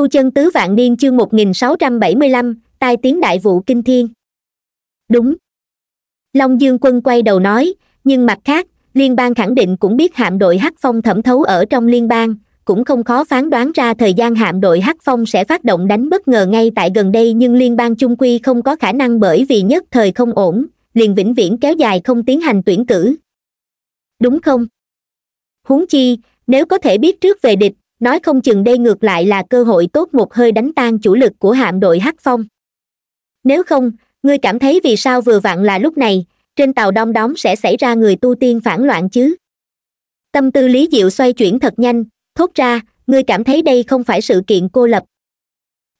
tu chân tứ vạn niên chương một nghìn sáu trăm bảy mươi lăm tai tiếng đại vụ kinh thiên đúng long dương quân quay đầu nói nhưng mặt khác liên bang khẳng định cũng biết hạm đội hắc phong thẩm thấu ở trong liên bang cũng không khó phán đoán ra thời gian hạm đội hắc phong sẽ phát động đánh bất ngờ ngay tại gần đây nhưng liên bang trung quy không có khả năng bởi vì nhất thời không ổn liền vĩnh viễn kéo dài không tiến hành tuyển cử đúng không huống chi nếu có thể biết trước về địch nói không chừng đây ngược lại là cơ hội tốt một hơi đánh tan chủ lực của hạm đội hắc phong nếu không ngươi cảm thấy vì sao vừa vặn là lúc này trên tàu đông đóm sẽ xảy ra người tu tiên phản loạn chứ tâm tư lý diệu xoay chuyển thật nhanh thốt ra ngươi cảm thấy đây không phải sự kiện cô lập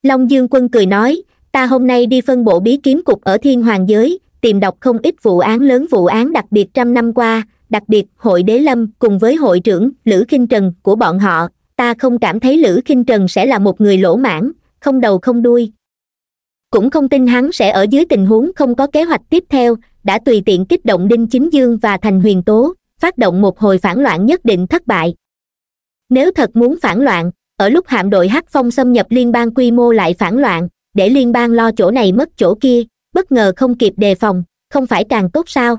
long dương quân cười nói ta hôm nay đi phân bộ bí kiếm cục ở thiên hoàng giới tìm đọc không ít vụ án lớn vụ án đặc biệt trăm năm qua đặc biệt hội đế lâm cùng với hội trưởng lữ kinh trần của bọn họ ta không cảm thấy lữ kinh trần sẽ là một người lỗ mãn không đầu không đuôi cũng không tin hắn sẽ ở dưới tình huống không có kế hoạch tiếp theo đã tùy tiện kích động đinh chính dương và thành huyền tố phát động một hồi phản loạn nhất định thất bại nếu thật muốn phản loạn ở lúc hạm đội hắc phong xâm nhập liên bang quy mô lại phản loạn để liên bang lo chỗ này mất chỗ kia bất ngờ không kịp đề phòng không phải càng tốt sao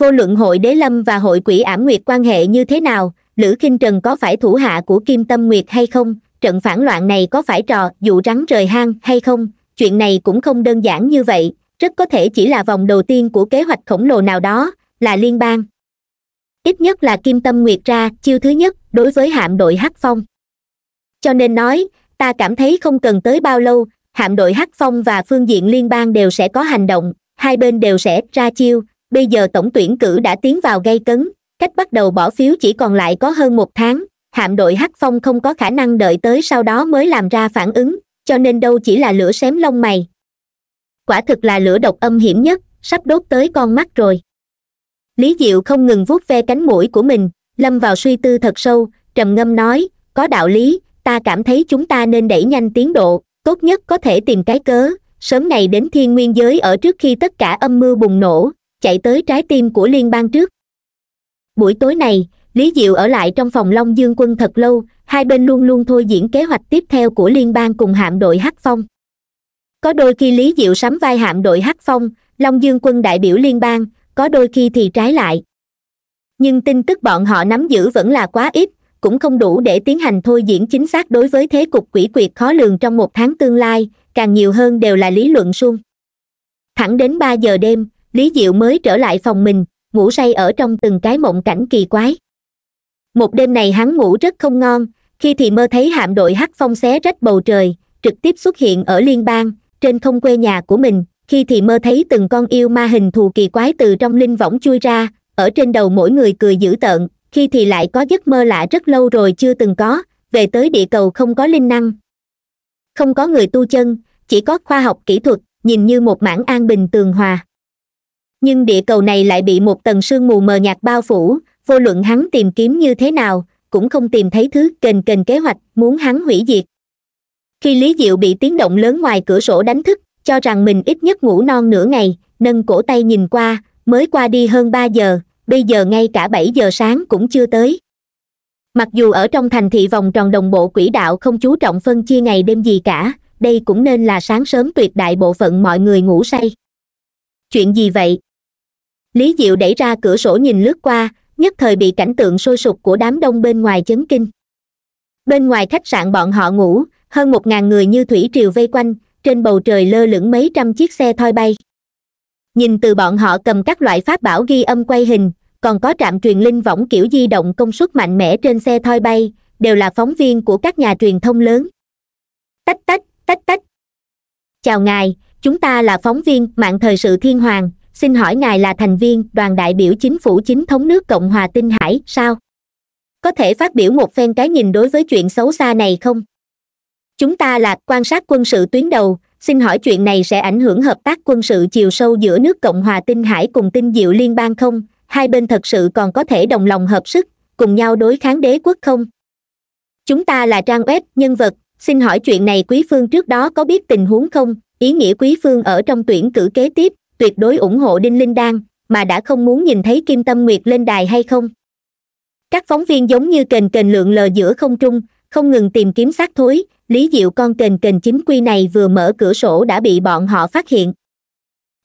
vô luận hội đế lâm và hội quỷ ảm nguyệt quan hệ như thế nào lữ kinh trần có phải thủ hạ của kim tâm nguyệt hay không trận phản loạn này có phải trò dụ rắn rời hang hay không chuyện này cũng không đơn giản như vậy rất có thể chỉ là vòng đầu tiên của kế hoạch khổng lồ nào đó là liên bang ít nhất là kim tâm nguyệt ra chiêu thứ nhất đối với hạm đội hắc phong cho nên nói ta cảm thấy không cần tới bao lâu hạm đội hắc phong và phương diện liên bang đều sẽ có hành động hai bên đều sẽ ra chiêu bây giờ tổng tuyển cử đã tiến vào gây cấn cách bắt đầu bỏ phiếu chỉ còn lại có hơn một tháng hạm đội hắc phong không có khả năng đợi tới sau đó mới làm ra phản ứng cho nên đâu chỉ là lửa xém lông mày quả thực là lửa độc âm hiểm nhất sắp đốt tới con mắt rồi lý diệu không ngừng vuốt ve cánh mũi của mình lâm vào suy tư thật sâu trầm ngâm nói có đạo lý ta cảm thấy chúng ta nên đẩy nhanh tiến độ tốt nhất có thể tìm cái cớ sớm ngày đến thiên nguyên giới ở trước khi tất cả âm mưu bùng nổ chạy tới trái tim của liên bang trước buổi tối này lý diệu ở lại trong phòng long dương quân thật lâu hai bên luôn luôn thôi diễn kế hoạch tiếp theo của liên bang cùng hạm đội hắc phong có đôi khi lý diệu sắm vai hạm đội hắc phong long dương quân đại biểu liên bang có đôi khi thì trái lại nhưng tin tức bọn họ nắm giữ vẫn là quá ít cũng không đủ để tiến hành thôi diễn chính xác đối với thế cục quỷ quyệt khó lường trong một tháng tương lai càng nhiều hơn đều là lý luận suông thẳng đến ba giờ đêm lý diệu mới trở lại phòng mình ngủ say ở trong từng cái mộng cảnh kỳ quái một đêm này hắn ngủ rất không ngon khi thì mơ thấy hạm đội hắc phong xé rách bầu trời trực tiếp xuất hiện ở liên bang trên không quê nhà của mình khi thì mơ thấy từng con yêu ma hình thù kỳ quái từ trong linh võng chui ra ở trên đầu mỗi người cười dữ tợn khi thì lại có giấc mơ lạ rất lâu rồi chưa từng có về tới địa cầu không có linh năng không có người tu chân chỉ có khoa học kỹ thuật nhìn như một mảng an bình tường hòa nhưng địa cầu này lại bị một tầng sương mù mờ nhạt bao phủ vô luận hắn tìm kiếm như thế nào cũng không tìm thấy thứ kềnh kềnh kế hoạch muốn hắn hủy diệt khi lý diệu bị tiếng động lớn ngoài cửa sổ đánh thức cho rằng mình ít nhất ngủ non nửa ngày nâng cổ tay nhìn qua mới qua đi hơn ba giờ bây giờ ngay cả bảy giờ sáng cũng chưa tới mặc dù ở trong thành thị vòng tròn đồng bộ quỹ đạo không chú trọng phân chia ngày đêm gì cả đây cũng nên là sáng sớm tuyệt đại bộ phận mọi người ngủ say chuyện gì vậy lý diệu đẩy ra cửa sổ nhìn lướt qua nhất thời bị cảnh tượng sôi sục của đám đông bên ngoài chấn kinh bên ngoài khách sạn bọn họ ngủ hơn một ngàn người như thủy triều vây quanh trên bầu trời lơ lửng mấy trăm chiếc xe thoi bay nhìn từ bọn họ cầm các loại pháp bảo ghi âm quay hình còn có trạm truyền linh võng kiểu di động công suất mạnh mẽ trên xe thoi bay đều là phóng viên của các nhà truyền thông lớn tách tách tách tách chào ngài chúng ta là phóng viên mạng thời sự thiên hoàng xin hỏi ngài là thành viên đoàn đại biểu chính phủ chính thống nước cộng hòa tinh hải sao có thể phát biểu một phen cái nhìn đối với chuyện xấu xa này không chúng ta là quan sát quân sự tuyến đầu xin hỏi chuyện này sẽ ảnh hưởng hợp tác quân sự chiều sâu giữa nước cộng hòa tinh hải cùng tinh diệu liên bang không hai bên thật sự còn có thể đồng lòng hợp sức cùng nhau đối kháng đế quốc không chúng ta là trang web nhân vật xin hỏi chuyện này quý phương trước đó có biết tình huống không ý nghĩa quý phương ở trong tuyển cử kế tiếp tuyệt đối ủng hộ đinh linh đan mà đã không muốn nhìn thấy kim tâm nguyệt lên đài hay không các phóng viên giống như kềnh kềnh lượn lờ giữa không trung không ngừng tìm kiếm xác thối lý diệu con kềnh kềnh chính quy này vừa mở cửa sổ đã bị bọn họ phát hiện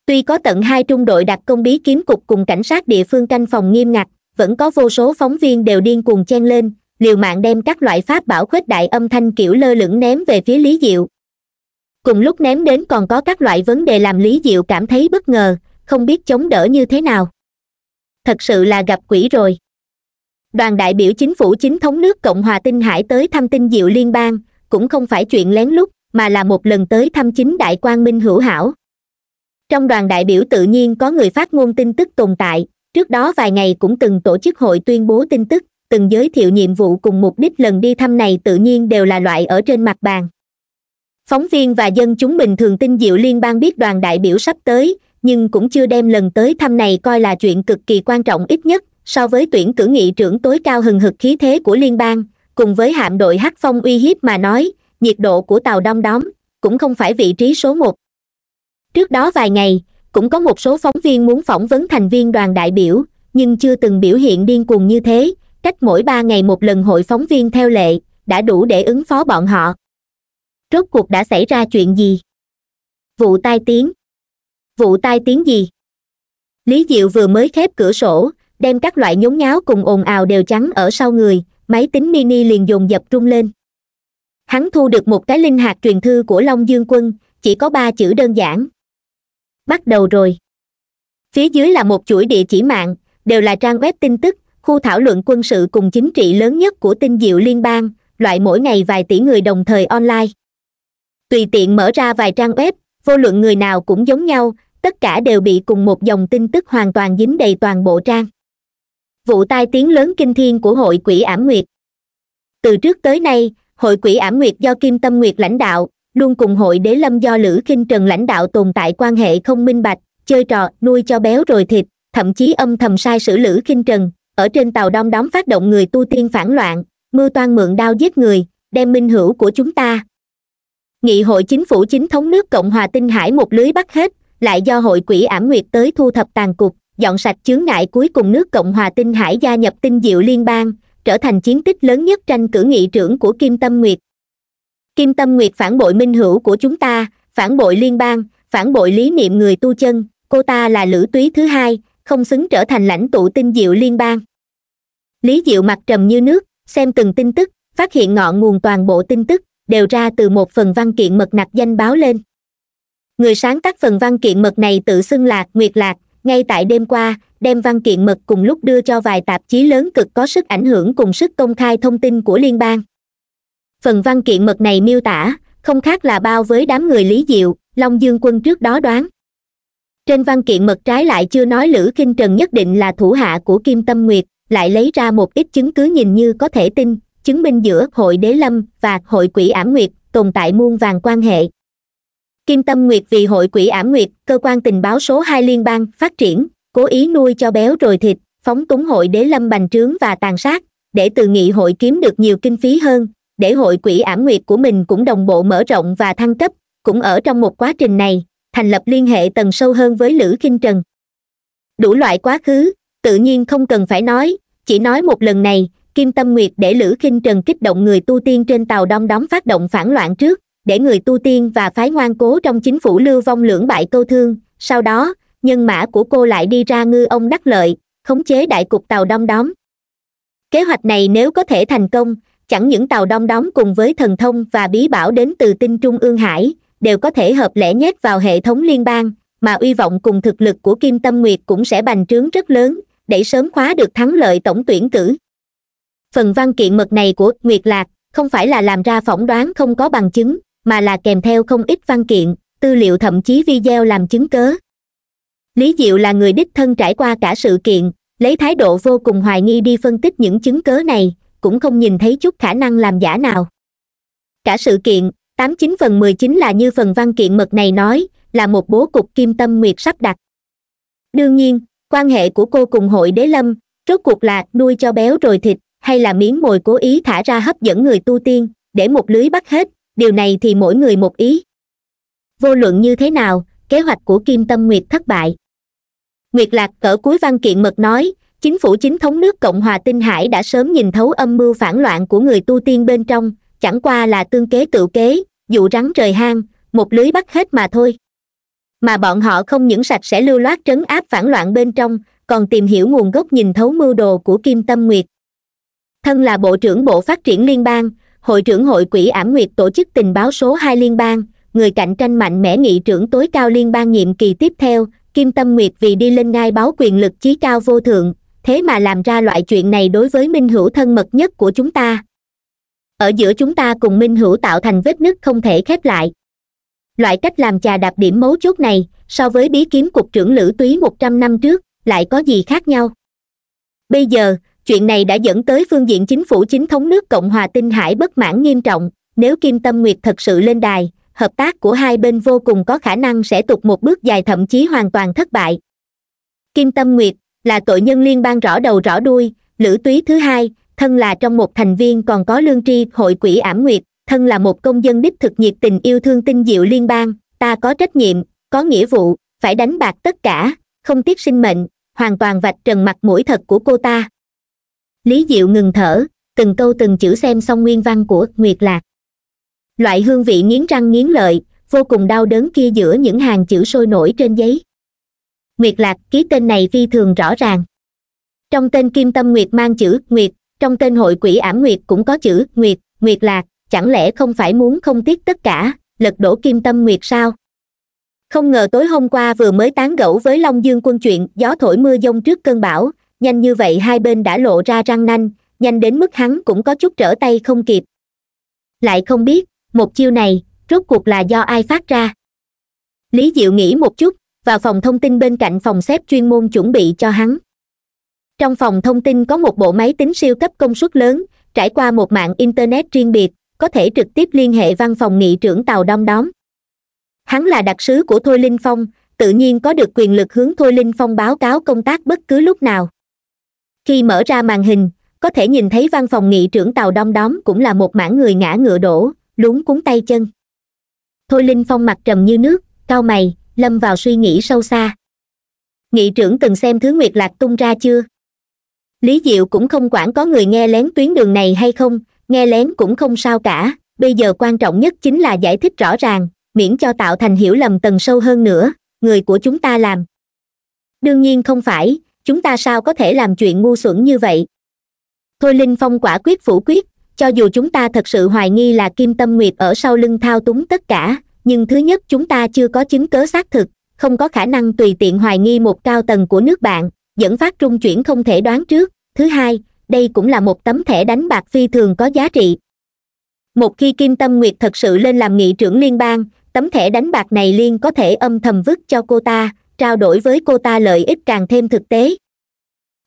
tuy có tận hai trung đội đặc công bí kiếm cục cùng cảnh sát địa phương canh phòng nghiêm ngặt vẫn có vô số phóng viên đều điên cuồng chen lên liều mạng đem các loại pháp bảo khuếch đại âm thanh kiểu lơ lửng ném về phía lý diệu cùng lúc ném đến còn có các loại vấn đề làm lý diệu cảm thấy bất ngờ không biết chống đỡ như thế nào thật sự là gặp quỷ rồi đoàn đại biểu chính phủ chính thống nước cộng hòa tinh hải tới thăm tinh diệu liên bang cũng không phải chuyện lén lút mà là một lần tới thăm chính đại quan minh hữu hảo trong đoàn đại biểu tự nhiên có người phát ngôn tin tức tồn tại trước đó vài ngày cũng từng tổ chức hội tuyên bố tin tức từng giới thiệu nhiệm vụ cùng mục đích lần đi thăm này tự nhiên đều là loại ở trên mặt bàn phóng viên và dân chúng bình thường tin diệu liên bang biết đoàn đại biểu sắp tới nhưng cũng chưa đem lần tới thăm này coi là chuyện cực kỳ quan trọng ít nhất so với tuyển cử nghị trưởng tối cao hừng hực khí thế của liên bang cùng với hạm đội hắc phong uy hiếp mà nói nhiệt độ của tàu đom đóm cũng không phải vị trí số một trước đó vài ngày cũng có một số phóng viên muốn phỏng vấn thành viên đoàn đại biểu nhưng chưa từng biểu hiện điên cuồng như thế cách mỗi ba ngày một lần hội phóng viên theo lệ đã đủ để ứng phó bọn họ rốt cuộc đã xảy ra chuyện gì vụ tai tiếng vụ tai tiếng gì lý diệu vừa mới khép cửa sổ đem các loại nhốn nháo cùng ồn ào đều trắng ở sau người máy tính mini liền dồn dập rung lên hắn thu được một cái linh hạt truyền thư của long dương quân chỉ có ba chữ đơn giản bắt đầu rồi phía dưới là một chuỗi địa chỉ mạng đều là trang web tin tức khu thảo luận quân sự cùng chính trị lớn nhất của tinh diệu liên bang loại mỗi ngày vài tỷ người đồng thời online tùy tiện mở ra vài trang web vô luận người nào cũng giống nhau tất cả đều bị cùng một dòng tin tức hoàn toàn dính đầy toàn bộ trang vụ tai tiếng lớn kinh thiên của hội quỷ ảm nguyệt từ trước tới nay hội quỷ ảm nguyệt do kim tâm nguyệt lãnh đạo luôn cùng hội đế lâm do lữ k i n h trần lãnh đạo tồn tại quan hệ không minh bạch chơi trò nuôi cho béo rồi thịt thậm chí âm thầm sai sử lữ k i n h trần ở trên tàu đom đóm phát động người tu tiên phản loạn mưu toan mượn đao giết người đem minh hữu của chúng ta nghị hội chính phủ chính thống nước cộng hòa tinh hải một lưới bắt hết lại do hội quỷ ảm nguyệt tới thu thập tàn cục dọn sạch chướng ngại cuối cùng nước cộng hòa tinh hải gia nhập tinh diệu liên bang trở thành chiến tích lớn nhất tranh cử nghị trưởng của kim tâm nguyệt kim tâm nguyệt phản bội minh hữu của chúng ta phản bội liên bang phản bội lý niệm người tu chân cô ta là lữ túy thứ hai không xứng trở thành lãnh tụ tinh diệu liên bang lý diệu mặt trầm như nước xem từng tin tức phát hiện ngọn nguồn toàn bộ tin tức đều ra từ một phần văn kiện mật nặc danh báo lên người sáng tác phần văn kiện mật này tự xưng là nguyệt lạc ngay tại đêm qua đem văn kiện mật cùng lúc đưa cho vài tạp chí lớn cực có sức ảnh hưởng cùng sức công khai thông tin của liên bang phần văn kiện mật này miêu tả không khác là bao với đám người lý diệu long dương quân trước đó đoán trên văn kiện mật trái lại chưa nói lữ kinh trần nhất định là thủ hạ của kim tâm nguyệt lại lấy ra một ít chứng cứ nhìn như có thể tin chứng minh giữa hội đế lâm và hội quỷ ảm nguyệt tồn tại muôn vàng quan hệ kim tâm nguyệt vì hội quỷ ảm nguyệt cơ quan tình báo số hai liên bang phát triển cố ý nuôi cho béo rồi thịt phóng túng hội đế lâm bành trướng và tàn sát để từ nghị hội kiếm được nhiều kinh phí hơn để hội quỷ ảm nguyệt của mình cũng đồng bộ mở rộng và thăng cấp cũng ở trong một quá trình này thành lập liên hệ tầng sâu hơn với lữ kinh trần đủ loại quá khứ tự nhiên không cần phải nói chỉ nói một lần này kim tâm nguyệt để lữ khinh trần kích động người tu tiên trên tàu đom đóm phát động phản loạn trước để người tu tiên và phái ngoan cố trong chính phủ lưu vong lưỡng bại câu thương sau đó nhân mã của cô lại đi ra ngư ông đắc lợi khống chế đại cục tàu đom đóm kế hoạch này nếu có thể thành công chẳng những tàu đom đóm cùng với thần thông và bí bảo đến từ tinh trung ương hải đều có thể hợp lẽ nhét vào hệ thống liên bang mà uy vọng cùng thực lực của kim tâm nguyệt cũng sẽ bành trướng rất lớn để sớm khóa được thắng lợi tổng tuyển cử phần văn kiện mật này của nguyệt lạc không phải là làm ra phỏng đoán không có bằng chứng mà là kèm theo không ít văn kiện tư liệu thậm chí video làm chứng cớ lý diệu là người đích thân trải qua cả sự kiện lấy thái độ vô cùng hoài nghi đi phân tích những chứng cớ này cũng không nhìn thấy chút khả năng làm giả nào cả sự kiện tám chín phần mười chín là như phần văn kiện mật này nói là một bố cục kim tâm nguyệt sắp đặt đương nhiên quan hệ của cô cùng hội đế lâm rốt cuộc là nuôi cho béo rồi thịt hay là miếng mồi cố ý thả ra hấp dẫn người tu tiên để một lưới bắt hết điều này thì mỗi người một ý vô luận như thế nào kế hoạch của kim tâm nguyệt thất bại nguyệt lạc cỡ cuối văn kiện mật nói chính phủ chính thống nước cộng hòa tinh hải đã sớm nhìn thấu âm mưu phản loạn của người tu tiên bên trong chẳng qua là tương kế tự kế dụ rắn trời hang một lưới bắt hết mà thôi mà bọn họ không những sạch sẽ lưu loát trấn áp phản loạn bên trong còn tìm hiểu nguồn gốc nhìn thấu mưu đồ của kim tâm nguyệt thân là bộ trưởng bộ phát triển liên bang hội trưởng hội quỹ ảm nguyệt tổ chức tình báo số hai liên bang người cạnh tranh mạnh mẽ nghị trưởng tối cao liên bang nhiệm kỳ tiếp theo kim tâm nguyệt vì đi lên ngai báo quyền lực chí cao vô thượng thế mà làm ra loại chuyện này đối với minh hữu thân mật nhất của chúng ta ở giữa chúng ta cùng minh hữu tạo thành vết nứt không thể khép lại loại cách làm trà đạp điểm mấu chốt này so với bí kiếm cục trưởng lữ túy một trăm năm trước lại có gì khác nhau bây giờ chuyện này đã dẫn tới phương diện chính phủ chính thống nước cộng hòa tinh hải bất mãn nghiêm trọng nếu kim tâm nguyệt thật sự lên đài hợp tác của hai bên vô cùng có khả năng sẽ tụt một bước dài thậm chí hoàn toàn thất bại kim tâm nguyệt là tội nhân liên bang rõ đầu rõ đuôi lữ túy thứ hai thân là trong một thành viên còn có lương tri hội quỹ ảm nguyệt thân là một công dân đích thực nhiệt tình yêu thương tinh diệu liên bang ta có trách nhiệm có nghĩa vụ phải đánh bạc tất cả không tiếc sinh mệnh hoàn toàn vạch trần mặt mũi thật của cô ta lý diệu ngừng thở từng câu từng chữ xem xong nguyên văn của nguyệt lạc loại hương vị nghiến răng nghiến lợi vô cùng đau đớn kia giữa những hàng chữ sôi nổi trên giấy nguyệt lạc ký tên này phi thường rõ ràng trong tên kim tâm nguyệt mang chữ nguyệt trong tên hội quỷ ảm nguyệt cũng có chữ nguyệt nguyệt lạc chẳng lẽ không phải muốn không tiếc tất cả lật đổ kim tâm nguyệt sao không ngờ tối hôm qua vừa mới tán gẫu với long dương quân chuyện gió thổi mưa dông trước cơn bão nhanh như vậy hai bên đã lộ ra răng nanh nhanh đến mức hắn cũng có chút trở tay không kịp lại không biết một chiêu này rốt cuộc là do ai phát ra lý diệu nghĩ một chút vào phòng thông tin bên cạnh phòng xếp chuyên môn chuẩn bị cho hắn trong phòng thông tin có một bộ máy tính siêu cấp công suất lớn trải qua một mạng internet riêng biệt có thể trực tiếp liên hệ văn phòng nghị trưởng tàu đom đóm hắn là đặc sứ của thôi linh phong tự nhiên có được quyền lực hướng thôi linh phong báo cáo công tác bất cứ lúc nào khi mở ra màn hình có thể nhìn thấy văn phòng nghị trưởng tàu Đông đóm cũng là một mảng người ngã ngựa đổ luống cuốn tay chân thôi linh phong mặt trầm như nước cau mày lâm vào suy nghĩ sâu xa nghị trưởng từng xem thứ nguyệt lạc tung ra chưa lý diệu cũng không quản có người nghe lén tuyến đường này hay không nghe lén cũng không sao cả bây giờ quan trọng nhất chính là giải thích rõ ràng miễn cho tạo thành hiểu lầm tầng sâu hơn nữa người của chúng ta làm đương nhiên không phải chúng ta sao có thể làm chuyện ngu xuẩn như vậy thôi linh phong quả quyết phủ quyết cho dù chúng ta thật sự hoài nghi là kim tâm nguyệt ở sau lưng thao túng tất cả nhưng thứ nhất chúng ta chưa có chứng cớ xác thực không có khả năng tùy tiện hoài nghi một cao tầng của nước bạn dẫn phát trung chuyển không thể đoán trước thứ hai đây cũng là một tấm thẻ đánh bạc phi thường có giá trị một khi kim tâm nguyệt thật sự lên làm nghị trưởng liên bang tấm thẻ đánh bạc này liên có thể âm thầm vứt cho cô ta trao đổi với cô ta lợi ích càng thêm thực tế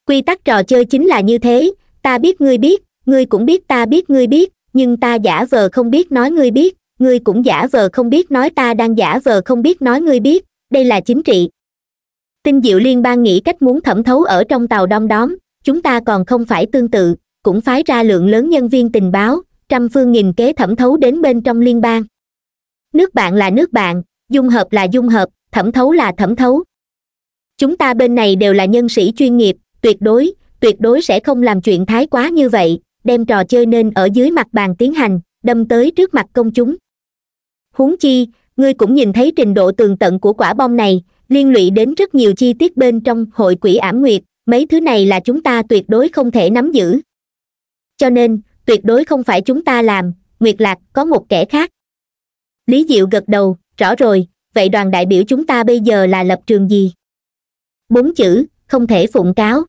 quy tắc trò chơi chính là như thế ta biết ngươi biết ngươi cũng biết ta biết ngươi biết nhưng ta giả vờ không biết nói ngươi biết ngươi cũng giả vờ không biết nói ta đang giả vờ không biết nói ngươi biết đây là chính trị tinh diệu liên bang nghĩ cách muốn thẩm thấu ở trong tàu đom đóm chúng ta còn không phải tương tự cũng phái ra lượng lớn nhân viên tình báo trăm phương nghìn kế thẩm thấu đến bên trong liên bang nước bạn là nước bạn dung hợp là dung hợp thẩm thấu là thẩm thấu chúng ta bên này đều là nhân sĩ chuyên nghiệp tuyệt đối tuyệt đối sẽ không làm chuyện thái quá như vậy đem trò chơi nên ở dưới mặt bàn tiến hành đâm tới trước mặt công chúng huống chi ngươi cũng nhìn thấy trình độ tường tận của quả bom này liên lụy đến rất nhiều chi tiết bên trong hội quỷ ảm nguyệt mấy thứ này là chúng ta tuyệt đối không thể nắm giữ cho nên tuyệt đối không phải chúng ta làm nguyệt lạc có một kẻ khác lý diệu gật đầu rõ rồi vậy đoàn đại biểu chúng ta bây giờ là lập trường gì bốn chữ không thể phụng cáo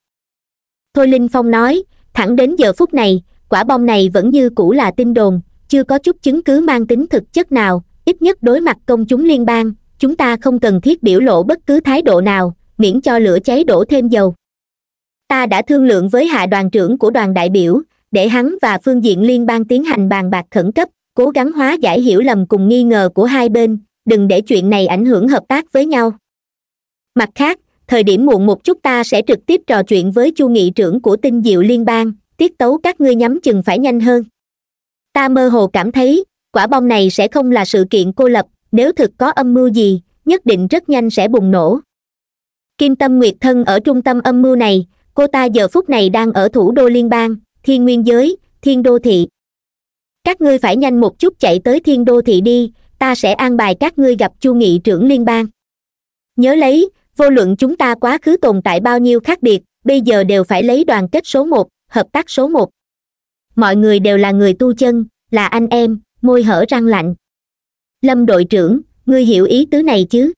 thôi linh phong nói thẳng đến giờ phút này quả bom này vẫn như cũ là tin đồn chưa có chút chứng cứ mang tính thực chất nào ít nhất đối mặt công chúng liên bang chúng ta không cần thiết biểu lộ bất cứ thái độ nào miễn cho lửa cháy đổ thêm dầu ta đã thương lượng với hạ đoàn trưởng của đoàn đại biểu để hắn và phương diện liên bang tiến hành bàn bạc khẩn cấp cố gắng hóa giải hiểu lầm cùng nghi ngờ của hai bên đừng để chuyện này ảnh hưởng hợp tác với nhau mặt khác thời điểm muộn một chút ta sẽ trực tiếp trò chuyện với chu nghị trưởng của tinh diệu liên bang tiết tấu các ngươi nhắm chừng phải nhanh hơn ta mơ hồ cảm thấy quả bom này sẽ không là sự kiện cô lập nếu thực có âm mưu gì nhất định rất nhanh sẽ bùng nổ kim tâm nguyệt thân ở trung tâm âm mưu này cô ta giờ phút này đang ở thủ đô liên bang thiên nguyên giới thiên đô thị các ngươi phải nhanh một chút chạy tới thiên đô thị đi ta sẽ an bài các ngươi gặp chu nghị trưởng liên bang nhớ lấy vô luận chúng ta quá khứ tồn tại bao nhiêu khác biệt bây giờ đều phải lấy đoàn kết số một hợp tác số một mọi người đều là người tu chân là anh em môi hở răng lạnh lâm đội trưởng ngươi hiểu ý tứ này chứ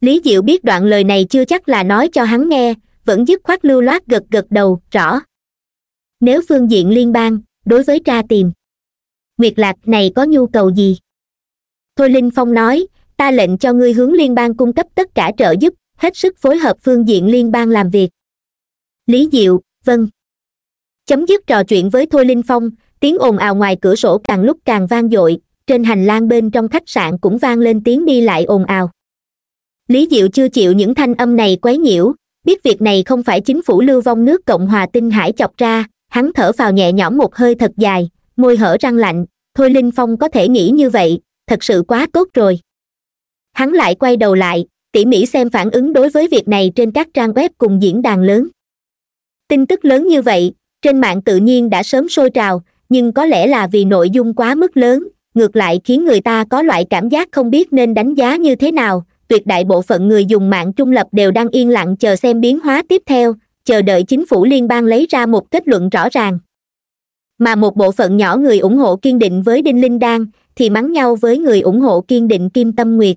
lý diệu biết đoạn lời này chưa chắc là nói cho hắn nghe vẫn dứt khoát lưu loát gật gật đầu rõ nếu phương diện liên bang đối với tra tìm nguyệt lạc này có nhu cầu gì thôi linh phong nói ta lệnh cho ngươi hướng liên bang cung cấp tất cả trợ giúp hết sức phối hợp phương diện liên bang làm việc lý diệu vâng chấm dứt trò chuyện với thôi linh phong tiếng ồn ào ngoài cửa sổ càng lúc càng vang dội trên hành lang bên trong khách sạn cũng vang lên tiếng đi lại ồn ào lý diệu chưa chịu những thanh âm này quấy nhiễu biết việc này không phải chính phủ lưu vong nước cộng hòa tinh hải chọc ra hắn thở vào nhẹ nhõm một hơi thật dài môi hở răng lạnh thôi linh phong có thể nghĩ như vậy thật sự quá tốt rồi hắn lại quay đầu lại tỉ mỉ xem phản ứng đối với việc này trên các trang web cùng diễn đàn lớn tin tức lớn như vậy trên mạng tự nhiên đã sớm sôi trào nhưng có lẽ là vì nội dung quá mức lớn ngược lại khiến người ta có loại cảm giác không biết nên đánh giá như thế nào tuyệt đại bộ phận người dùng mạng trung lập đều đang yên lặng chờ xem biến hóa tiếp theo chờ đợi chính phủ liên bang lấy ra một kết luận rõ ràng mà một bộ phận nhỏ người ủng hộ kiên định với đinh linh đang thì mắng nhau với người ủng hộ kiên định kim tâm nguyệt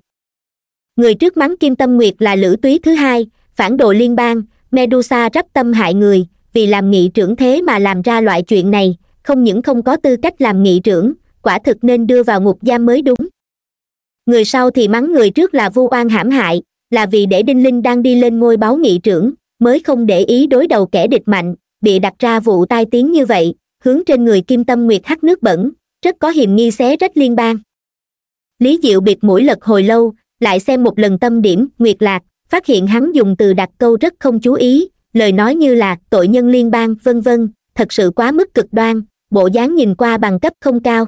người trước mắng kim tâm nguyệt là lữ túy thứ hai phản đồ liên bang medusa rắp tâm hại người vì làm nghị trưởng thế mà làm ra loại chuyện này không những không có tư cách làm nghị trưởng quả thực nên đưa vào ngục giam mới đúng người sau thì mắng người trước là vu oan hãm hại là vì để đinh linh đang đi lên ngôi báo nghị trưởng mới không để ý đối đầu kẻ địch mạnh bị đặt ra vụ tai tiếng như vậy hướng trên người kim tâm nguyệt hắt nước bẩn rất có hiềm nghi xé rách liên bang lý diệu biệt mũi lật hồi lâu lại xem một lần tâm điểm nguyệt lạc phát hiện hắn dùng từ đặt câu rất không chú ý lời nói như là tội nhân liên bang vân vân thật sự quá mức cực đoan bộ dáng nhìn qua bằng cấp không cao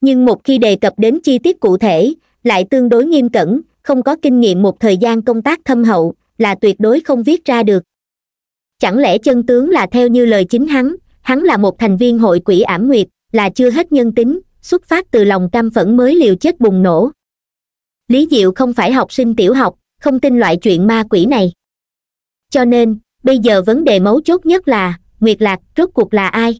nhưng một khi đề cập đến chi tiết cụ thể lại tương đối nghiêm cẩn không có kinh nghiệm một thời gian công tác thâm hậu là tuyệt đối không viết ra được chẳng lẽ chân tướng là theo như lời chính hắn hắn là một thành viên hội quỷ ảm nguyệt là chưa hết nhân tính xuất phát từ lòng căm phẫn mới liều chết bùng nổ lý diệu không phải học sinh tiểu học không tin loại chuyện ma quỷ này cho nên bây giờ vấn đề mấu chốt nhất là nguyệt lạc rốt cuộc là ai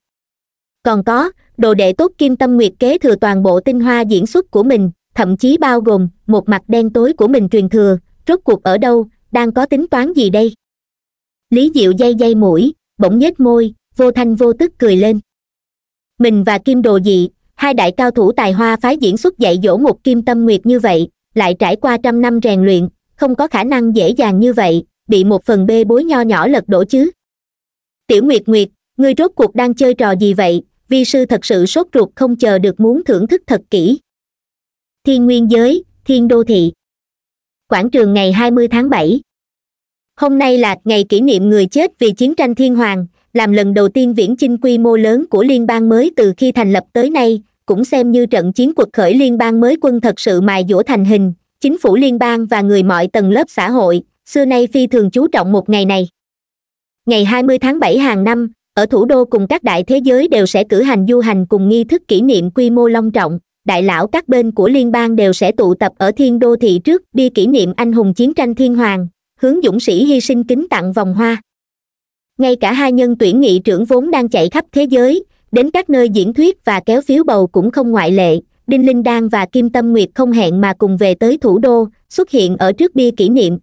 còn có đồ đệ tốt kim tâm nguyệt kế thừa toàn bộ tinh hoa diễn xuất của mình thậm chí bao gồm một mặt đen tối của mình truyền thừa rốt cuộc ở đâu đang có tính toán gì đây lý diệu dây dây mũi bỗng nhếch môi vô thanh vô tức cười lên mình và kim đồ dị hai đại cao thủ tài hoa phái diễn xuất dạy dỗ một kim tâm nguyệt như vậy lại trải qua trăm năm rèn luyện không có khả năng dễ dàng như vậy bị một phần bê bối nho nhỏ lật đổ chứ tiểu nguyệt nguyệt ngươi rốt cuộc đang chơi trò gì vậy vi sư thật sự sốt ruột không chờ được muốn thưởng thức thật kỹ thiên nguyên giới thiên đô thị quảng trường ngày hai mươi tháng bảy hôm nay là ngày kỷ niệm người chết vì chiến tranh thiên hoàng làm lần đầu tiên viễn chinh quy mô lớn của liên bang mới từ khi thành lập tới nay cũng xem như trận chiến cuộc khởi liên bang mới quân thật sự mài dũa thành hình chính phủ liên bang và người mọi tầng lớp xã hội xưa nay phi thường chú trọng một ngày này ngày 20 tháng 7 hàng năm ở thủ đô cùng các đại thế giới đều sẽ cử hành du hành cùng nghi thức kỷ niệm quy mô long trọng đại lão các bên của liên bang đều sẽ tụ tập ở thiên đô thị trước đi kỷ niệm anh hùng chiến tranh thiên hoàng hướng dũng sĩ hy sinh kính tặng vòng hoa ngay cả hai nhân tuyển nghị trưởng vốn đang chạy khắp thế giới đến các nơi diễn thuyết và kéo phiếu bầu cũng không ngoại lệ đinh linh đan và kim tâm nguyệt không hẹn mà cùng về tới thủ đô xuất hiện ở trước bia kỷ niệm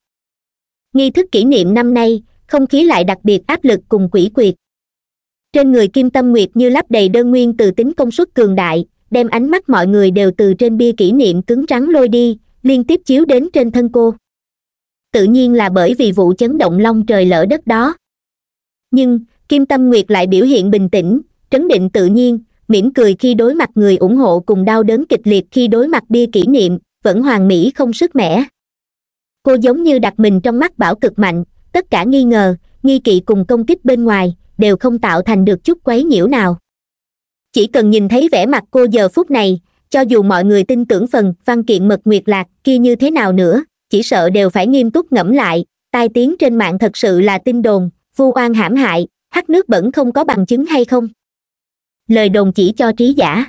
nghi thức kỷ niệm năm nay không khí lại đặc biệt áp lực cùng quỷ quyệt trên người kim tâm nguyệt như lắp đầy đơn nguyên từ tính công suất cường đại đem ánh mắt mọi người đều từ trên bia kỷ niệm cứng trắng lôi đi liên tiếp chiếu đến trên thân cô tự nhiên là bởi vì vụ chấn động long trời lỡ đất đó nhưng kim tâm nguyệt lại biểu hiện bình tĩnh trấn định tự nhiên mỉm cười khi đối mặt người ủng hộ cùng đau đớn kịch liệt khi đối mặt bia kỷ niệm vẫn hoàn mỹ không sức mẻ cô giống như đặt mình trong mắt bảo cực mạnh tất cả nghi ngờ nghi kỵ cùng công kích bên ngoài đều không tạo thành được chút quấy nhiễu nào chỉ cần nhìn thấy vẻ mặt cô giờ phút này cho dù mọi người tin tưởng phần văn kiện mật nguyệt lạc kia như thế nào nữa chỉ sợ đều phải nghiêm túc ngẫm lại tai tiếng trên mạng thật sự là tin đồn vu oan hãm hại hắt nước bẩn không có bằng chứng hay không lời đồn chỉ cho trí giả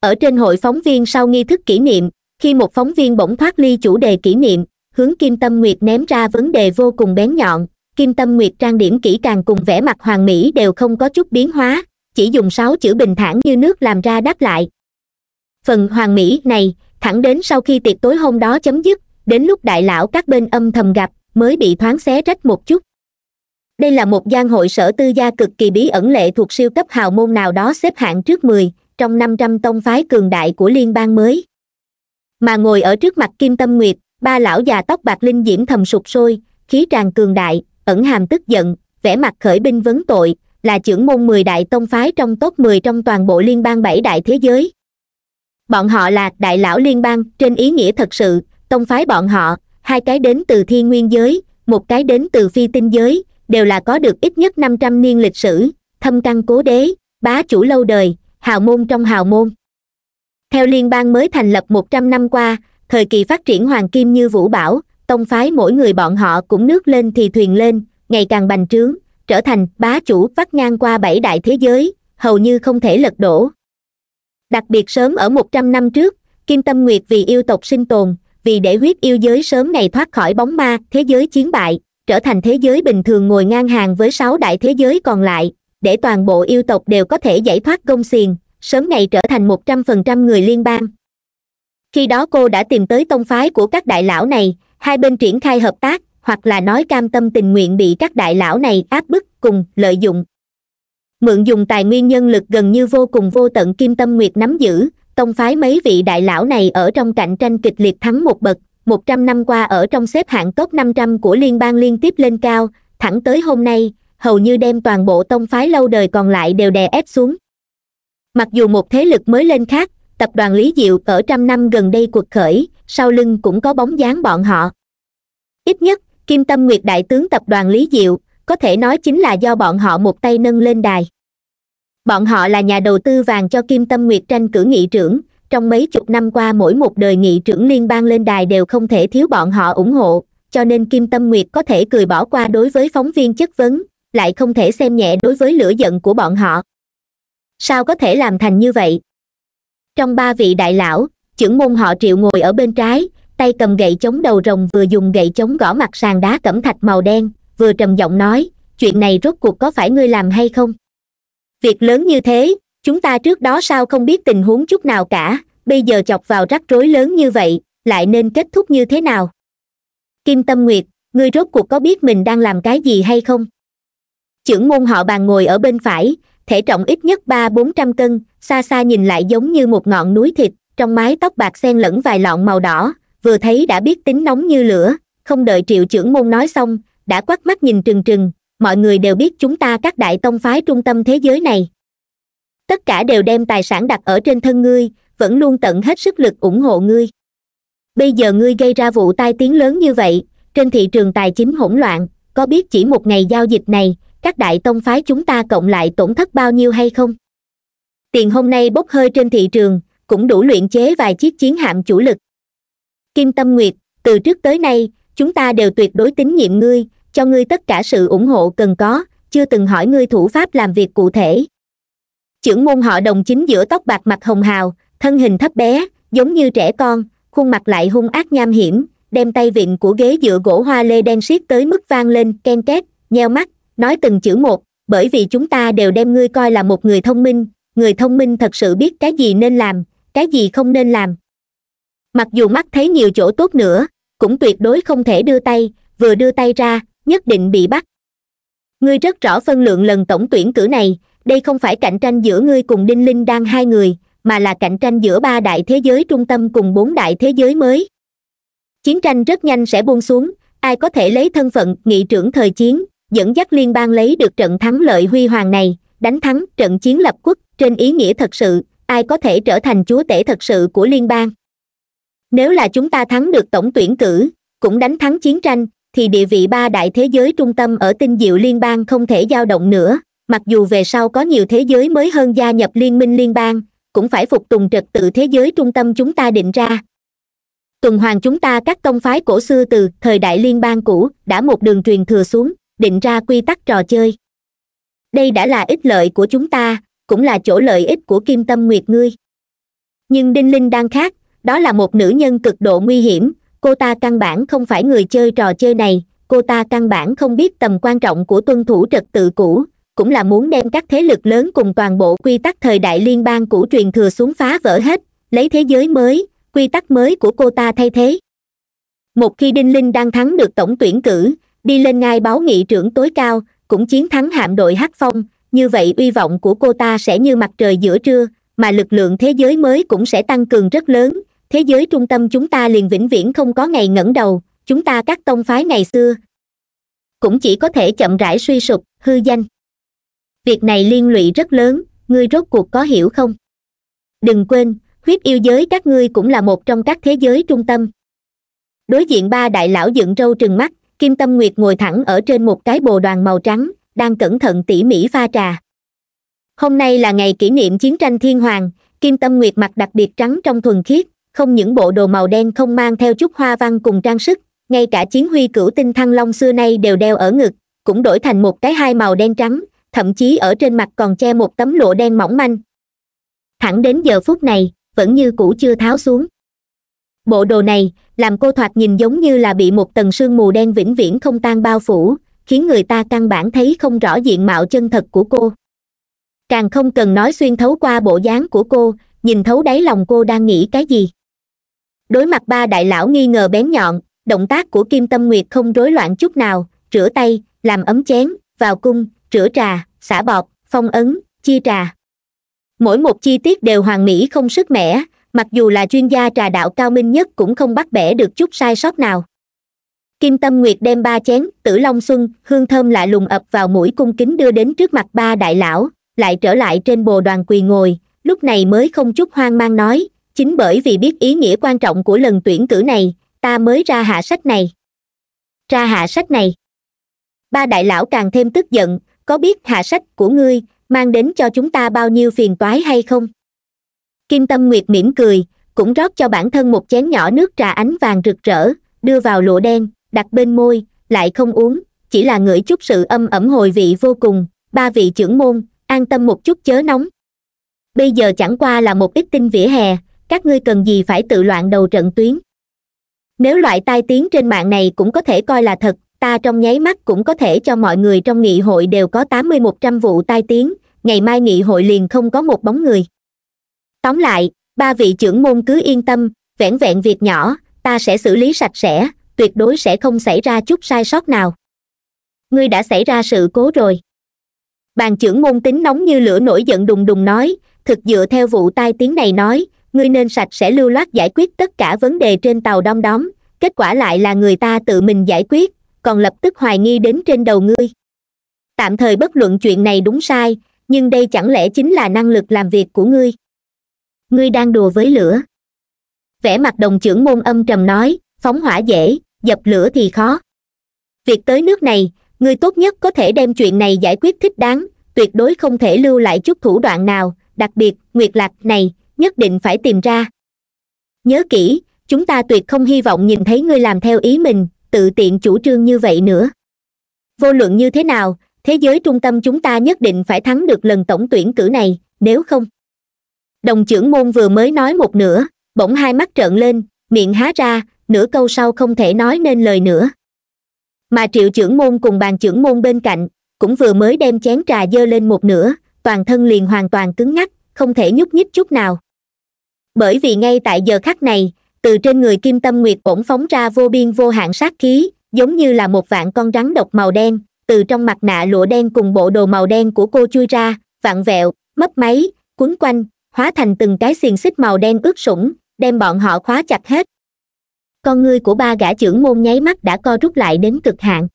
ở trên hội phóng viên sau nghi thức kỷ niệm khi một phóng viên bỗng thoát ly chủ đề kỷ niệm hướng kim tâm nguyệt ném ra vấn đề vô cùng bén nhọn kim tâm nguyệt trang điểm kỹ càng cùng vẻ mặt hoàng mỹ đều không có chút biến hóa chỉ dùng sáu chữ bình thản như nước làm ra đáp lại phần hoàng mỹ này thẳng đến sau khi tiệc tối hôm đó chấm dứt đến lúc đại lão các bên âm thầm gặp mới bị thoáng xé rách một chút đây là một gian hội sở tư gia cực kỳ bí ẩn lệ thuộc siêu cấp hào môn nào đó xếp hạng trước mười trong năm trăm tông phái cường đại của liên bang mới mà ngồi ở trước mặt kim tâm nguyệt ba lão già tóc bạc linh diễm thầm sụp sôi khí tràn cường đại ẩn hàm tức giận vẻ mặt khởi binh vấn tội là trưởng môn mười đại tông phái trong top mười trong toàn bộ liên bang bảy đại thế giới bọn họ là đại lão liên bang trên ý nghĩa thật sự tông phái bọn họ hai cái đến từ thiên nguyên giới một cái đến từ phi tinh giới đều là có được ít nhất năm trăm niên lịch sử thâm căn cố đế bá chủ lâu đời hào môn trong hào môn theo liên bang mới thành lập một trăm năm qua thời kỳ phát triển hoàng kim như vũ bảo tông phái mỗi người bọn họ cũng nước lên thì thuyền lên ngày càng bành trướng trở thành bá chủ vắt ngang qua bảy đại thế giới hầu như không thể lật đổ đặc biệt sớm ở một trăm năm trước kim tâm nguyệt vì yêu tộc sinh tồn vì để huyết yêu giới sớm ngày thoát khỏi bóng ma thế giới chiến bại trở thành thế giới bình thường ngồi ngang hàng với sáu đại thế giới còn lại để toàn bộ yêu tộc đều có thể giải thoát công xiềng sớm ngày trở thành một trăm phần trăm người liên bang khi đó cô đã tìm tới tông phái của các đại lão này hai bên triển khai hợp tác hoặc là nói cam tâm tình nguyện bị các đại lão này áp bức cùng lợi dụng mượn dùng tài nguyên nhân lực gần như vô cùng vô tận kim tâm nguyệt nắm giữ tông phái mấy vị đại lão này ở trong cạnh tranh kịch liệt thắng một bậc 100 năm qua ở trong xếp hạng top 500 của liên bang liên tiếp lên cao, thẳng tới hôm nay, hầu như đem toàn bộ tông phái lâu đời còn lại đều đè ép xuống. Mặc dù một thế lực mới lên khác, tập đoàn Lý Diệu ở trăm năm gần đây cuộc khởi, sau lưng cũng có bóng dáng bọn họ. Ít nhất, Kim Tâm Nguyệt Đại tướng tập đoàn Lý Diệu, có thể nói chính là do bọn họ một tay nâng lên đài. Bọn họ là nhà đầu tư vàng cho Kim Tâm Nguyệt tranh cử nghị trưởng, trong mấy chục năm qua mỗi một đời nghị trưởng liên bang lên đài đều không thể thiếu bọn họ ủng hộ cho nên kim tâm nguyệt có thể cười bỏ qua đối với phóng viên chất vấn lại không thể xem nhẹ đối với lửa giận của bọn họ sao có thể làm thành như vậy trong ba vị đại lão trưởng môn họ triệu ngồi ở bên trái tay cầm gậy chống đầu rồng vừa dùng gậy chống gõ mặt sàn đá cẩm thạch màu đen vừa trầm giọng nói chuyện này rốt cuộc có phải ngươi làm hay không việc lớn như thế chúng ta trước đó sao không biết tình huống chút nào cả bây giờ chọc vào rắc rối lớn như vậy lại nên kết thúc như thế nào kim tâm nguyệt ngươi rốt cuộc có biết mình đang làm cái gì hay không chưởng môn họ bàn ngồi ở bên phải thể trọng ít nhất ba bốn trăm cân xa xa nhìn lại giống như một ngọn núi thịt trong mái tóc bạc xen lẫn vài lọn màu đỏ vừa thấy đã biết tính nóng như lửa không đợi triệu trưởng môn nói xong đã quắt mắt nhìn trừng trừng mọi người đều biết chúng ta các đại tông phái trung tâm thế giới này tất cả đều đem tài sản đặt ở trên thân ngươi vẫn luôn tận hết sức lực ủng hộ ngươi bây giờ ngươi gây ra vụ tai tiếng lớn như vậy trên thị trường tài chính hỗn loạn có biết chỉ một ngày giao dịch này các đại tông phái chúng ta cộng lại tổn thất bao nhiêu hay không tiền hôm nay bốc hơi trên thị trường cũng đủ luyện chế vài chiếc chiến hạm chủ lực kim tâm nguyệt từ trước tới nay chúng ta đều tuyệt đối tín nhiệm ngươi cho ngươi tất cả sự ủng hộ cần có chưa từng hỏi ngươi thủ pháp làm việc cụ thể trưởng môn họ đồng chính giữa tóc bạc mặt hồng hào thân hình thấp bé giống như trẻ con khuôn mặt lại hung ác nham hiểm đem tay vịn của ghế dựa gỗ hoa lê đen siết tới mức vang lên ken két nheo mắt nói từng chữ một bởi vì chúng ta đều đem ngươi coi là một người thông minh người thông minh thật sự biết cái gì nên làm cái gì không nên làm mặc dù mắt thấy nhiều chỗ tốt nữa cũng tuyệt đối không thể đưa tay vừa đưa tay ra nhất định bị bắt ngươi rất rõ phân lượng lần tổng tuyển cử này đây không phải cạnh tranh giữa ngươi cùng đinh linh đang hai người mà là cạnh tranh giữa ba đại thế giới trung tâm cùng bốn đại thế giới mới chiến tranh rất nhanh sẽ buông xuống ai có thể lấy thân phận nghị trưởng thời chiến dẫn dắt liên bang lấy được trận thắng lợi huy hoàng này đánh thắng trận chiến lập quốc trên ý nghĩa thật sự ai có thể trở thành chúa tể thật sự của liên bang nếu là chúng ta thắng được tổng tuyển cử cũng đánh thắng chiến tranh thì địa vị ba đại thế giới trung tâm ở tinh diệu liên bang không thể dao động nữa mặc dù về sau có nhiều thế giới mới hơn gia nhập liên minh liên bang cũng phải phục tùng trật tự thế giới trung tâm chúng ta định ra tuần hoàn chúng ta các công phái cổ xưa từ thời đại liên bang cũ đã một đường truyền thừa xuống định ra quy tắc trò chơi đây đã là ích lợi của chúng ta cũng là chỗ lợi ích của kim tâm nguyệt ngươi nhưng đinh linh đang khác đó là một nữ nhân cực độ nguy hiểm cô ta căn bản không phải người chơi trò chơi này cô ta căn bản không biết tầm quan trọng của tuân thủ trật tự cũ cũng là muốn đem các thế lực lớn cùng toàn bộ quy tắc thời đại liên bang cũ truyền thừa xuống phá vỡ hết lấy thế giới mới quy tắc mới của cô ta thay thế một khi đinh linh đang thắng được tổng tuyển cử đi lên ngai báo nghị trưởng tối cao cũng chiến thắng hạm đội hắc phong như vậy uy vọng của cô ta sẽ như mặt trời giữa trưa mà lực lượng thế giới mới cũng sẽ tăng cường rất lớn thế giới trung tâm chúng ta liền vĩnh viễn không có ngày ngẩng đầu chúng ta các tông phái ngày xưa cũng chỉ có thể chậm rãi suy sụp hư danh việc này liên lụy rất lớn ngươi rốt cuộc có hiểu không đừng quên huyết yêu giới các ngươi cũng là một trong các thế giới trung tâm đối diện ba đại lão dựng râu trừng mắt kim tâm nguyệt ngồi thẳng ở trên một cái bồ đoàn màu trắng đang cẩn thận tỉ mỉ pha trà hôm nay là ngày kỷ niệm chiến tranh thiên hoàng kim tâm nguyệt mặc đặc biệt trắng trong thuần khiết không những bộ đồ màu đen không mang theo chút hoa văn cùng trang sức ngay cả chiến huy cửu tinh thăng long xưa nay đều đeo ở ngực cũng đổi thành một cái hai màu đen trắng thậm chí ở trên mặt còn che một tấm lộ đen mỏng manh thẳng đến giờ phút này vẫn như cũ chưa tháo xuống bộ đồ này làm cô thoạt nhìn giống như là bị một tầng sương mù đen vĩnh viễn không tan bao phủ khiến người ta căn bản thấy không rõ diện mạo chân thật của cô càng không cần nói xuyên thấu qua bộ dáng của cô nhìn thấu đáy lòng cô đang nghĩ cái gì đối mặt ba đại lão nghi ngờ bén nhọn động tác của kim tâm nguyệt không rối loạn chút nào rửa tay làm ấm chén vào cung rửa trà xả bọt phong ấn chia trà mỗi một chi tiết đều hoàn mỹ không sức mẻ mặc dù là chuyên gia trà đạo cao minh nhất cũng không bắt bẻ được chút sai sót nào kim tâm nguyệt đem ba chén tử long xuân hương thơm lạ lùng ập vào mũi cung kính đưa đến trước mặt ba đại lão lại trở lại trên bồ đoàn quỳ ngồi lúc này mới không chút hoang mang nói chính bởi vì biết ý nghĩa quan trọng của lần tuyển cử này ta mới ra hạ sách này ra hạ sách này ba đại lão càng thêm tức giận có biết hạ sách của ngươi mang đến cho chúng ta bao nhiêu phiền toái hay không kim tâm nguyệt mỉm cười cũng rót cho bản thân một chén nhỏ nước trà ánh vàng rực rỡ đưa vào lụa đen đặt bên môi lại không uống chỉ là ngửi chút sự âm ẩm hồi vị vô cùng ba vị trưởng môn an tâm một chút chớ nóng bây giờ chẳng qua là một ít tinh vỉa hè các ngươi cần gì phải tự loạn đầu trận tuyến nếu loại tai tiếng trên mạng này cũng có thể coi là thật ta trong nháy mắt cũng có thể cho mọi người trong nghị hội đều có tám mươi một trăm vụ tai tiếng ngày mai nghị hội liền không có một bóng người tóm lại ba vị trưởng môn cứ yên tâm vẹn vẹn việc nhỏ ta sẽ xử lý sạch sẽ tuyệt đối sẽ không xảy ra chút sai sót nào ngươi đã xảy ra sự cố rồi bàn trưởng môn tính nóng như lửa nổi giận đùng đùng nói thực dựa theo vụ tai tiếng này nói ngươi nên sạch sẽ lưu loát giải quyết tất cả vấn đề trên tàu đom đóm kết quả lại là người ta tự mình giải quyết còn lập tức hoài nghi đến trên đầu ngươi tạm thời bất luận chuyện này đúng sai nhưng đây chẳng lẽ chính là năng lực làm việc của ngươi ngươi đang đùa với lửa vẻ mặt đồng trưởng môn âm trầm nói phóng hỏa dễ dập lửa thì khó việc tới nước này ngươi tốt nhất có thể đem chuyện này giải quyết thích đáng tuyệt đối không thể lưu lại chút thủ đoạn nào đặc biệt nguyệt lạc này nhất định phải tìm ra nhớ kỹ chúng ta tuyệt không hy vọng nhìn thấy ngươi làm theo ý mình tự tiện chủ trương như vậy nữa vô luận như thế nào thế giới trung tâm chúng ta nhất định phải thắng được lần tổng tuyển cử này nếu không đồng trưởng môn vừa mới nói một nửa bỗng hai mắt trợn lên miệng há ra nửa câu sau không thể nói nên lời nữa mà triệu trưởng môn cùng bàn trưởng môn bên cạnh cũng vừa mới đem chén trà dơ lên một nửa toàn thân liền hoàn toàn cứng ngắc không thể nhúc nhích chút nào bởi vì ngay tại giờ khắc này từ trên người kim tâm nguyệt ổn phóng ra vô biên vô hạn sát khí giống như là một vạn con rắn độc màu đen từ trong mặt nạ lụa đen cùng bộ đồ màu đen của cô chui ra vặn vẹo mấp máy quấn quanh hóa thành từng cái xiềng xích màu đen ướt sũng đem bọn họ khóa chặt hết con ngươi của ba gã trưởng môn nháy mắt đã co rút lại đến cực hạn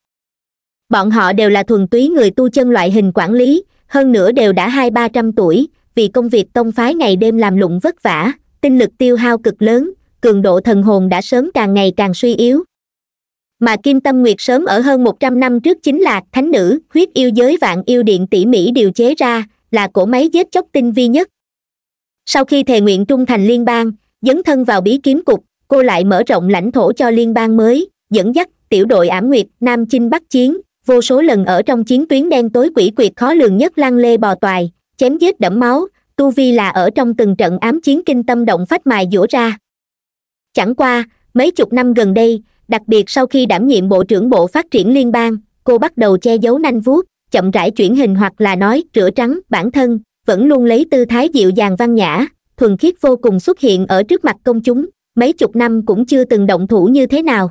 bọn họ đều là thuần túy người tu chân loại hình quản lý hơn nữa đều đã hai ba trăm tuổi vì công việc tông phái ngày đêm làm lụng vất vả tinh lực tiêu hao cực lớn cường độ thần hồn đã sớm càng ngày càng suy yếu mà kim tâm nguyệt sớm ở hơn một trăm năm trước chính là thánh nữ huyết yêu giới vạn yêu điện tỉ mỉ điều chế ra là cổ máy giết chóc tinh vi nhất sau khi thề nguyện trung thành liên bang dấn thân vào bí kiếm cục cô lại mở rộng lãnh thổ cho liên bang mới dẫn dắt tiểu đội ảm nguyệt nam chinh bắc chiến vô số lần ở trong chiến tuyến đen tối quỷ quyệt khó lường nhất lăng lê bò toài chém giết đẫm máu tu vi là ở trong từng trận ám chiến kinh tâm động phách mài dũa ra chẳng qua mấy chục năm gần đây đặc biệt sau khi đảm nhiệm bộ trưởng bộ phát triển liên bang cô bắt đầu che giấu nanh vuốt chậm rãi chuyển hình hoặc là nói rửa trắng bản thân vẫn luôn lấy tư thái dịu dàng văn nhã thuần khiết vô cùng xuất hiện ở trước mặt công chúng mấy chục năm cũng chưa từng động thủ như thế nào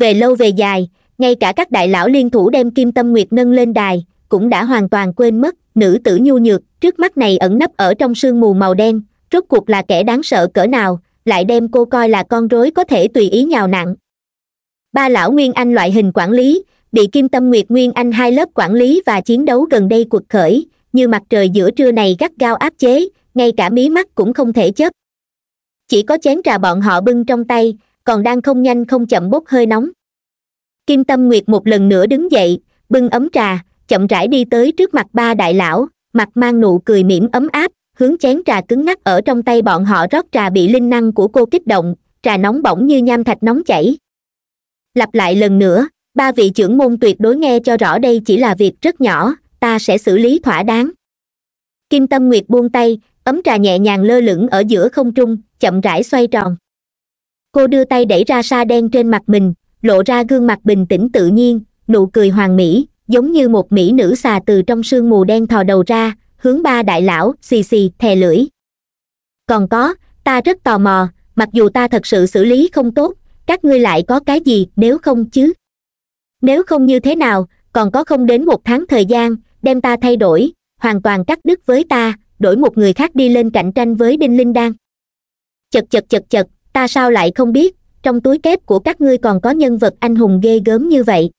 về lâu về dài ngay cả các đại lão liên thủ đem kim tâm nguyệt nâng lên đài cũng đã hoàn toàn quên mất nữ tử nhu nhược trước mắt này ẩn nấp ở trong sương mù màu đen rốt cuộc là kẻ đáng sợ cỡ nào lại đem cô coi là con rối có thể tùy ý nhào nặng ba lão nguyên anh loại hình quản lý bị kim tâm nguyệt nguyên anh hai lớp quản lý và chiến đấu gần đây cuộc khởi như mặt trời giữa trưa này gắt gao áp chế ngay cả mí mắt cũng không thể chớp chỉ có chén trà bọn họ bưng trong tay còn đang không nhanh không chậm bốc hơi nóng kim tâm nguyệt một lần nữa đứng dậy bưng ấm trà chậm rãi đi tới trước mặt ba đại lão mặt mang nụ cười mỉm ấm áp hướng chén trà cứng ngắc ở trong tay bọn họ rót trà bị linh năng của cô kích động trà nóng bỏng như nham thạch nóng chảy lặp lại lần nữa ba vị trưởng môn tuyệt đối nghe cho rõ đây chỉ là việc rất nhỏ ta sẽ xử lý thỏa đáng kim tâm nguyệt buông tay ấm trà nhẹ nhàng lơ lửng ở giữa không trung chậm rãi xoay tròn cô đưa tay đẩy ra sa đen trên mặt mình lộ ra gương mặt bình tĩnh tự nhiên nụ cười hoàng mỹ giống như một mỹ nữ xà từ trong sương mù đen thò đầu ra hướng ba đại lão xì xì thè lưỡi còn có ta rất tò mò mặc dù ta thật sự xử lý không tốt các ngươi lại có cái gì nếu không chứ nếu không như thế nào còn có không đến một tháng thời gian đem ta thay đổi hoàn toàn cắt đứt với ta đổi một người khác đi lên cạnh tranh với đinh linh đan chật chật chật chật ta sao lại không biết trong túi kép của các ngươi còn có nhân vật anh hùng ghê gớm như vậy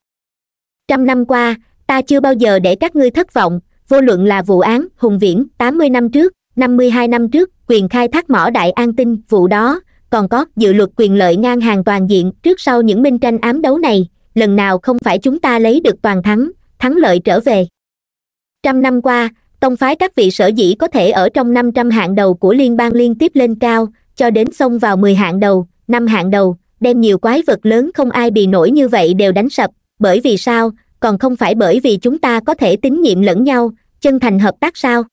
trăm năm qua ta chưa bao giờ để các ngươi thất vọng vô luận là vụ án hùng viễn 80 năm trước 52 năm trước quyền khai thác mỏ đại an tinh vụ đó còn có dự luật quyền lợi ngang hàng toàn diện trước sau những minh tranh ám đấu này lần nào không phải chúng ta lấy được toàn thắng thắng lợi trở về trăm năm qua tông phái các vị sở dĩ có thể ở trong 500 hạng đầu của liên bang liên tiếp lên cao cho đến xông vào 10 hạng đầu năm hạng đầu đem nhiều quái vật lớn không ai bị nổi như vậy đều đánh sập bởi vì sao còn không phải bởi vì chúng ta có thể tín nhiệm lẫn nhau chân thành hợp tác sao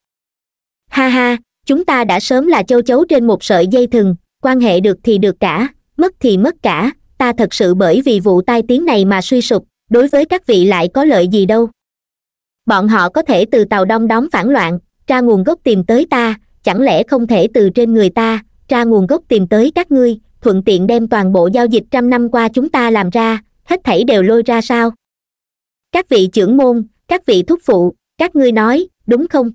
ha ha chúng ta đã sớm là châu chấu trên một sợi dây thừng quan hệ được thì được cả mất thì mất cả ta thật sự bởi vì vụ tai tiếng này mà suy sụp đối với các vị lại có lợi gì đâu bọn họ có thể từ tàu đông đóng phản loạn tra nguồn gốc tìm tới ta chẳng lẽ không thể từ trên người ta tra nguồn gốc tìm tới các ngươi thuận tiện đem toàn bộ giao dịch trăm năm qua chúng ta làm ra hết thảy đều lôi ra sao các vị trưởng môn các vị thúc phụ các ngươi nói đúng không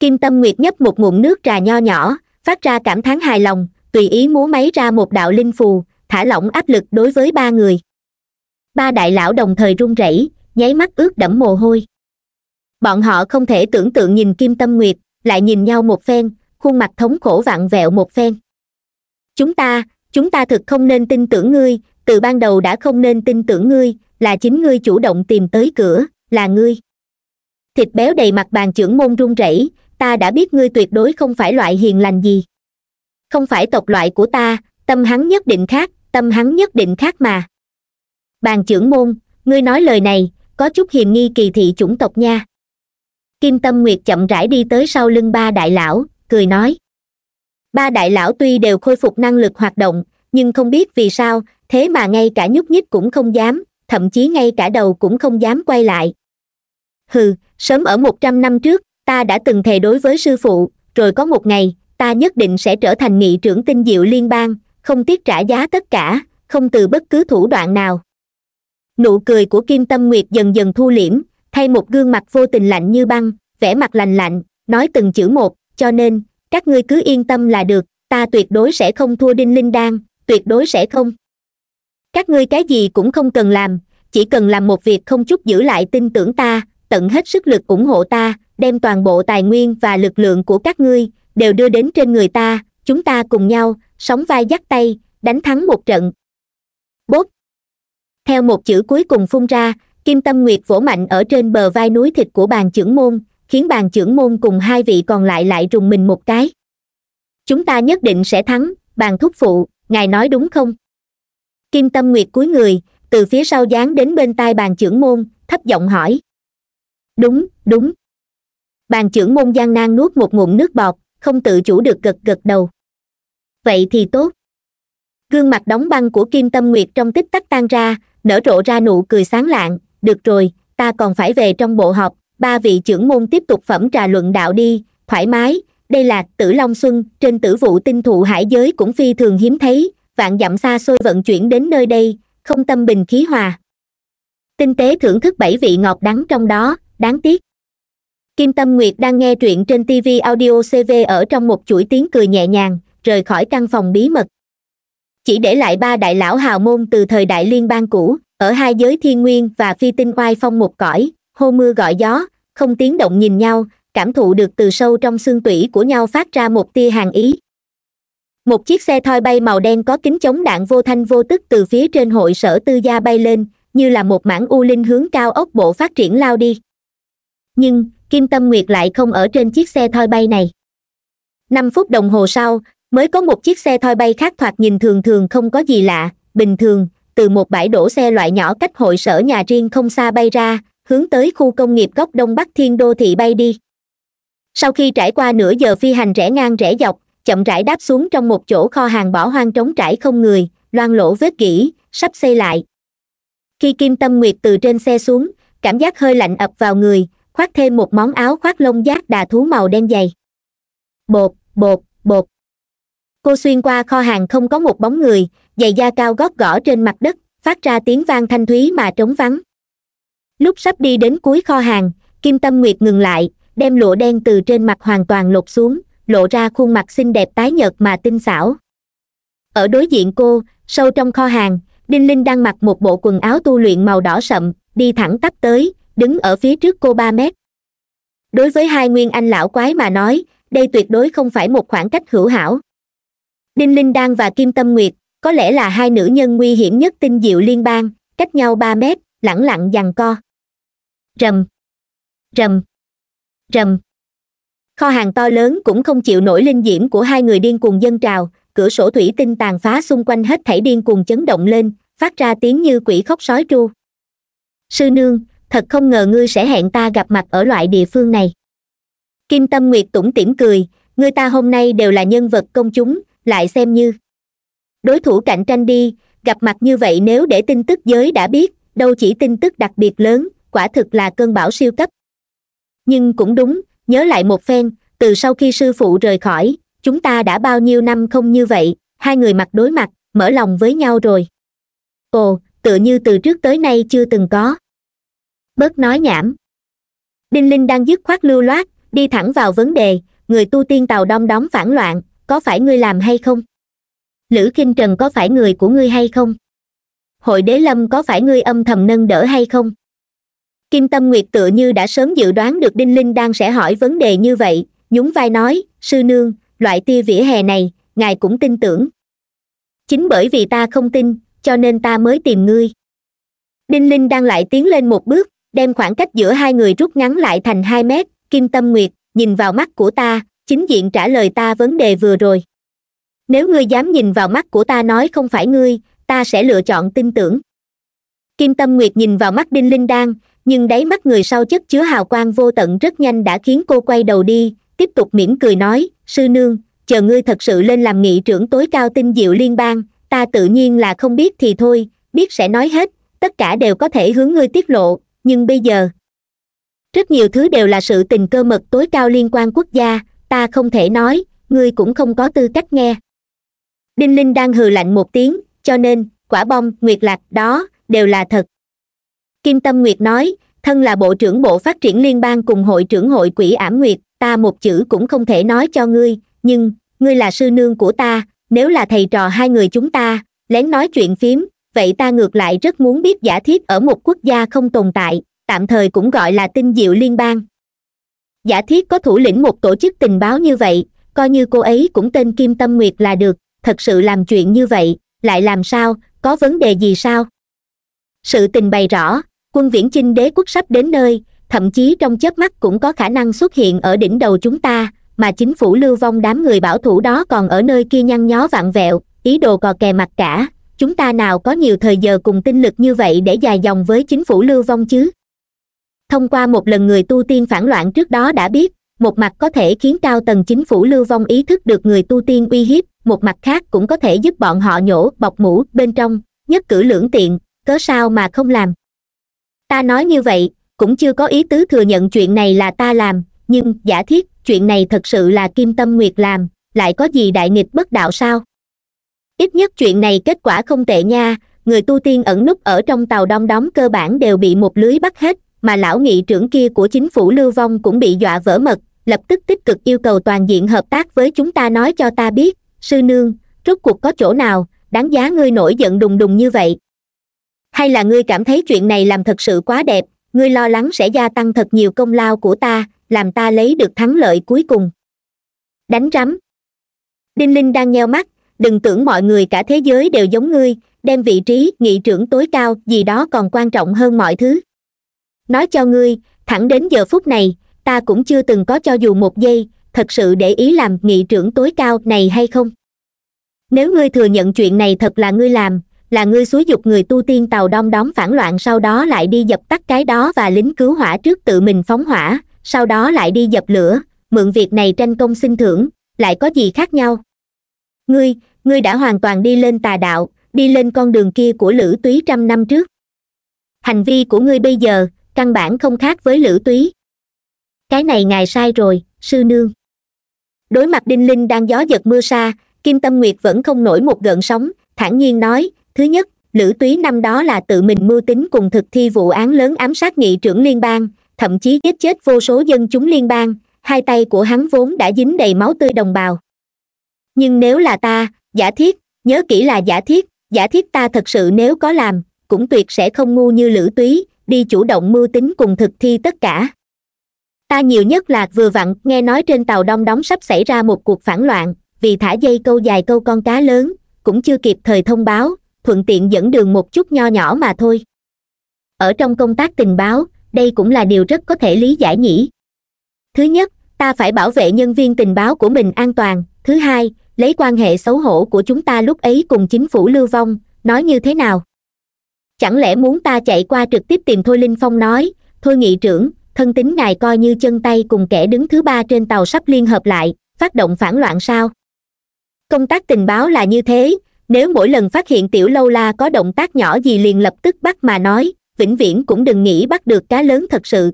kim tâm nguyệt nhấp một ngụm nước trà nho nhỏ phát ra cảm thán hài lòng tùy ý múa máy ra một đạo linh phù thả lỏng áp lực đối với ba người ba đại lão đồng thời run rẩy nháy mắt ướt đẫm mồ hôi bọn họ không thể tưởng tượng nhìn kim tâm nguyệt lại nhìn nhau một phen khuôn mặt thống khổ vặn vẹo một phen chúng ta chúng ta thực không nên tin tưởng ngươi từ ban đầu đã không nên tin tưởng ngươi là chính ngươi chủ động tìm tới cửa là ngươi thịt béo đầy mặt bàn trưởng môn run rẩy ta đã biết ngươi tuyệt đối không phải loại hiền lành gì không phải tộc loại của ta tâm hắn nhất định khác tâm hắn nhất định khác mà bàn trưởng môn ngươi nói lời này có chút hiềm nghi kỳ thị chủng tộc nha kim tâm nguyệt chậm rãi đi tới sau lưng ba đại lão cười nói ba đại lão tuy đều khôi phục năng lực hoạt động nhưng không biết vì sao thế mà ngay cả nhúc nhích cũng không dám thậm chí ngay cả đầu cũng không dám quay lại hừ sớm ở một trăm năm trước ta đã từng thề đối với sư phụ rồi có một ngày ta nhất định sẽ trở thành nghị trưởng tinh diệu liên bang không tiếc trả giá tất cả không từ bất cứ thủ đoạn nào nụ cười của kim tâm nguyệt dần dần thu liễm thay một gương mặt vô tình lạnh như băng vẻ mặt lành lạnh nói từng chữ một cho nên các ngươi cứ yên tâm là được ta tuyệt đối sẽ không thua đinh linh đan tuyệt đối sẽ không các ngươi cái gì cũng không cần làm chỉ cần làm một việc không chút giữ lại tin tưởng ta tận hết sức lực ủng hộ ta đem toàn bộ tài nguyên và lực lượng của các ngươi đều đưa đến trên người ta chúng ta cùng nhau sóng vai dắt tay đánh thắng một trận bốt theo một chữ cuối cùng phun ra kim tâm nguyệt vỗ mạnh ở trên bờ vai núi thịt của bàn trưởng môn khiến bàn trưởng môn cùng hai vị còn lại lại rùng mình một cái chúng ta nhất định sẽ thắng bàn thúc phụ ngài nói đúng không kim tâm nguyệt cúi người từ phía sau dán đến bên tai bàn trưởng môn thấp giọng hỏi đúng đúng bàn trưởng môn gian nan nuốt một ngụm nước bọt không tự chủ được gật gật đầu vậy thì tốt gương mặt đóng băng của kim tâm nguyệt trong tích tắc tan ra nở rộ ra nụ cười sáng lạng được rồi ta còn phải về trong bộ họp ba vị trưởng môn tiếp tục phẩm trà luận đạo đi thoải mái đây là tử long xuân trên tử vụ tinh thụ hải giới cũng phi thường hiếm thấy vạn dặm xa xôi vận chuyển đến nơi đây không tâm bình khí hòa tinh tế thưởng thức bảy vị ngọt đắng trong đó đáng tiếc kim tâm nguyệt đang nghe truyện trên tv audio cv ở trong một chuỗi tiếng cười nhẹ nhàng rời khỏi căn phòng bí mật chỉ để lại ba đại lão hào môn từ thời đại liên bang cũ ở hai giới thiên nguyên và phi tinh oai phong một cõi hô mưa gọi gió không tiếng động nhìn nhau cảm thụ được từ sâu trong xương tủy của nhau phát ra một tia hàng ý một chiếc xe thoi bay màu đen có kính chống đạn vô thanh vô tức từ phía trên hội sở tư gia bay lên như là một mảng u linh hướng cao ốc bộ phát triển lao đi nhưng kim tâm nguyệt lại không ở trên chiếc xe thoi bay này năm phút đồng hồ sau mới có một chiếc xe thoi bay khác thoạt nhìn thường thường không có gì lạ bình thường từ một bãi đổ xe loại nhỏ cách hội sở nhà riêng không xa bay ra hướng tới khu công nghiệp góc đông bắc thiên đô thị bay đi sau khi trải qua nửa giờ phi hành rẽ ngang rẽ dọc chậm rãi đáp xuống trong một chỗ kho hàng bỏ hoang trống trải không người loang lỗ vết gỉ sắp xây lại khi kim tâm nguyệt từ trên xe xuống cảm giác hơi lạnh ập vào người khoác thêm một món áo khoác lông giác đà thú màu đen dày bột bột bột cô xuyên qua kho hàng không có một bóng người giày da cao gót gõ trên mặt đất phát ra tiếng vang thanh thúy mà trống vắng lúc sắp đi đến cuối kho hàng kim tâm nguyệt ngừng lại đem lụa đen từ trên mặt hoàn toàn lột xuống lộ ra khuôn mặt xinh đẹp tái nhợt mà tinh xảo ở đối diện cô sâu trong kho hàng đinh linh đang mặc một bộ quần áo tu luyện màu đỏ sậm đi thẳng tắp tới đứng ở phía trước cô ba mét đối với hai nguyên anh lão quái mà nói đây tuyệt đối không phải một khoảng cách hữu hảo đinh linh đan và kim tâm nguyệt có lẽ là hai nữ nhân nguy hiểm nhất tinh diệu liên bang cách nhau ba mét lẳng lặng giằng co rầm rầm rầm kho hàng to lớn cũng không chịu nổi linh diễm của hai người điên cuồng dân trào cửa sổ thủy tinh tàn phá xung quanh hết thảy điên cuồng chấn động lên phát ra tiếng như quỷ khóc sói tru sư nương thật không ngờ ngươi sẽ hẹn ta gặp mặt ở loại địa phương này kim tâm nguyệt tủm tỉm cười ngươi ta hôm nay đều là nhân vật công chúng lại xem như đối thủ cạnh tranh đi gặp mặt như vậy nếu để tin tức giới đã biết đâu chỉ tin tức đặc biệt lớn quả thực là cơn bão siêu cấp nhưng cũng đúng nhớ lại một phen từ sau khi sư phụ rời khỏi chúng ta đã bao nhiêu năm không như vậy hai người mặt đối mặt mở lòng với nhau rồi ồ tựa như từ trước tới nay chưa từng có bớt nói nhảm đinh linh đang dứt khoát lưu loát đi thẳng vào vấn đề người tu tiên tàu đom đóm phản loạn có phải ngươi làm hay không lữ k trần có phải người của ngươi hay không hội đế lâm có phải ngươi âm thầm nâng đỡ hay không kim tâm nguyệt tựa như đã sớm dự đoán được đinh linh đang sẽ hỏi vấn đề như vậy nhún vai nói sư nương loại tia vỉa hè này ngài cũng tin tưởng chính bởi vì ta không tin cho nên ta mới tìm ngươi đinh linh đang lại tiến lên một bước đem khoảng cách giữa hai người rút ngắn lại thành hai mét kim tâm nguyệt nhìn vào mắt của ta chính diện trả lời ta vấn đề vừa rồi nếu ngươi dám nhìn vào mắt của ta nói không phải ngươi ta sẽ lựa chọn tin tưởng kim tâm nguyệt nhìn vào mắt đinh linh Đang nhưng đáy mắt người sau chất chứa hào quang vô tận rất nhanh đã khiến cô quay đầu đi tiếp tục mỉm cười nói sư nương chờ ngươi thật sự lên làm nghị trưởng tối cao tinh diệu liên bang ta tự nhiên là không biết thì thôi biết sẽ nói hết tất cả đều có thể hướng ngươi tiết lộ nhưng bây giờ rất nhiều thứ đều là sự tình cơ mật tối cao liên quan quốc gia ta không thể nói ngươi cũng không có tư cách nghe đinh linh đang hừ lạnh một tiếng cho nên quả bom nguyệt lạc đó đều là thật kim tâm nguyệt nói thân là bộ trưởng bộ phát triển liên bang cùng hội trưởng hội Quỷ ảm nguyệt ta một chữ cũng không thể nói cho ngươi nhưng ngươi là sư nương của ta nếu là thầy trò hai người chúng ta lén nói chuyện phím vậy ta ngược lại rất muốn biết giả thiết ở một quốc gia không tồn tại tạm thời cũng gọi là tinh diệu liên bang giả thiết có thủ lĩnh một tổ chức tình báo như vậy coi như cô ấy cũng tên kim tâm nguyệt là được thật sự làm chuyện như vậy lại làm sao có vấn đề gì sao sự tình bày rõ quân viễn chinh đế quốc sắp đến nơi thậm chí trong chớp mắt cũng có khả năng xuất hiện ở đỉnh đầu chúng ta mà chính phủ lưu vong đám người bảo thủ đó còn ở nơi kia nhăn nhó vạn vẹo ý đồ cò kè mặt cả chúng ta nào có nhiều thời giờ cùng tinh lực như vậy để dài dòng với chính phủ lưu vong chứ thông qua một lần người tu tiên phản loạn trước đó đã biết một mặt có thể khiến cao tầng chính phủ lưu vong ý thức được người tu tiên uy hiếp một mặt khác cũng có thể giúp bọn họ nhổ bọc mũ bên trong nhất cử lưỡng tiện cớ sao mà không làm ta nói như vậy cũng chưa có ý tứ thừa nhận chuyện này là ta làm nhưng giả thiết chuyện này thật sự là kim tâm nguyệt làm lại có gì đại nghịch bất đạo sao ít nhất chuyện này kết quả không tệ nha người tu tiên ẩn núp ở trong tàu đom đóm cơ bản đều bị một lưới bắt hết mà lão nghị trưởng kia của chính phủ lưu vong cũng bị dọa vỡ mật lập tức tích cực yêu cầu toàn diện hợp tác với chúng ta nói cho ta biết sư nương rốt cuộc có chỗ nào đáng giá ngươi nổi giận đùng đùng như vậy hay là ngươi cảm thấy chuyện này làm thật sự quá đẹp ngươi lo lắng sẽ gia tăng thật nhiều công lao của ta làm ta lấy được thắng lợi cuối cùng đánh rắm đinh linh đang nheo mắt đừng tưởng mọi người cả thế giới đều giống ngươi đem vị trí nghị trưởng tối cao gì đó còn quan trọng hơn mọi thứ nói cho ngươi thẳng đến giờ phút này ta cũng chưa từng có cho dù một giây thật sự để ý làm nghị trưởng tối cao này hay không nếu ngươi thừa nhận chuyện này thật là ngươi làm là ngươi xúi dục người tu tiên tàu đom đóm phản loạn sau đó lại đi dập tắt cái đó và lính cứu hỏa trước tự mình phóng hỏa sau đó lại đi dập lửa mượn việc này tranh công xin thưởng lại có gì khác nhau ngươi ngươi đã hoàn toàn đi lên tà đạo đi lên con đường kia của lữ túy trăm năm trước hành vi của ngươi bây giờ căn bản không khác với lữ túy cái này ngài sai rồi sư nương đối mặt đinh linh đang gió giật mưa xa kim tâm nguyệt vẫn không nổi một gợn sóng thản nhiên nói thứ nhất lữ túy năm đó là tự mình mưu tính cùng thực thi vụ án lớn ám sát nghị trưởng liên bang thậm chí giết chết vô số dân chúng liên bang hai tay của hắn vốn đã dính đầy máu tươi đồng bào nhưng nếu là ta giả thiết nhớ kỹ là giả thiết giả thiết ta thật sự nếu có làm cũng tuyệt sẽ không ngu như lữ túy đi chủ động mưu tính cùng thực thi tất cả ta nhiều nhất là vừa vặn nghe nói trên tàu đông đóng sắp xảy ra một cuộc phản loạn vì thả dây câu dài câu con cá lớn cũng chưa kịp thời thông báo thuận tiện dẫn đường một chút nho nhỏ mà thôi ở trong công tác tình báo đây cũng là điều rất có thể lý giải nhỉ thứ nhất ta phải bảo vệ nhân viên tình báo của mình an toàn thứ hai lấy quan hệ xấu hổ của chúng ta lúc ấy cùng chính phủ lưu vong nói như thế nào chẳng lẽ muốn ta chạy qua trực tiếp tìm thôi linh phong nói thôi nghị trưởng thân tín ngài coi như chân tay cùng kẻ đứng thứ ba trên tàu sắp liên hợp lại phát động phản loạn sao công tác tình báo là như thế nếu mỗi lần phát hiện tiểu lâu la có động tác nhỏ gì liền lập tức bắt mà nói vĩnh viễn cũng đừng nghĩ bắt được cá lớn thật sự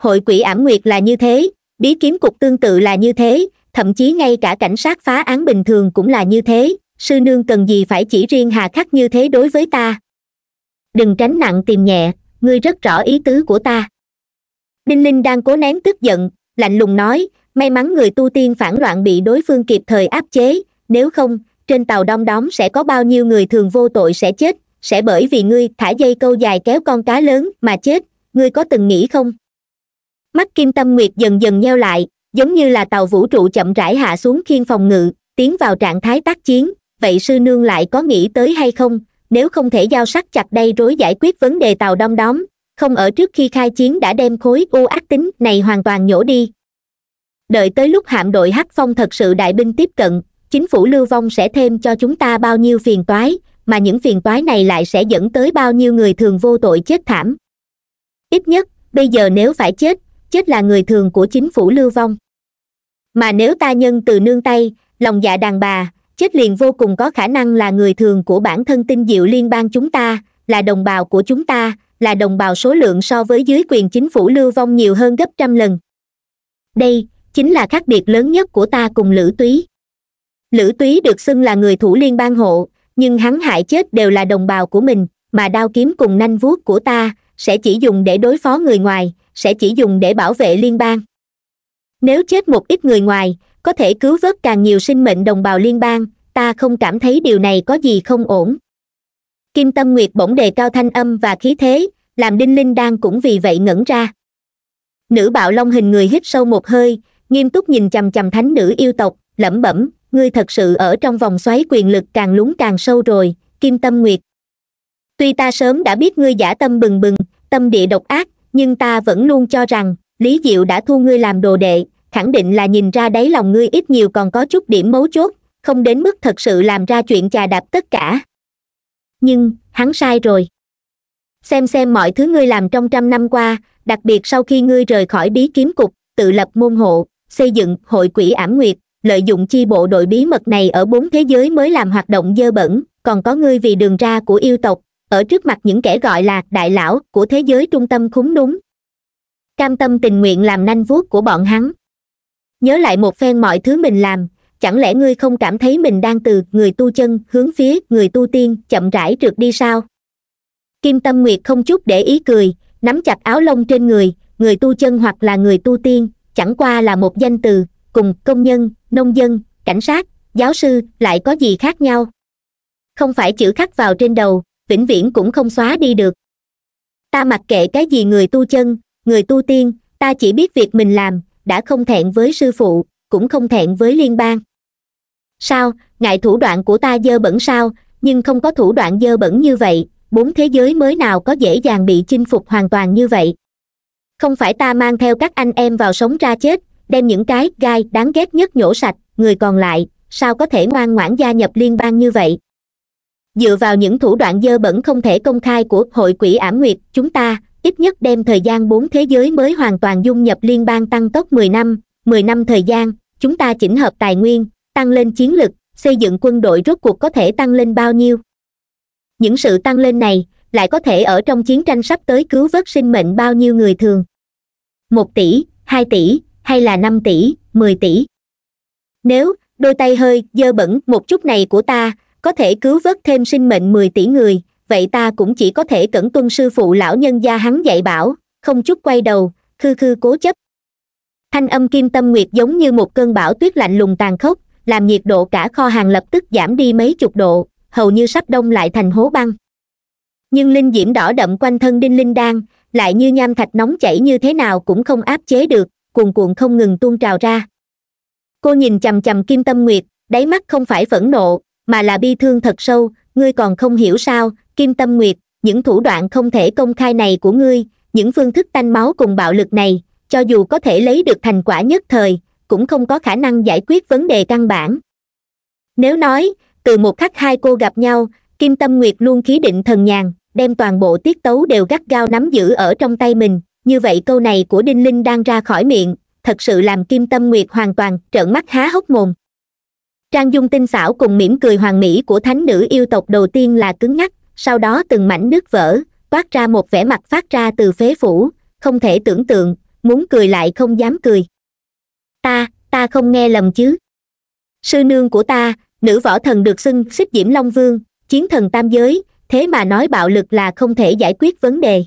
hội quỷ ảm nguyệt là như thế bí kiếm cục tương tự là như thế thậm chí ngay cả cảnh sát phá án bình thường cũng là như thế sư nương cần gì phải chỉ riêng hà khắc như thế đối với ta đừng tránh nặng tìm nhẹ ngươi rất rõ ý tứ của ta đinh linh đang cố nén tức giận lạnh lùng nói may mắn người tu tiên phản loạn bị đối phương kịp thời áp chế nếu không trên tàu đom đóm sẽ có bao nhiêu người thường vô tội sẽ chết sẽ bởi vì ngươi thả dây câu dài kéo con cá lớn mà chết ngươi có từng nghĩ không mắt kim tâm nguyệt dần dần nheo lại giống như là tàu vũ trụ chậm rãi hạ xuống khiên phòng ngự tiến vào trạng thái tác chiến vậy sư nương lại có nghĩ tới hay không nếu không thể giao sắc chặt đây rối giải quyết vấn đề tàu đom đóm không ở trước khi khai chiến đã đem khối u ác tính này hoàn toàn nhổ đi đợi tới lúc hạm đội hắc phong thật sự đại binh tiếp cận chính phủ lưu vong sẽ thêm cho chúng ta bao nhiêu phiền toái mà những phiền toái này lại sẽ dẫn tới bao nhiêu người thường vô tội chết thảm ít nhất bây giờ nếu phải chết chết là người thường của chính phủ lưu vong mà nếu ta nhân từ nương tay lòng dạ đàn bà chết liền vô cùng có khả năng là người thường của bản thân tinh diệu liên bang chúng ta là đồng bào của chúng ta là đồng bào số lượng so với dưới quyền chính phủ lưu vong nhiều hơn gấp trăm lần đây chính là khác biệt lớn nhất của ta cùng lữ túy lữ túy được xưng là người thủ liên bang hộ nhưng hắn hại chết đều là đồng bào của mình mà đao kiếm cùng nanh vuốt của ta sẽ chỉ dùng để đối phó người ngoài sẽ chỉ dùng để bảo vệ liên bang nếu chết một ít người ngoài có thể cứu vớt càng nhiều sinh mệnh đồng bào liên bang ta không cảm thấy điều này có gì không ổn kim tâm nguyệt bỗng đề cao thanh âm và khí thế làm đinh linh Đan cũng vì vậy ngẩn ra nữ bạo long hình người hít sâu một hơi nghiêm túc nhìn chằm chằm thánh nữ yêu tộc lẩm bẩm ngươi thật sự ở trong vòng xoáy quyền lực càng lún càng sâu rồi kim tâm nguyệt tuy ta sớm đã biết ngươi giả tâm bừng bừng tâm địa độc ác nhưng ta vẫn luôn cho rằng lý diệu đã thu ngươi làm đồ đệ khẳng định là nhìn ra đáy lòng ngươi ít nhiều còn có chút điểm mấu chốt không đến mức thật sự làm ra chuyện chà đạp tất cả nhưng hắn sai rồi xem xem mọi thứ ngươi làm trong trăm năm qua đặc biệt sau khi ngươi rời khỏi bí kiếm cục tự lập môn hộ xây dựng hội quỷ ảm nguyệt lợi dụng chi bộ đội bí mật này ở bốn thế giới mới làm hoạt động dơ bẩn còn có ngươi vì đường ra của yêu tộc ở trước mặt những kẻ gọi là đại lão của thế giới trung tâm khúng đúng cam tâm tình nguyện làm nanh vuốt của bọn hắn nhớ lại một phen mọi thứ mình làm chẳng lẽ ngươi không cảm thấy mình đang từ người tu chân hướng phía người tu tiên chậm rãi trượt đi sao kim tâm nguyệt không chút để ý cười nắm chặt áo lông trên người người tu chân hoặc là người tu tiên chẳng qua là một danh từ cùng công nhân nông dân cảnh sát giáo sư lại có gì khác nhau không phải chữ khắc vào trên đầu vĩnh viễn cũng không xóa đi được ta mặc kệ cái gì người tu chân người tu tiên ta chỉ biết việc mình làm đã không thẹn với sư phụ cũng không thẹn với liên bang sao ngại thủ đoạn của ta dơ bẩn sao nhưng không có thủ đoạn dơ bẩn như vậy bốn thế giới mới nào có dễ dàng bị chinh phục hoàn toàn như vậy không phải ta mang theo các anh em vào sống ra chết đem những cái gai đáng ghét nhất nhổ sạch người còn lại sao có thể ngoan ngoãn gia nhập liên bang như vậy dựa vào những thủ đoạn dơ bẩn không thể công khai của hội quỷ ảm nguyệt chúng ta ít nhất đem thời gian bốn thế giới mới hoàn toàn dung nhập liên bang tăng tốc mười năm mười năm thời gian chúng ta chỉnh hợp tài nguyên tăng lên chiến lực xây dựng quân đội rốt cuộc có thể tăng lên bao nhiêu những sự tăng lên này lại có thể ở trong chiến tranh sắp tới cứu vớt sinh mệnh bao nhiêu người thường một tỷ hai tỷ hay là năm tỷ mười tỷ nếu đôi tay hơi dơ bẩn một chút này của ta có thể cứu vớt thêm sinh mệnh mười tỷ người vậy ta cũng chỉ có thể cẩn tuân sư phụ lão nhân gia hắn dạy bảo không chút quay đầu khư khư cố chấp thanh âm kim tâm nguyệt giống như một cơn bão tuyết lạnh lùng tàn khốc làm nhiệt độ cả kho hàng lập tức giảm đi mấy chục độ hầu như sắp đông lại thành hố băng nhưng linh diễm đỏ đậm quanh thân đinh linh đan lại như nham thạch nóng chảy như thế nào cũng không áp chế được cuồn cuộn không ngừng tuôn trào ra cô nhìn chằm chằm kim tâm nguyệt đáy mắt không phải phẫn nộ mà là bi thương thật sâu ngươi còn không hiểu sao kim tâm nguyệt những thủ đoạn không thể công khai này của ngươi những phương thức tanh máu cùng bạo lực này cho dù có thể lấy được thành quả nhất thời cũng không có khả năng giải quyết vấn đề căn bản nếu nói từ một khắc hai cô gặp nhau kim tâm nguyệt luôn khí định thần nhàn đem toàn bộ tiết tấu đều gắt gao nắm giữ ở trong tay mình như vậy câu này của đinh linh đang ra khỏi miệng thật sự làm kim tâm nguyệt hoàn toàn trợn mắt há hốc mồm trang dung tinh xảo cùng mỉm cười hoàng mỹ của thánh nữ yêu tộc đầu tiên là cứng nhắc, sau đó từng mảnh nước vỡ toát ra một vẻ mặt phát ra từ phế phủ không thể tưởng tượng muốn cười lại không dám cười ta ta không nghe lầm chứ sư nương của ta nữ võ thần được xưng xích diễm long vương chiến thần tam giới thế mà nói bạo lực là không thể giải quyết vấn đề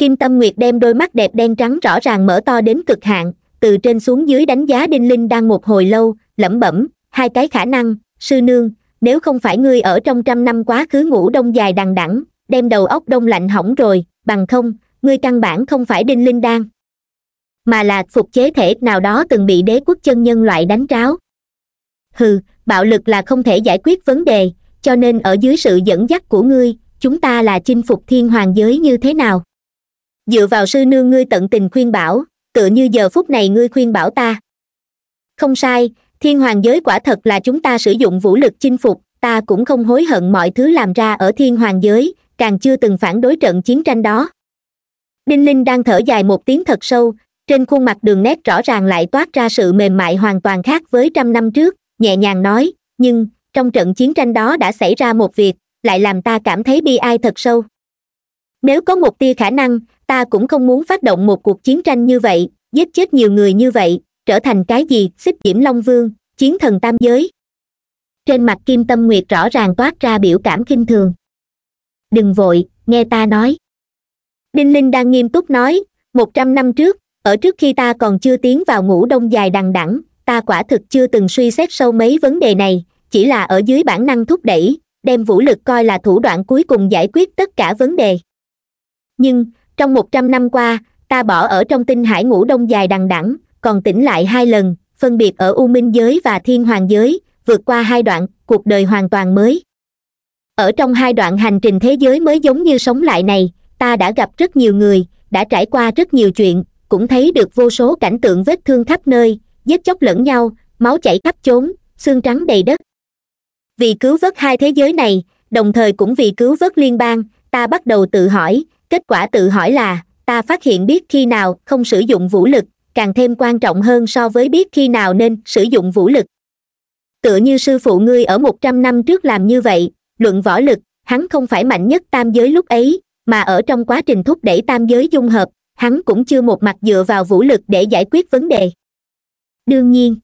kim tâm nguyệt đem đôi mắt đẹp đen trắng rõ ràng mở to đến cực hạn từ trên xuống dưới đánh giá đinh linh đang một hồi lâu lẩm bẩm hai cái khả năng sư nương nếu không phải ngươi ở trong trăm năm quá khứ ngủ đông dài đằng đẳng, đem đầu óc đông lạnh hỏng rồi bằng không ngươi căn bản không phải đinh linh đan mà là phục chế thể nào đó từng bị đế quốc chân nhân loại đánh tráo hừ bạo lực là không thể giải quyết vấn đề cho nên ở dưới sự dẫn dắt của ngươi chúng ta là chinh phục thiên hoàng giới như thế nào dựa vào sư nương ngươi tận tình khuyên bảo tựa như giờ phút này ngươi khuyên bảo ta không sai thiên hoàng giới quả thật là chúng ta sử dụng vũ lực chinh phục ta cũng không hối hận mọi thứ làm ra ở thiên hoàng giới càng chưa từng phản đối trận chiến tranh đó đinh linh đang thở dài một tiếng thật sâu trên khuôn mặt đường nét rõ ràng lại toát ra sự mềm mại hoàn toàn khác với trăm năm trước nhẹ nhàng nói nhưng trong trận chiến tranh đó đã xảy ra một việc lại làm ta cảm thấy bi ai thật sâu nếu có một tia khả năng ta cũng không muốn phát động một cuộc chiến tranh như vậy giết chết nhiều người như vậy trở thành cái gì xích diễm long vương chiến thần tam giới trên mặt kim tâm nguyệt rõ ràng toát ra biểu cảm kinh thường đừng vội nghe ta nói đinh linh đang nghiêm túc nói một trăm năm trước ở trước khi ta còn chưa tiến vào ngủ đông dài đằng đẵng ta quả thực chưa từng suy xét sâu mấy vấn đề này chỉ là ở dưới bản năng thúc đẩy đem vũ lực coi là thủ đoạn cuối cùng giải quyết tất cả vấn đề nhưng trong một trăm năm qua ta bỏ ở trong tinh hải ngủ đông dài đằng đẳng, còn tỉnh lại hai lần phân biệt ở u minh giới và thiên hoàng giới vượt qua hai đoạn cuộc đời hoàn toàn mới ở trong hai đoạn hành trình thế giới mới giống như sống lại này ta đã gặp rất nhiều người đã trải qua rất nhiều chuyện cũng thấy được vô số cảnh tượng vết thương khắp nơi vết chóc lẫn nhau máu chảy khắp chốn xương trắng đầy đất vì cứu vớt hai thế giới này đồng thời cũng vì cứu vớt liên bang ta bắt đầu tự hỏi kết quả tự hỏi là ta phát hiện biết khi nào không sử dụng vũ lực càng thêm quan trọng hơn so với biết khi nào nên sử dụng vũ lực tựa như sư phụ ngươi ở một trăm năm trước làm như vậy luận võ lực hắn không phải mạnh nhất tam giới lúc ấy mà ở trong quá trình thúc đẩy tam giới dung hợp hắn cũng chưa một mặt dựa vào vũ lực để giải quyết vấn đề đương nhiên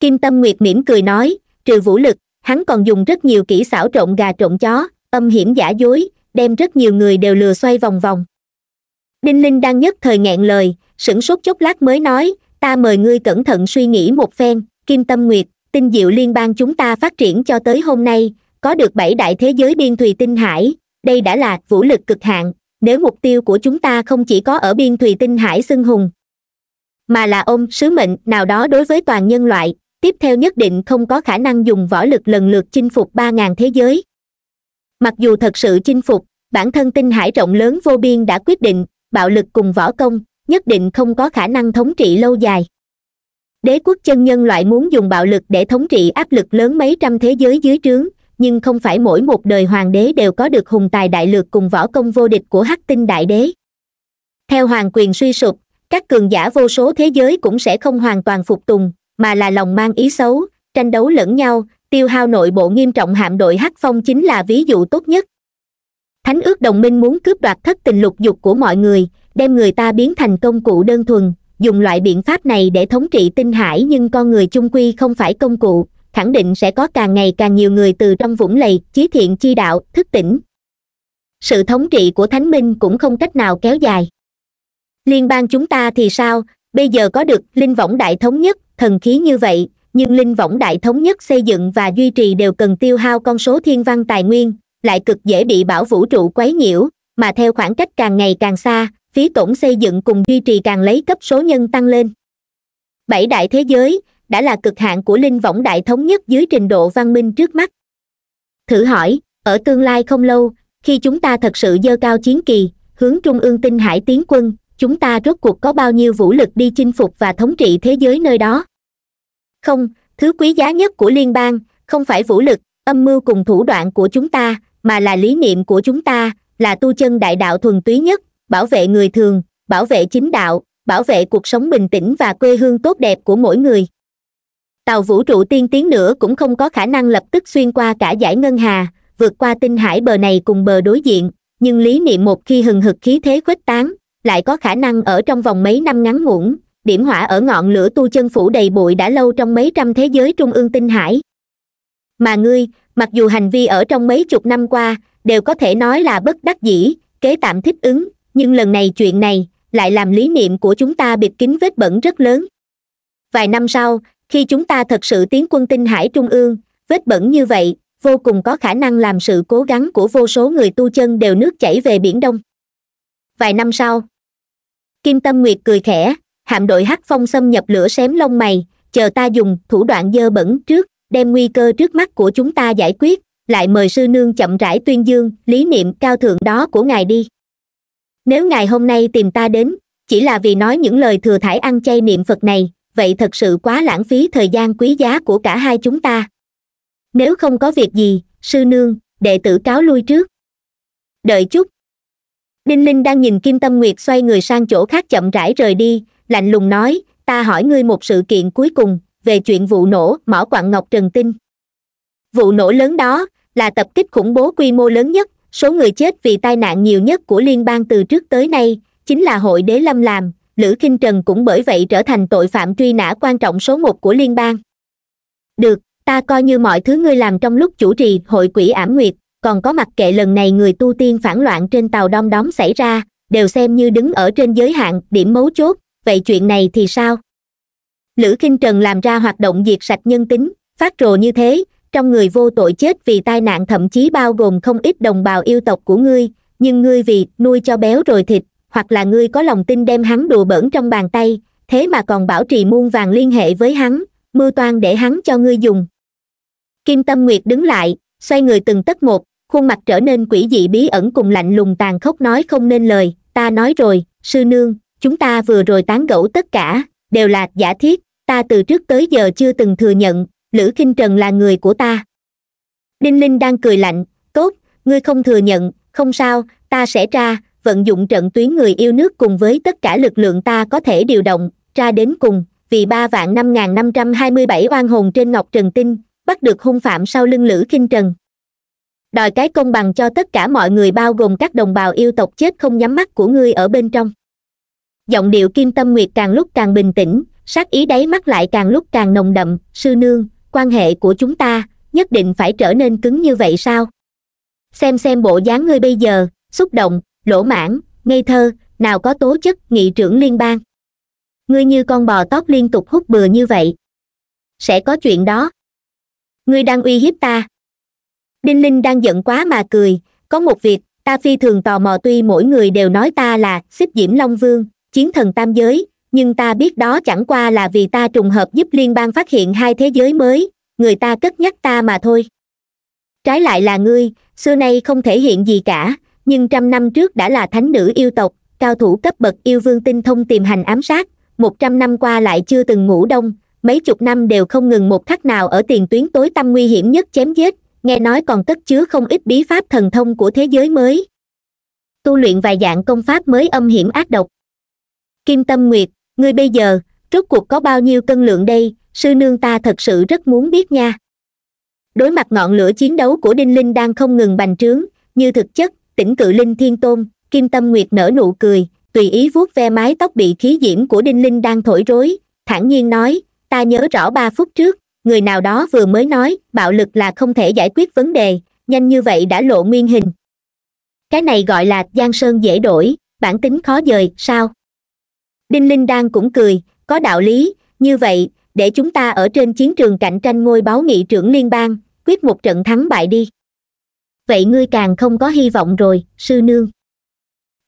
kim tâm nguyệt mỉm cười nói trừ vũ lực hắn còn dùng rất nhiều kỹ xảo trộn gà trộn chó âm hiểm giả dối đem rất nhiều người đều lừa xoay vòng vòng đinh linh đang nhất thời nghẹn lời sửng sốt chốc lát mới nói ta mời ngươi cẩn thận suy nghĩ một phen kim tâm nguyệt tinh diệu liên bang chúng ta phát triển cho tới hôm nay có được bảy đại thế giới biên thùy tinh hải đây đã là vũ lực cực hạn nếu mục tiêu của chúng ta không chỉ có ở biên thùy tinh hải xưng hùng mà là ôm sứ mệnh nào đó đối với toàn nhân loại tiếp theo nhất định không có khả năng dùng võ lực lần lượt chinh phục ba ngàn thế giới mặc dù thật sự chinh phục bản thân tinh hải rộng lớn vô biên đã quyết định bạo lực cùng võ công nhất định không có khả năng thống trị lâu dài đế quốc chân nhân loại muốn dùng bạo lực để thống trị áp lực lớn mấy trăm thế giới dưới trướng nhưng không phải mỗi một đời hoàng đế đều có được hùng tài đại lược cùng võ công vô địch của hắc tinh đại đế theo hoàng quyền suy sụp các cường giả vô số thế giới cũng sẽ không hoàn toàn phục tùng mà là lòng mang ý xấu tranh đấu lẫn nhau tiêu hao nội bộ nghiêm trọng hạm đội hắc phong chính là ví dụ tốt nhất thánh ước đồng minh muốn cướp đoạt thất tình lục dục của mọi người đem người ta biến thành công cụ đơn thuần dùng loại biện pháp này để thống trị tinh hải nhưng con người chung quy không phải công cụ khẳng định sẽ có càng ngày càng nhiều người từ trong vũng lầy chí thiện chi đạo thức tỉnh sự thống trị của thánh minh cũng không cách nào kéo dài liên bang chúng ta thì sao bây giờ có được linh võng đại thống nhất thần khí như vậy nhưng linh võng đại thống nhất xây dựng và duy trì đều cần tiêu hao con số thiên văn tài nguyên lại cực dễ bị bão vũ trụ quấy nhiễu mà theo khoảng cách càng ngày càng xa phí tổn xây dựng cùng duy trì càng lấy cấp số nhân tăng lên bảy đại thế giới đã là cực hạn của linh võng đại thống nhất dưới trình độ văn minh trước mắt thử hỏi ở tương lai không lâu khi chúng ta thật sự dơ cao chiến kỳ hướng trung ương tinh hải tiến quân chúng ta rốt cuộc có bao nhiêu vũ lực đi chinh phục và thống trị thế giới nơi đó không thứ quý giá nhất của liên bang không phải vũ lực âm mưu cùng thủ đoạn của chúng ta mà là lý niệm của chúng ta là tu chân đại đạo thuần túy nhất bảo vệ người thường bảo vệ chính đạo bảo vệ cuộc sống bình tĩnh và quê hương tốt đẹp của mỗi người tàu vũ trụ tiên tiến nữa cũng không có khả năng lập tức xuyên qua cả giải ngân hà vượt qua tinh hải bờ này cùng bờ đối diện nhưng lý niệm một khi hừng hực khí thế khuếch tán lại có khả năng ở trong vòng mấy năm ngắn ngủn điểm hỏa ở ngọn lửa tu chân phủ đầy bụi đã lâu trong mấy trăm thế giới trung ương tinh hải mà ngươi mặc dù hành vi ở trong mấy chục năm qua đều có thể nói là bất đắc dĩ kế tạm thích ứng nhưng lần này chuyện này lại làm lý niệm của chúng ta bịt kín vết bẩn rất lớn vài năm sau khi chúng ta thật sự tiến quân tinh hải trung ương vết bẩn như vậy vô cùng có khả năng làm sự cố gắng của vô số người tu chân đều nước chảy về biển đông vài năm sau kim tâm nguyệt cười khẽ hạm đội hắc phong xâm nhập lửa xém lông mày chờ ta dùng thủ đoạn dơ bẩn trước đem nguy cơ trước mắt của chúng ta giải quyết lại mời sư nương chậm rãi tuyên dương lý niệm cao thượng đó của ngài đi nếu ngài hôm nay tìm ta đến chỉ là vì nói những lời thừa thải ăn chay niệm phật này vậy thật sự quá lãng phí thời gian quý giá của cả hai chúng ta nếu không có việc gì sư nương đệ tử cáo lui trước đợi chút đinh linh đang nhìn kim tâm nguyệt xoay người sang chỗ khác chậm rãi rời đi lạnh lùng nói ta hỏi ngươi một sự kiện cuối cùng về chuyện vụ nổ mỏ quặng ngọc trần tinh vụ nổ lớn đó là tập kích khủng bố quy mô lớn nhất số người chết vì tai nạn nhiều nhất của liên bang từ trước tới nay chính là hội đế lâm làm lữ kinh trần cũng bởi vậy trở thành tội phạm truy nã quan trọng số một của liên bang được ta coi như mọi thứ ngươi làm trong lúc chủ trì hội quỷ ảm nguyệt còn có mặt kệ lần này người tu tiên phản loạn trên tàu đom đóm xảy ra đều xem như đứng ở trên giới hạn điểm mấu chốt vậy chuyện này thì sao lữ kinh trần làm ra hoạt động diệt sạch nhân tính phát rồ như thế trong người vô tội chết vì tai nạn thậm chí bao gồm không ít đồng bào yêu tộc của ngươi nhưng ngươi vì nuôi cho béo rồi thịt hoặc là ngươi có lòng tin đem hắn đùa bỡn trong bàn tay thế mà còn bảo trì muôn vàng liên hệ với hắn mưu toan để hắn cho ngươi dùng kim tâm nguyệt đứng lại xoay người từng tất một khuôn mặt trở nên quỷ dị bí ẩn cùng lạnh lùng tàn khốc nói không nên lời ta nói rồi sư nương chúng ta vừa rồi tán gẫu tất cả đều là giả thiết ta từ trước tới giờ chưa từng thừa nhận lữ k trần là người của ta đinh linh đang cười lạnh tốt ngươi không thừa nhận không sao ta sẽ ra vận dụng trận tuyến người yêu nước cùng với tất cả lực lượng ta có thể điều động ra đến cùng vì ba vạn năm nghìn năm trăm hai mươi bảy oan hồn trên ngọc trần tinh bắt được hung phạm sau lưng lữ k trần đòi cái công bằng cho tất cả mọi người bao gồm các đồng bào yêu tộc chết không nhắm mắt của ngươi ở bên trong giọng điệu kim tâm nguyệt càng lúc càng bình tĩnh sát ý đáy mắt lại càng lúc càng nồng đậm sư nương quan hệ của chúng ta nhất định phải trở nên cứng như vậy sao xem xem bộ dáng ngươi bây giờ xúc động lỗ mãn ngây thơ nào có tố chất nghị trưởng liên bang ngươi như con bò tót liên tục hút bừa như vậy sẽ có chuyện đó ngươi đang uy hiếp ta đinh linh đang giận quá mà cười có một việc ta phi thường tò mò tuy mỗi người đều nói ta là xích diễm long vương chiến thần tam giới nhưng ta biết đó chẳng qua là vì ta trùng hợp giúp liên bang phát hiện hai thế giới mới người ta cất nhắc ta mà thôi trái lại là ngươi xưa nay không thể hiện gì cả nhưng trăm năm trước đã là thánh nữ yêu tộc cao thủ cấp bậc yêu vương tinh thông tìm hành ám sát một trăm năm qua lại chưa từng ngủ đông mấy chục năm đều không ngừng một khắc nào ở tiền tuyến tối tăm nguy hiểm nhất chém giết nghe nói còn cất chứa không ít bí pháp thần thông của thế giới mới tu luyện vài dạng công pháp mới âm hiểm ác độc kim tâm nguyệt ngươi bây giờ rốt cuộc có bao nhiêu cân lượng đây sư nương ta thật sự rất muốn biết nha đối mặt ngọn lửa chiến đấu của đinh linh đang không ngừng bành trướng như thực chất tỉnh cự linh thiên tôn kim tâm nguyệt nở nụ cười tùy ý vuốt ve mái tóc bị khí diễm của đinh linh đang thổi rối thản nhiên nói ta nhớ rõ ba phút trước người nào đó vừa mới nói bạo lực là không thể giải quyết vấn đề nhanh như vậy đã lộ nguyên hình cái này gọi là giang sơn dễ đổi bản tính khó dời sao đinh linh đan cũng cười có đạo lý như vậy để chúng ta ở trên chiến trường cạnh tranh ngôi báo nghị trưởng liên bang quyết một trận thắng bại đi vậy ngươi càng không có hy vọng rồi sư nương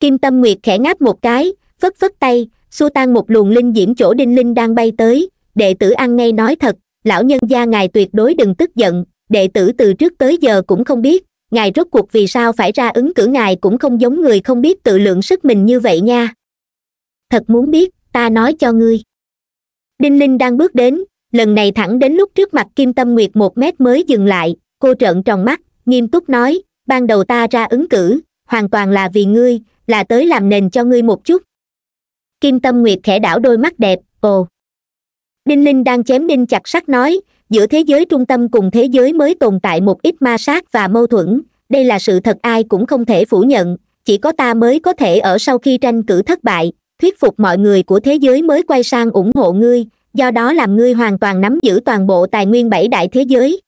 kim tâm nguyệt khẽ ngáp một cái phất phất tay xua tan một luồng linh diễm chỗ đinh linh đang bay tới đệ tử ăn ngay nói thật lão nhân gia ngài tuyệt đối đừng tức giận đệ tử từ trước tới giờ cũng không biết ngài rốt cuộc vì sao phải ra ứng cử ngài cũng không giống người không biết tự lượng sức mình như vậy nha thật muốn biết ta nói cho ngươi đinh linh đang bước đến lần này thẳng đến lúc trước mặt kim tâm nguyệt một mét mới dừng lại cô trợn tròn mắt nghiêm túc nói ban đầu ta ra ứng cử hoàn toàn là vì ngươi là tới làm nền cho ngươi một chút kim tâm nguyệt khẽ đảo đôi mắt đẹp ồ đinh linh đang chém đinh chặt sắt nói giữa thế giới trung tâm cùng thế giới mới tồn tại một ít ma sát và mâu thuẫn đây là sự thật ai cũng không thể phủ nhận chỉ có ta mới có thể ở sau khi tranh cử thất bại thuyết phục mọi người của thế giới mới quay sang ủng hộ ngươi do đó làm ngươi hoàn toàn nắm giữ toàn bộ tài nguyên bảy đại thế giới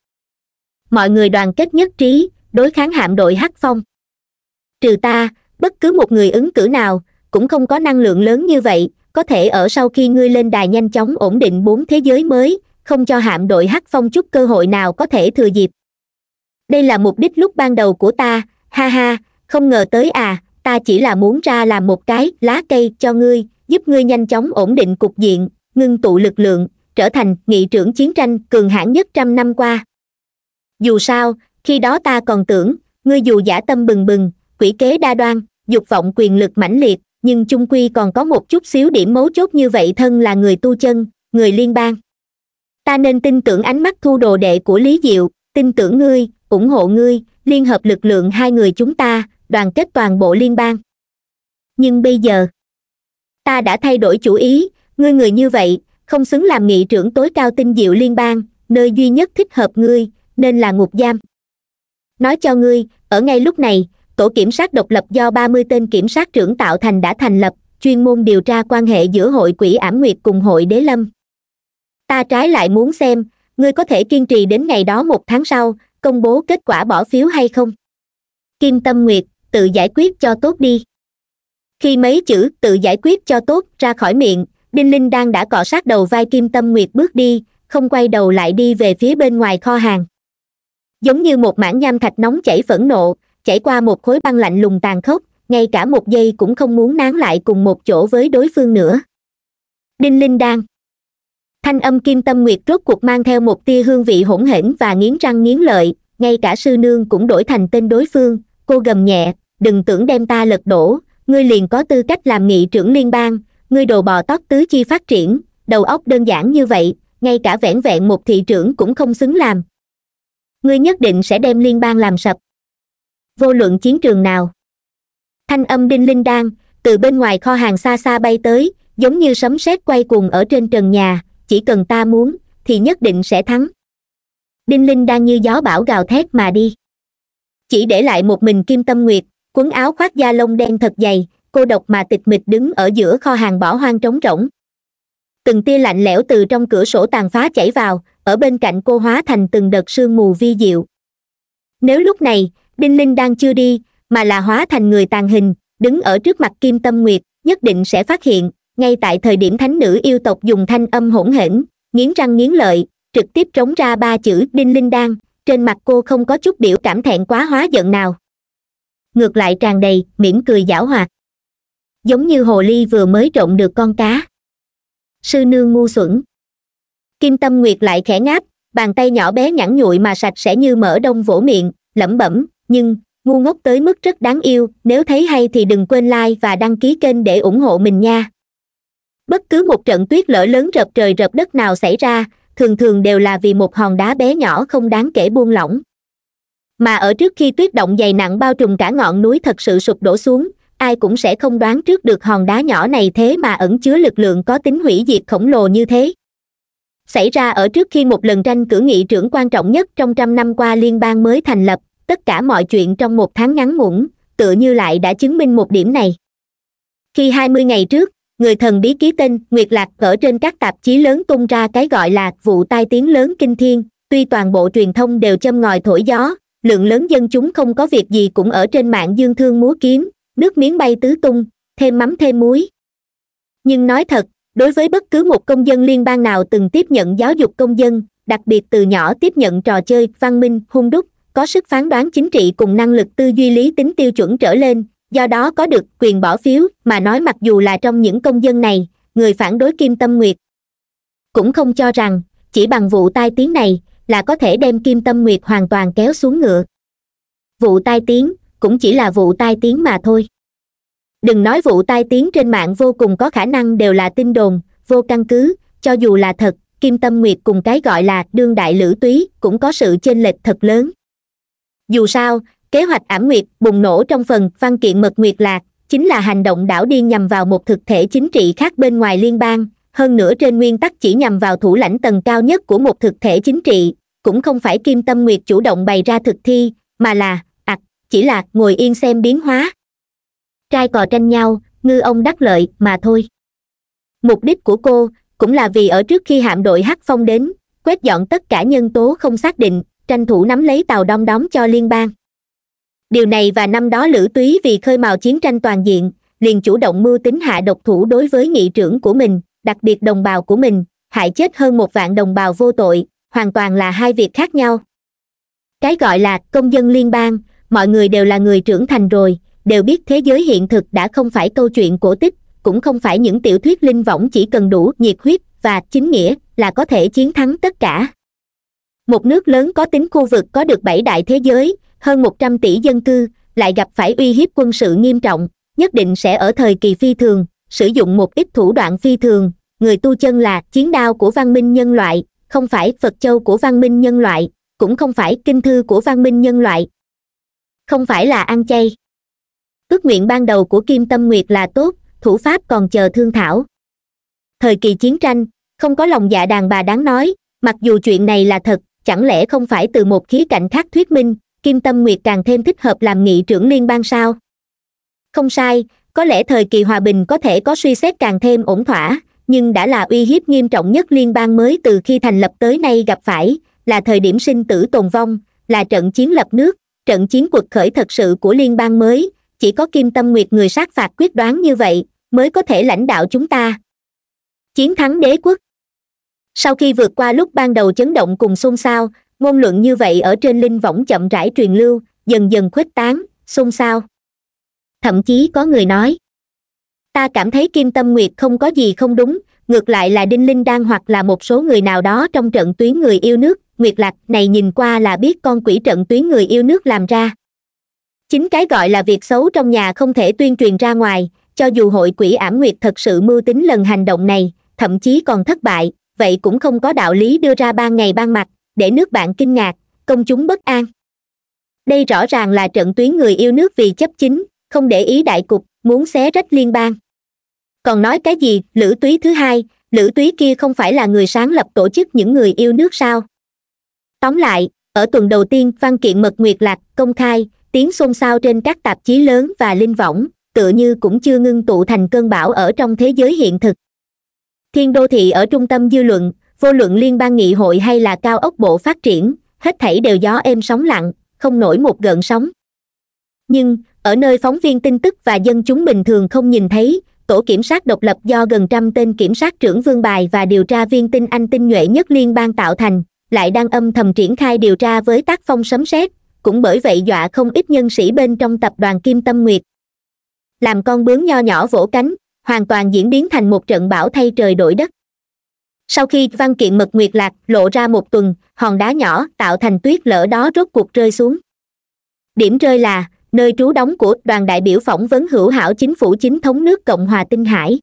mọi người đoàn kết nhất trí đối kháng hạm đội hắc phong trừ ta bất cứ một người ứng cử nào cũng không có năng lượng lớn như vậy có thể ở sau khi ngươi lên đài nhanh chóng ổn định bốn thế giới mới không cho hạm đội hắc phong chút cơ hội nào có thể thừa dịp đây là mục đích lúc ban đầu của ta ha ha không ngờ tới à ta chỉ là muốn ra làm một cái lá cây cho ngươi giúp ngươi nhanh chóng ổn định cục diện ngưng tụ lực lượng trở thành nghị trưởng chiến tranh cường hãn nhất trăm năm qua dù sao khi đó ta còn tưởng ngươi dù giả tâm bừng bừng quỷ kế đa đoan dục vọng quyền lực mãnh liệt nhưng chung quy còn có một chút xíu điểm mấu chốt như vậy thân là người tu chân người liên bang ta nên tin tưởng ánh mắt thu đồ đệ của lý diệu tin tưởng ngươi ủng hộ ngươi liên hợp lực lượng hai người chúng ta đoàn kết toàn bộ liên bang nhưng bây giờ ta đã thay đổi chủ ý ngươi người như vậy không xứng làm nghị trưởng tối cao tinh diệu liên bang nơi duy nhất thích hợp ngươi nên là ngục giam nói cho ngươi ở ngay lúc này tổ kiểm sát độc lập do ba mươi tên kiểm sát trưởng tạo thành đã thành lập chuyên môn điều tra quan hệ giữa hội quỷ ảm nguyệt cùng hội đế lâm ta trái lại muốn xem ngươi có thể kiên trì đến ngày đó một tháng sau công bố kết quả bỏ phiếu hay không kim tâm nguyệt tự giải quyết cho tốt đi khi mấy chữ tự giải quyết cho tốt ra khỏi miệng đinh linh đan đã cọ sát đầu vai kim tâm nguyệt bước đi không quay đầu lại đi về phía bên ngoài kho hàng giống như một mảng nham thạch nóng chảy phẫn nộ chảy qua một khối băng lạnh lùng tàn khốc ngay cả một giây cũng không muốn nán lại cùng một chỗ với đối phương nữa đinh linh đan thanh âm kim tâm nguyệt rốt cuộc mang theo một tia hương vị hỗn hển và nghiến răng nghiến lợi ngay cả sư nương cũng đổi thành tên đối phương cô gầm nhẹ đừng tưởng đem ta lật đổ ngươi liền có tư cách làm nghị trưởng liên bang ngươi đồ bò tóc tứ chi phát triển đầu óc đơn giản như vậy ngay cả vẻn vẹn một thị trưởng cũng không xứng làm ngươi nhất định sẽ đem liên bang làm sập vô luận chiến trường nào thanh âm đinh linh đan từ bên ngoài kho hàng xa xa bay tới giống như sấm sét quay cuồng ở trên trần nhà chỉ cần ta muốn thì nhất định sẽ thắng đinh linh đang như gió bão gào thét mà đi chỉ để lại một mình kim tâm nguyệt quấn áo khoác da lông đen thật dày cô độc mà tịch mịch đứng ở giữa kho hàng bỏ hoang trống rỗng từng tia lạnh lẽo từ trong cửa sổ tàn phá chảy vào ở bên cạnh cô hóa thành từng đợt sương mù vi diệu nếu lúc này đinh linh đang chưa đi mà là hóa thành người tàn hình đứng ở trước mặt kim tâm nguyệt nhất định sẽ phát hiện ngay tại thời điểm thánh nữ yêu tộc dùng thanh âm hỗn hển nghiến răng nghiến lợi trực tiếp trống ra ba chữ đinh linh đang trên mặt cô không có chút biểu cảm thẹn quá hóa giận nào ngược lại tràn đầy mỉm cười giảo hoạt giống như hồ ly vừa mới trộn được con cá sư nương ngu xuẩn kim tâm nguyệt lại khẽ ngáp bàn tay nhỏ bé nhẵn nhụi mà sạch sẽ như mở đông vỗ miệng lẩm bẩm nhưng ngu ngốc tới mức rất đáng yêu nếu thấy hay thì đừng quên like và đăng ký kênh để ủng hộ mình nha bất cứ một trận tuyết lở lớn rập trời rập đất nào xảy ra thường thường đều là vì một hòn đá bé nhỏ không đáng kể buông lỏng mà ở trước khi tuyết động dày nặng bao trùm cả ngọn núi thật sự sụp đổ xuống ai cũng sẽ không đoán trước được hòn đá nhỏ này thế mà ẩn chứa lực lượng có tính hủy diệt khổng lồ như thế xảy ra ở trước khi một lần tranh cử nghị trưởng quan trọng nhất trong trăm năm qua liên bang mới thành lập tất cả mọi chuyện trong một tháng ngắn ngủn tựa như lại đã chứng minh một điểm này khi hai mươi ngày trước người thần bí ký tên nguyệt lạc cỡ trên các tạp chí lớn tung ra cái gọi là vụ tai tiếng lớn kinh thiên tuy toàn bộ truyền thông đều châm ngòi thổi gió lượng lớn dân chúng không có việc gì cũng ở trên mạng dương thương múa kiếm nước miếng bay tứ tung thêm mắm thêm muối nhưng nói thật đối với bất cứ một công dân liên bang nào từng tiếp nhận giáo dục công dân đặc biệt từ nhỏ tiếp nhận trò chơi văn minh hung đúc có sức phán đoán chính trị cùng năng lực tư duy lý tính tiêu chuẩn trở lên do đó có được quyền bỏ phiếu mà nói mặc dù là trong những công dân này người phản đối kim tâm nguyệt cũng không cho rằng chỉ bằng vụ tai tiếng này là có thể đem kim tâm nguyệt hoàn toàn kéo xuống ngựa vụ tai tiếng cũng chỉ là vụ tai tiếng mà thôi đừng nói vụ tai tiếng trên mạng vô cùng có khả năng đều là tin đồn vô căn cứ cho dù là thật kim tâm nguyệt cùng cái gọi là đương đại lữ túy cũng có sự chênh lệch thật lớn dù sao kế hoạch ảm nguyệt bùng nổ trong phần văn kiện mật nguyệt lạc chính là hành động đảo điên nhằm vào một thực thể chính trị khác bên ngoài liên bang hơn nữa trên nguyên tắc chỉ nhằm vào thủ lãnh tầng cao nhất của một thực thể chính trị cũng không phải kim tâm nguyệt chủ động bày ra thực thi mà là ặc chỉ là ngồi yên xem biến hóa trai cò tranh nhau ngư ông đắc lợi mà thôi mục đích của cô cũng là vì ở trước khi hạm đội hắc phong đến quét dọn tất cả nhân tố không xác định tranh thủ nắm lấy tàu đom đóm cho liên bang điều này và năm đó lữ túy vì khơi mào chiến tranh toàn diện liền chủ động mưu tính hạ độc thủ đối với nghị trưởng của mình đặc biệt đồng bào của mình hại chết hơn một vạn đồng bào vô tội hoàn toàn là hai việc khác nhau cái gọi là công dân liên bang mọi người đều là người trưởng thành rồi đều biết thế giới hiện thực đã không phải câu chuyện cổ tích cũng không phải những tiểu thuyết linh võng chỉ cần đủ nhiệt huyết và chính nghĩa là có thể chiến thắng tất cả một nước lớn có tính khu vực có được bảy đại thế giới hơn một trăm tỷ dân cư lại gặp phải uy hiếp quân sự nghiêm trọng nhất định sẽ ở thời kỳ phi thường sử dụng một ít thủ đoạn phi thường người tu chân là chiến đao của văn minh nhân loại không phải phật châu của văn minh nhân loại cũng không phải kinh thư của văn minh nhân loại không phải là ăn chay ước nguyện ban đầu của kim tâm nguyệt là tốt thủ pháp còn chờ thương thảo thời kỳ chiến tranh không có lòng dạ đàn bà đáng nói mặc dù chuyện này là thật chẳng lẽ không phải từ một khía cạnh khác thuyết minh kim tâm nguyệt càng thêm thích hợp làm nghị trưởng liên bang sao không sai có lẽ thời kỳ hòa bình có thể có suy xét càng thêm ổn thỏa nhưng đã là uy hiếp nghiêm trọng nhất liên bang mới từ khi thành lập tới nay gặp phải là thời điểm sinh tử tồn vong là trận chiến lập nước trận chiến cuộc khởi thật sự của liên bang mới chỉ có kim tâm nguyệt người sát phạt quyết đoán như vậy mới có thể lãnh đạo chúng ta chiến thắng đế quốc sau khi vượt qua lúc ban đầu chấn động cùng xôn xao ngôn luận như vậy ở trên linh võng chậm rãi truyền lưu dần dần khuếch tán xôn xao thậm chí có người nói ta cảm thấy kim tâm nguyệt không có gì không đúng ngược lại là đinh linh đang hoặc là một số người nào đó trong trận tuyến người yêu nước nguyệt lạc này nhìn qua là biết con quỷ trận tuyến người yêu nước làm ra chính cái gọi là việc xấu trong nhà không thể tuyên truyền ra ngoài cho dù hội quỷ ảm nguyệt thật sự mưu tính lần hành động này thậm chí còn thất bại vậy cũng không có đạo lý đưa ra ban ngày ban mặt để nước bạn kinh ngạc công chúng bất an đây rõ ràng là trận tuyến người yêu nước vì chấp chính không để ý đại cục muốn xé rách liên bang còn nói cái gì lữ túy thứ hai lữ túy kia không phải là người sáng lập tổ chức những người yêu nước sao tóm lại ở tuần đầu tiên văn kiện mật nguyệt lạc công khai tiếng xôn xao trên các tạp chí lớn và linh võng tựa như cũng chưa ngưng tụ thành cơn bão ở trong thế giới hiện thực thiên đô thị ở trung tâm dư luận vô luận liên bang nghị hội hay là cao ốc bộ phát triển hết thảy đều gió êm sóng lặng không nổi một gợn sóng nhưng ở nơi phóng viên tin tức và dân chúng bình thường không nhìn thấy tổ kiểm sát độc lập do gần trăm tên kiểm sát trưởng vương bài và điều tra viên tinh anh tinh nhuệ nhất liên bang tạo thành lại đang âm thầm triển khai điều tra với tác phong sấm sét cũng bởi vậy dọa không ít nhân sĩ bên trong tập đoàn kim tâm nguyệt làm con bướm nho nhỏ vỗ cánh hoàn toàn diễn biến thành một trận bão thay trời đổi đất sau khi văn kiện mật nguyệt lạc lộ ra một tuần hòn đá nhỏ tạo thành tuyết lở đó rốt cuộc rơi xuống điểm rơi là nơi trú đóng của đoàn đại biểu phỏng vấn hữu hảo chính phủ chính thống nước cộng hòa tinh hải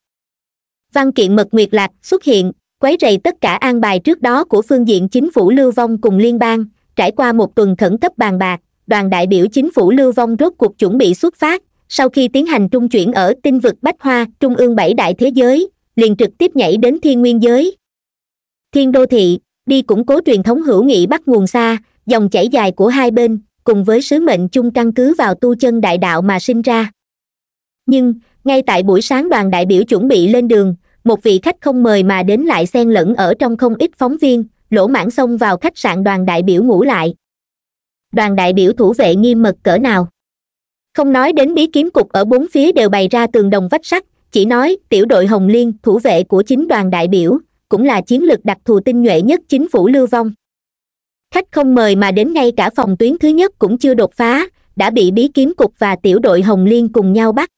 văn kiện mật nguyệt lạc xuất hiện quấy rầy tất cả an bài trước đó của phương diện chính phủ lưu vong cùng liên bang trải qua một tuần khẩn cấp bàn bạc đoàn đại biểu chính phủ lưu vong rốt cuộc chuẩn bị xuất phát sau khi tiến hành trung chuyển ở tinh vực bách hoa trung ương bảy đại thế giới liền trực tiếp nhảy đến thiên nguyên giới thiên đô thị đi củng cố truyền thống hữu nghị bắt nguồn xa dòng chảy dài của hai bên cùng với sứ mệnh chung căn cứ vào tu chân đại đạo mà sinh ra nhưng ngay tại buổi sáng đoàn đại biểu chuẩn bị lên đường một vị khách không mời mà đến lại xen lẫn ở trong không ít phóng viên lỗ mãn xông vào khách sạn đoàn đại biểu ngủ lại đoàn đại biểu thủ vệ nghiêm mật cỡ nào không nói đến bí kiếm cục ở bốn phía đều bày ra tường đồng vách sắt chỉ nói tiểu đội hồng liên thủ vệ của chính đoàn đại biểu cũng là chiến lược đặc thù tinh nhuệ nhất chính phủ lưu vong khách không mời mà đến ngay cả phòng tuyến thứ nhất cũng chưa đột phá đã bị bí kiếm cục và tiểu đội hồng liên cùng nhau bắt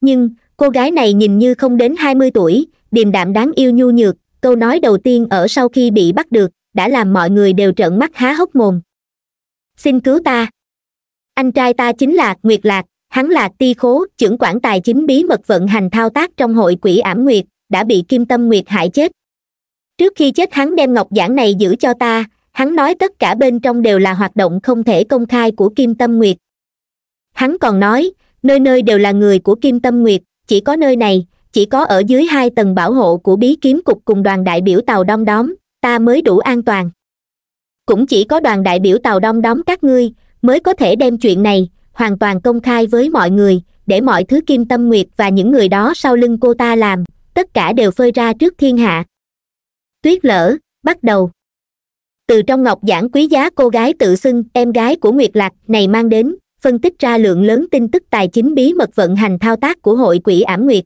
nhưng cô gái này nhìn như không đến hai mươi tuổi điềm đạm đáng yêu nhu nhược câu nói đầu tiên ở sau khi bị bắt được đã làm mọi người đều trợn mắt há hốc mồm xin cứu ta anh trai ta chính là nguyệt lạc hắn là ti khố trưởng quản tài chính bí mật vận hành thao tác trong hội quỹ ảm nguyệt đã bị kim tâm nguyệt hại chết trước khi chết hắn đem ngọc giản này giữ cho ta hắn nói tất cả bên trong đều là hoạt động không thể công khai của kim tâm nguyệt hắn còn nói nơi nơi đều là người của kim tâm nguyệt chỉ có nơi này chỉ có ở dưới hai tầng bảo hộ của bí kiếm cục cùng đoàn đại biểu tàu đom đóm ta mới đủ an toàn cũng chỉ có đoàn đại biểu tàu đom đóm các ngươi mới có thể đem chuyện này hoàn toàn công khai với mọi người để mọi thứ kim tâm nguyệt và những người đó sau lưng cô ta làm tất cả đều phơi ra trước thiên hạ tuyết lở bắt đầu từ trong ngọc giảng quý giá cô gái tự xưng em gái của nguyệt lạc này mang đến phân tích ra lượng lớn tin tức tài chính bí mật vận hành thao tác của hội quỹ ảm nguyệt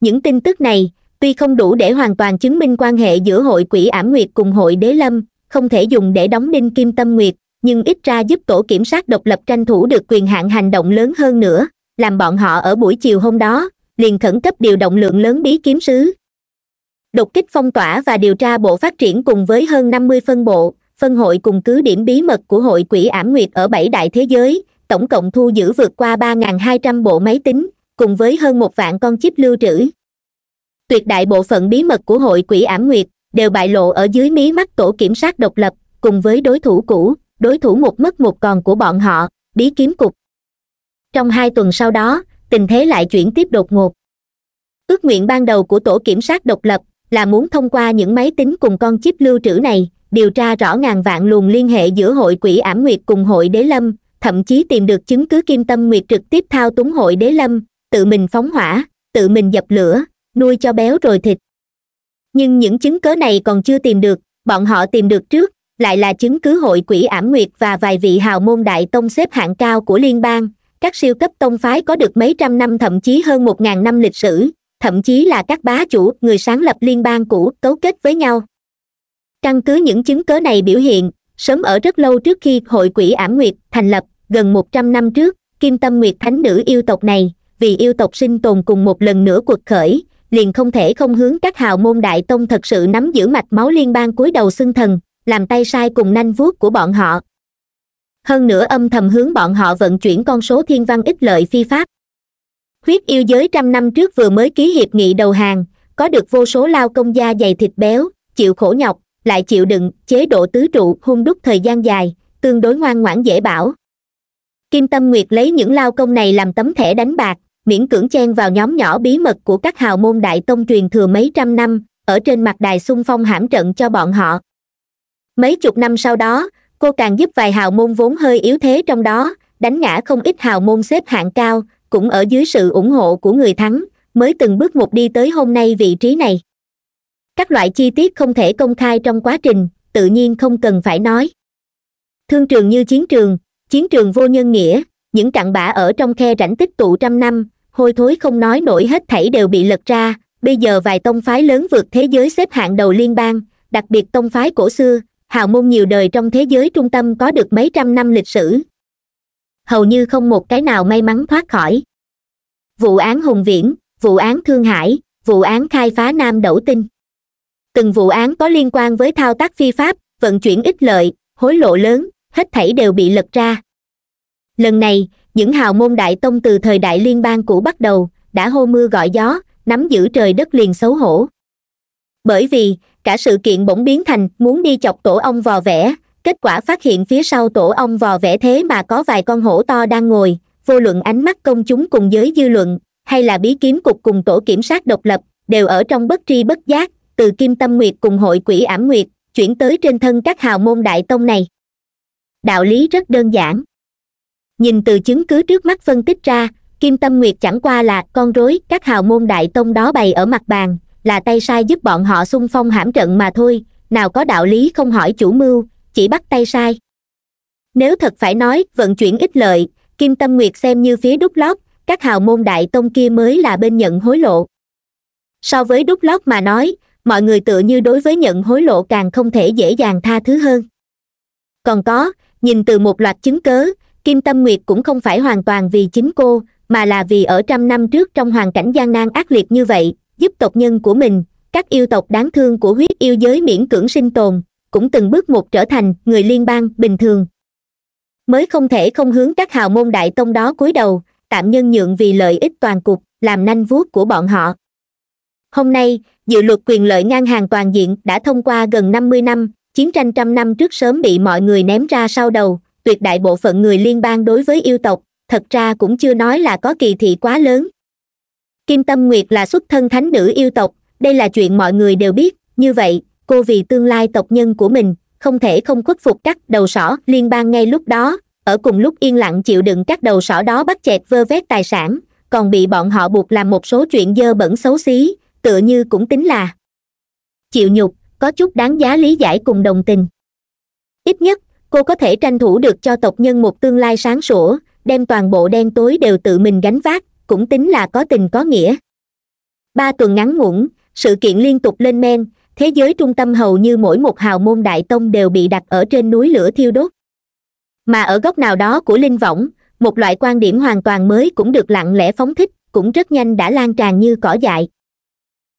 những tin tức này tuy không đủ để hoàn toàn chứng minh quan hệ giữa hội quỹ ảm nguyệt cùng hội đế lâm không thể dùng để đóng đinh kim tâm nguyệt nhưng ít ra giúp tổ kiểm soát độc lập tranh thủ được quyền hạn hành động lớn hơn nữa làm bọn họ ở buổi chiều hôm đó liền khẩn cấp điều động lượng lớn bí kiếm sứ đột kích phong tỏa và điều tra bộ phát triển cùng với hơn năm mươi phân bộ phân hội cùng cứ điểm bí mật của hội quỷ ảm nguyệt ở bảy đại thế giới tổng cộng thu giữ vượt qua ba hai trăm bộ máy tính cùng với hơn một vạn con chip lưu trữ tuyệt đại bộ phận bí mật của hội quỷ ảm nguyệt đều bại lộ ở dưới mí mắt tổ kiểm sát độc lập cùng với đối thủ cũ đối thủ một mất một còn của bọn họ bí kiếm cục trong hai tuần sau đó tình thế lại chuyển tiếp đột ngột ước nguyện ban đầu của tổ kiểm soát độc lập là muốn thông qua những máy tính cùng con chip lưu trữ này điều tra rõ ngàn vạn luồng liên hệ giữa hội quỷ ảm nguyệt cùng hội đế lâm thậm chí tìm được chứng cứ kim tâm nguyệt trực tiếp thao túng hội đế lâm tự mình phóng hỏa tự mình dập lửa nuôi cho béo rồi thịt nhưng những chứng cứ này còn chưa tìm được bọn họ tìm được trước lại là chứng cứ hội quỷ ảm nguyệt và vài vị hào môn đại tông xếp hạng cao của liên bang các siêu cấp tông phái có được mấy trăm năm thậm chí hơn một ngàn năm lịch sử thậm chí là các bá chủ người sáng lập liên bang cũ cấu kết với nhau căn cứ những chứng cớ này biểu hiện sớm ở rất lâu trước khi hội quỷ ảm nguyệt thành lập gần một trăm năm trước kim tâm nguyệt thánh nữ yêu tộc này vì yêu tộc sinh tồn cùng một lần nữa cuộc khởi liền không thể không hướng các hào môn đại tông thật sự nắm giữ mạch máu liên bang cúi đầu xưng thần làm tay sai cùng nanh vuốt của bọn họ hơn nữa âm thầm hướng bọn họ vận chuyển con số thiên văn ích lợi phi pháp huyết yêu giới trăm năm trước vừa mới ký hiệp nghị đầu hàng có được vô số lao công gia dày thịt béo chịu khổ nhọc lại chịu đựng chế độ tứ trụ hung đúc thời gian dài tương đối ngoan ngoãn dễ bảo kim tâm nguyệt lấy những lao công này làm tấm thẻ đánh bạc miễn cưỡng chen vào nhóm nhỏ bí mật của các hào môn đại tông truyền thừa mấy trăm năm ở trên mặt đài xung phong hãm trận cho bọn họ mấy chục năm sau đó cô càng giúp vài hào môn vốn hơi yếu thế trong đó đánh ngã không ít hào môn xếp hạng cao cũng ở dưới sự ủng hộ của người thắng mới từng bước một đi tới hôm nay vị trí này các loại chi tiết không thể công khai trong quá trình tự nhiên không cần phải nói thương trường như chiến trường chiến trường vô nhân nghĩa những cặn bã ở trong khe rãnh tích tụ trăm năm hôi thối không nói nổi hết thảy đều bị lật ra bây giờ vài tông phái lớn vượt thế giới xếp hạng đầu liên bang đặc biệt tông phái cổ xưa hào môn nhiều đời trong thế giới trung tâm có được mấy trăm năm lịch sử hầu như không một cái nào may mắn thoát khỏi vụ án hùng viễn vụ án thương hải vụ án khai phá nam đẩu tinh từng vụ án có liên quan với thao tác phi pháp vận chuyển ích lợi hối lộ lớn hết thảy đều bị lật ra lần này những hào môn đại tông từ thời đại liên bang cũ bắt đầu đã hô mưa gọi gió nắm giữ trời đất liền xấu hổ bởi vì cả sự kiện bỗng biến thành muốn đi chọc tổ ong vò vẽ kết quả phát hiện phía sau tổ ong vò vẽ thế mà có vài con hổ to đang ngồi vô luận ánh mắt công chúng cùng giới dư luận hay là bí kiếm cục cùng tổ kiểm sát độc lập đều ở trong bất tri bất giác từ kim tâm nguyệt cùng hội quỷ ảm nguyệt chuyển tới trên thân các hào môn đại tông này đạo lý rất đơn giản nhìn từ chứng cứ trước mắt phân tích ra kim tâm nguyệt chẳng qua là con rối các hào môn đại tông đó bày ở mặt bàn là tay sai giúp bọn họ xung phong hãm trận mà thôi nào có đạo lý không hỏi chủ mưu chỉ bắt tay sai nếu thật phải nói vận chuyển ít lợi kim tâm nguyệt xem như phía đúc lót các hào môn đại tông kia mới là bên nhận hối lộ so với đúc lót mà nói mọi người tựa như đối với nhận hối lộ càng không thể dễ dàng tha thứ hơn còn có nhìn từ một loạt chứng cớ kim tâm nguyệt cũng không phải hoàn toàn vì chính cô mà là vì ở trăm năm trước trong hoàn cảnh gian nan ác liệt như vậy giúp tộc nhân của mình các yêu tộc đáng thương của huyết yêu giới miễn cưỡng sinh tồn cũng từng bước một trở thành người liên bang bình thường mới không thể không hướng các hào môn đại tông đó cúi đầu tạm nhân nhượng vì lợi ích toàn cục làm nanh vuốt của bọn họ hôm nay dự luật quyền lợi ngang hàng toàn diện đã thông qua gần năm mươi năm chiến tranh trăm năm trước sớm bị mọi người ném ra sau đầu tuyệt đại bộ phận người liên bang đối với yêu tộc thật ra cũng chưa nói là có kỳ thị quá lớn kim tâm nguyệt là xuất thân thánh nữ yêu tộc đây là chuyện mọi người đều biết như vậy cô vì tương lai tộc nhân của mình không thể không khuất phục các đầu sỏ liên bang ngay lúc đó ở cùng lúc yên lặng chịu đựng các đầu sỏ đó bắt chẹt vơ vét tài sản còn bị bọn họ buộc làm một số chuyện dơ bẩn xấu xí tựa như cũng tính là chịu nhục có chút đáng giá lý giải cùng đồng tình ít nhất cô có thể tranh thủ được cho tộc nhân một tương lai sáng sủa đem toàn bộ đen tối đều tự mình gánh vác cũng tính là có tình có nghĩa ba tuần ngắn ngủn sự kiện liên tục lên men thế giới trung tâm hầu như mỗi một hào môn đại tông đều bị đặt ở trên núi lửa thiêu đốt mà ở góc nào đó của linh võng một loại quan điểm hoàn toàn mới cũng được lặng lẽ phóng thích cũng rất nhanh đã lan tràn như cỏ dại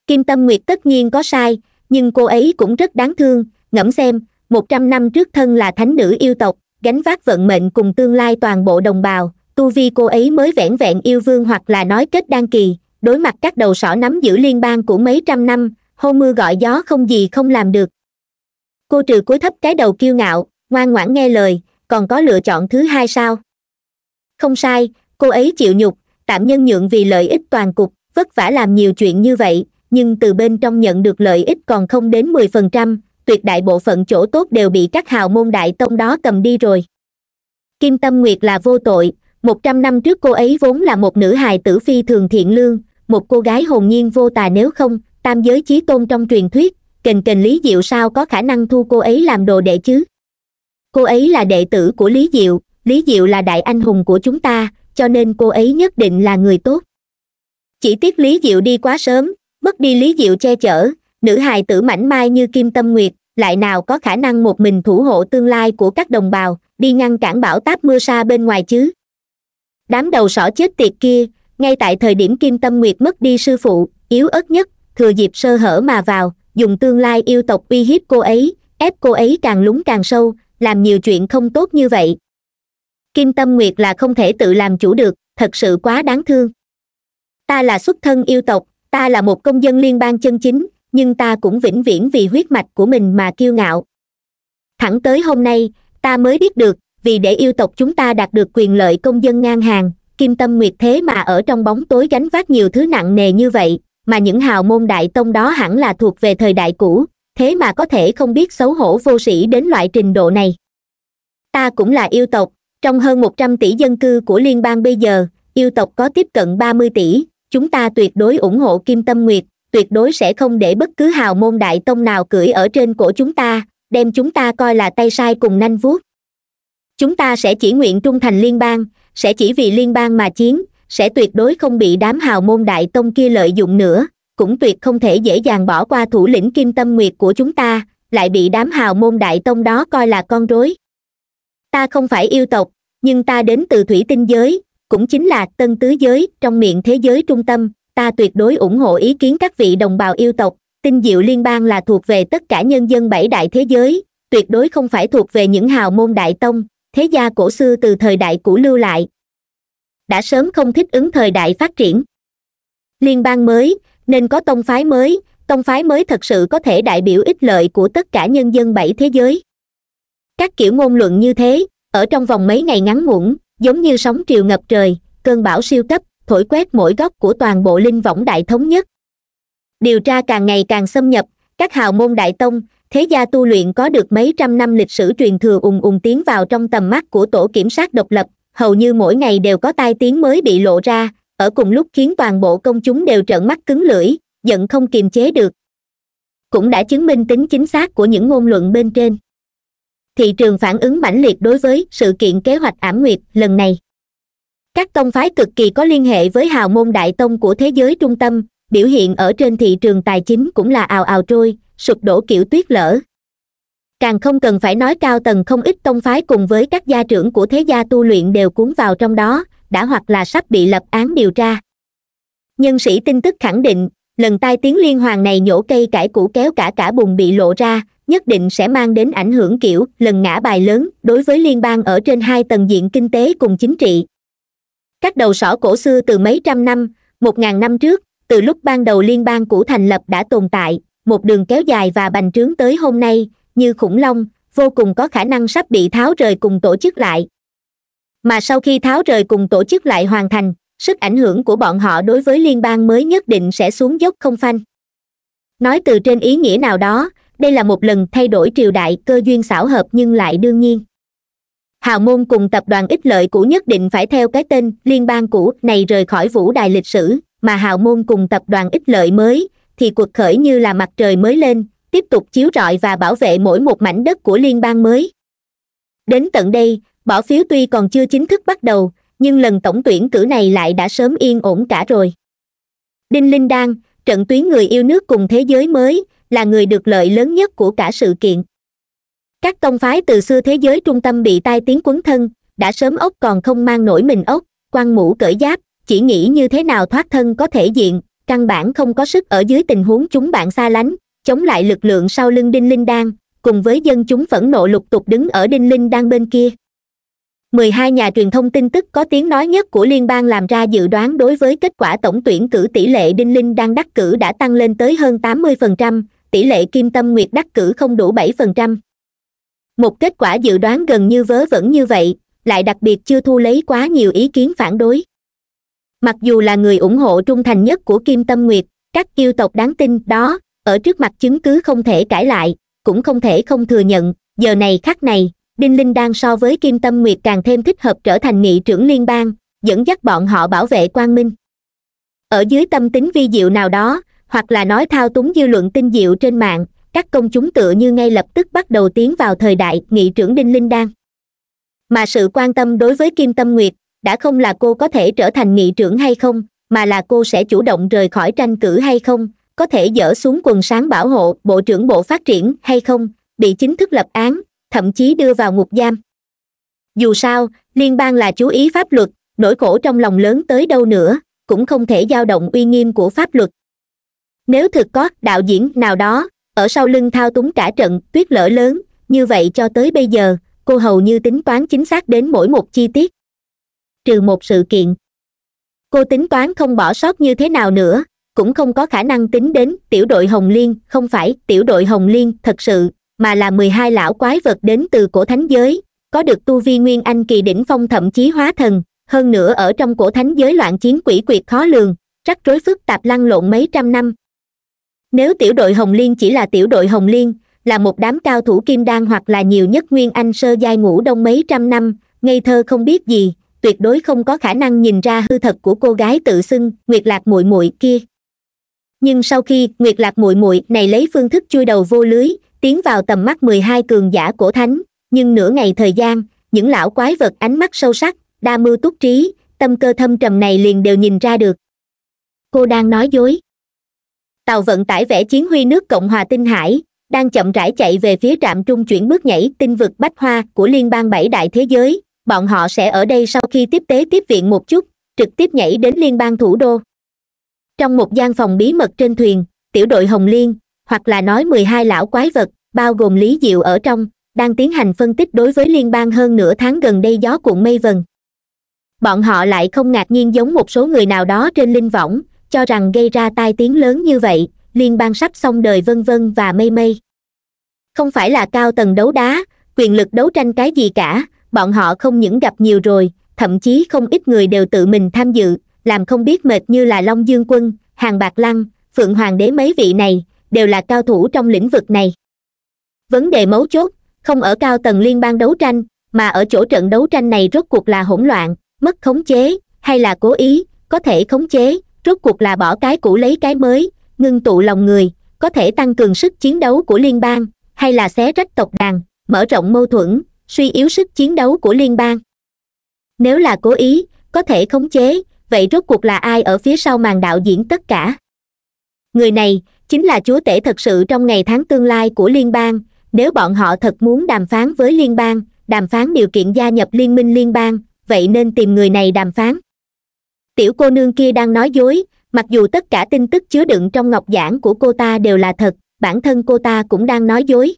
kim tâm nguyệt tất nhiên có sai nhưng cô ấy cũng rất đáng thương ngẫm xem một trăm năm trước thân là thánh nữ yêu tộc gánh vác vận mệnh cùng tương lai toàn bộ đồng bào tu vi cô ấy mới vẻn vẹn yêu vương hoặc là nói kết đan kỳ đối mặt các đầu sỏ nắm giữ liên bang của mấy trăm năm hô mưa gọi gió không gì không làm được cô trừ cuối thấp cái đầu kiêu ngạo ngoan ngoãn nghe lời còn có lựa chọn thứ hai sao không sai cô ấy chịu nhục tạm nhân nhượng vì lợi ích toàn cục vất vả làm nhiều chuyện như vậy nhưng từ bên trong nhận được lợi ích còn không đến mười phần trăm tuyệt đại bộ phận chỗ tốt đều bị các hào môn đại tông đó cầm đi rồi kim tâm nguyệt là vô tội một trăm năm trước cô ấy vốn là một nữ hài tử phi thường thiện lương một cô gái hồn nhiên vô tà nếu không tam giới chí tôn trong truyền thuyết kềnh kềnh lý diệu sao có khả năng thu cô ấy làm đồ đệ chứ cô ấy là đệ tử của lý diệu lý diệu là đại anh hùng của chúng ta cho nên cô ấy nhất định là người tốt chỉ tiếc lý diệu đi quá sớm mất đi lý diệu che chở nữ hài tử mảnh mai như kim tâm nguyệt lại nào có khả năng một mình thủ hộ tương lai của các đồng bào đi ngăn cản bão táp mưa xa bên ngoài chứ đám đầu sỏ chết tiệt kia ngay tại thời điểm kim tâm nguyệt mất đi sư phụ yếu ớt nhất thừa dịp sơ hở mà vào dùng tương lai yêu tộc uy hiếp cô ấy ép cô ấy càng lúng càng sâu làm nhiều chuyện không tốt như vậy kim tâm nguyệt là không thể tự làm chủ được thật sự quá đáng thương ta là xuất thân yêu tộc ta là một công dân liên bang chân chính nhưng ta cũng vĩnh viễn vì huyết mạch của mình mà kiêu ngạo thẳng tới hôm nay ta mới biết được vì để yêu tộc chúng ta đạt được quyền lợi công dân ngang hàng kim tâm nguyệt thế mà ở trong bóng tối gánh vác nhiều thứ nặng nề như vậy mà những hào môn đại tông đó hẳn là thuộc về thời đại cũ thế mà có thể không biết xấu hổ vô sĩ đến loại trình độ này ta cũng là yêu tộc trong hơn một trăm tỷ dân cư của liên bang bây giờ yêu tộc có tiếp cận ba mươi tỷ chúng ta tuyệt đối ủng hộ kim tâm nguyệt tuyệt đối sẽ không để bất cứ hào môn đại tông nào cưỡi ở trên cổ chúng ta đem chúng ta coi là tay sai cùng nanh vuốt chúng ta sẽ chỉ nguyện trung thành liên bang sẽ chỉ vì liên bang mà chiến sẽ tuyệt đối không bị đám hào môn đại tông kia lợi dụng nữa cũng tuyệt không thể dễ dàng bỏ qua thủ lĩnh kim tâm nguyệt của chúng ta lại bị đám hào môn đại tông đó coi là con rối ta không phải yêu tộc nhưng ta đến từ thủy tinh giới cũng chính là tân tứ giới trong miệng thế giới trung tâm ta tuyệt đối ủng hộ ý kiến các vị đồng bào yêu tộc tinh diệu liên bang là thuộc về tất cả nhân dân bảy đại thế giới tuyệt đối không phải thuộc về những hào môn đại tông thế gia cổ xưa từ thời đại cũ lưu lại đã sớm không thích ứng thời đại phát triển liên bang mới nên có tông phái mới tông phái mới thật sự có thể đại biểu ích lợi của tất cả nhân dân bảy thế giới các kiểu ngôn luận như thế ở trong vòng mấy ngày ngắn ngủn giống như sóng triều ngập trời cơn bão siêu cấp thổi quét mỗi góc của toàn bộ linh võng đại thống nhất điều tra càng ngày càng xâm nhập các hào môn đại tông thế gia tu luyện có được mấy trăm năm lịch sử truyền thừa ùng ùng tiến vào trong tầm mắt của tổ kiểm sát độc lập hầu như mỗi ngày đều có tai tiếng mới bị lộ ra ở cùng lúc khiến toàn bộ công chúng đều trợn mắt cứng lưỡi giận không kiềm chế được cũng đã chứng minh tính chính xác của những ngôn luận bên trên thị trường phản ứng mãnh liệt đối với sự kiện kế hoạch ảm nguyệt lần này các tông phái cực kỳ có liên hệ với hào môn đại tông của thế giới trung tâm biểu hiện ở trên thị trường tài chính cũng là ào ào trôi sụp đổ kiểu tuyết lở càng không cần phải nói cao tầng không ít tông phái cùng với các gia trưởng của thế gia tu luyện đều cuốn vào trong đó đã hoặc là sắp bị lập án điều tra nhân sĩ tin tức khẳng định lần tai tiếng liên hoàng này nhổ cây cải củ kéo cả cả bùn bị lộ ra nhất định sẽ mang đến ảnh hưởng kiểu lần ngã bài lớn đối với liên bang ở trên hai tầng diện kinh tế cùng chính trị các đầu sỏ cổ xưa từ mấy trăm năm một ngàn năm trước từ lúc ban đầu liên bang cũ thành lập đã tồn tại một đường kéo dài và bành trướng tới hôm nay như khủng long vô cùng có khả năng sắp bị tháo rời cùng tổ chức lại mà sau khi tháo rời cùng tổ chức lại hoàn thành sức ảnh hưởng của bọn họ đối với liên bang mới nhất định sẽ xuống dốc không phanh nói từ trên ý nghĩa nào đó đây là một lần thay đổi triều đại cơ duyên xảo hợp nhưng lại đương nhiên hào môn cùng tập đoàn ích lợi cũ nhất định phải theo cái tên liên bang cũ này rời khỏi vũ đài lịch sử mà hào môn cùng tập đoàn ích lợi mới thì cuộc khởi như là mặt trời mới lên tiếp tục chiếu rọi và bảo vệ mỗi một mảnh đất của liên bang mới đến tận đây bỏ phiếu tuy còn chưa chính thức bắt đầu nhưng lần tổng tuyển cử này lại đã sớm yên ổn cả rồi đinh linh đan trận tuyến người yêu nước cùng thế giới mới là người được lợi lớn nhất của cả sự kiện các tông phái từ xưa thế giới trung tâm bị tai tiếng quấn thân đã sớm ốc còn không mang nổi mình ốc quan mũ cởi giáp chỉ nghĩ như thế nào thoát thân có thể diện căn bản không có sức ở dưới tình huống chúng bạn xa lánh chống lại lực lượng sau lưng đinh linh đan cùng với dân chúng phẫn nộ lục tục đứng ở đinh linh đan bên kia mười hai nhà truyền thông tin tức có tiếng nói nhất của liên bang làm ra dự đoán đối với kết quả tổng tuyển cử tỷ lệ đinh linh đan đắc cử đã tăng lên tới hơn tám mươi phần trăm tỷ lệ kim tâm nguyệt đắc cử không đủ bảy phần trăm một kết quả dự đoán gần như vớ vẩn như vậy lại đặc biệt chưa thu lấy quá nhiều ý kiến phản đối mặc dù là người ủng hộ trung thành nhất của kim tâm nguyệt các yêu tộc đáng tin đó ở trước mặt chứng cứ không thể cãi lại cũng không thể không thừa nhận giờ này khắc này đinh linh đang so với kim tâm nguyệt càng thêm thích hợp trở thành nghị trưởng liên bang dẫn dắt bọn họ bảo vệ quang minh ở dưới tâm tính vi diệu nào đó hoặc là nói thao túng dư luận tinh diệu trên mạng các công chúng tựa như ngay lập tức bắt đầu tiến vào thời đại nghị trưởng đinh linh đan mà sự quan tâm đối với kim tâm nguyệt đã không là cô có thể trở thành nghị trưởng hay không mà là cô sẽ chủ động rời khỏi tranh cử hay không có thể dỡ xuống quần sáng bảo hộ bộ trưởng bộ phát triển hay không bị chính thức lập án thậm chí đưa vào ngục giam dù sao liên bang là chú ý pháp luật nỗi khổ trong lòng lớn tới đâu nữa cũng không thể dao động uy nghiêm của pháp luật nếu thực có đạo diễn nào đó ở sau lưng thao túng cả trận tuyết lỡ lớn như vậy cho tới bây giờ cô hầu như tính toán chính xác đến mỗi một chi tiết trừ một sự kiện cô tính toán không bỏ sót như thế nào nữa cũng không có khả năng tính đến tiểu đội hồng liên không phải tiểu đội hồng liên thật sự mà là mười hai lão quái vật đến từ cổ thánh giới có được tu vi nguyên anh kỳ đỉnh phong thậm chí hóa thần hơn nữa ở trong cổ thánh giới loạn chiến quỷ quyệt khó lường rắc rối phức tạp lăn lộn mấy trăm năm nếu tiểu đội hồng liên chỉ là tiểu đội hồng liên là một đám cao thủ kim đan hoặc là nhiều nhất nguyên anh sơ giai ngủ đông mấy trăm năm ngây thơ không biết gì tuyệt đối không có khả năng nhìn ra hư thật của cô gái tự xưng nguyệt lạc muội muội kia nhưng sau khi nguyệt lạc muội muội này lấy phương thức chui đầu vô lưới tiến vào tầm mắt mười hai cường giả cổ thánh nhưng nửa ngày thời gian những lão quái vật ánh mắt sâu sắc đa mưu túc trí tâm cơ thâm trầm này liền đều nhìn ra được cô đang nói dối tàu vận tải vẽ chiến huy nước cộng hòa tinh hải đang chậm rãi chạy về phía trạm trung chuyển bước nhảy tinh vực bách hoa của liên bang bảy đại thế giới bọn họ sẽ ở đây sau khi tiếp tế tiếp viện một chút trực tiếp nhảy đến liên bang thủ đô trong một gian phòng bí mật trên thuyền tiểu đội hồng liên hoặc là nói mười hai lão quái vật bao gồm lý diệu ở trong đang tiến hành phân tích đối với liên bang hơn nửa tháng gần đây gió cuộn mây vần bọn họ lại không ngạc nhiên giống một số người nào đó trên linh võng cho rằng gây ra tai tiếng lớn như vậy liên bang sắp xong đời vân vân và mây mây không phải là cao tầng đấu đá quyền lực đấu tranh cái gì cả bọn họ không những gặp nhiều rồi thậm chí không ít người đều tự mình tham dự làm không biết mệt như là long dương quân hàng bạc lăng phượng hoàng đế mấy vị này đều là cao thủ trong lĩnh vực này vấn đề mấu chốt không ở cao tầng liên bang đấu tranh mà ở chỗ trận đấu tranh này rốt cuộc là hỗn loạn mất khống chế hay là cố ý có thể khống chế rốt cuộc là bỏ cái cũ lấy cái mới ngưng tụ lòng người có thể tăng cường sức chiến đấu của liên bang hay là xé rách tộc đàn mở rộng mâu thuẫn suy yếu sức chiến đấu của liên bang nếu là cố ý có thể khống chế vậy rốt cuộc là ai ở phía sau màn đạo diễn tất cả người này chính là chúa tể thật sự trong ngày tháng tương lai của liên bang nếu bọn họ thật muốn đàm phán với liên bang đàm phán điều kiện gia nhập liên minh liên bang vậy nên tìm người này đàm phán tiểu cô nương kia đang nói dối mặc dù tất cả tin tức chứa đựng trong ngọc giảng của cô ta đều là thật bản thân cô ta cũng đang nói dối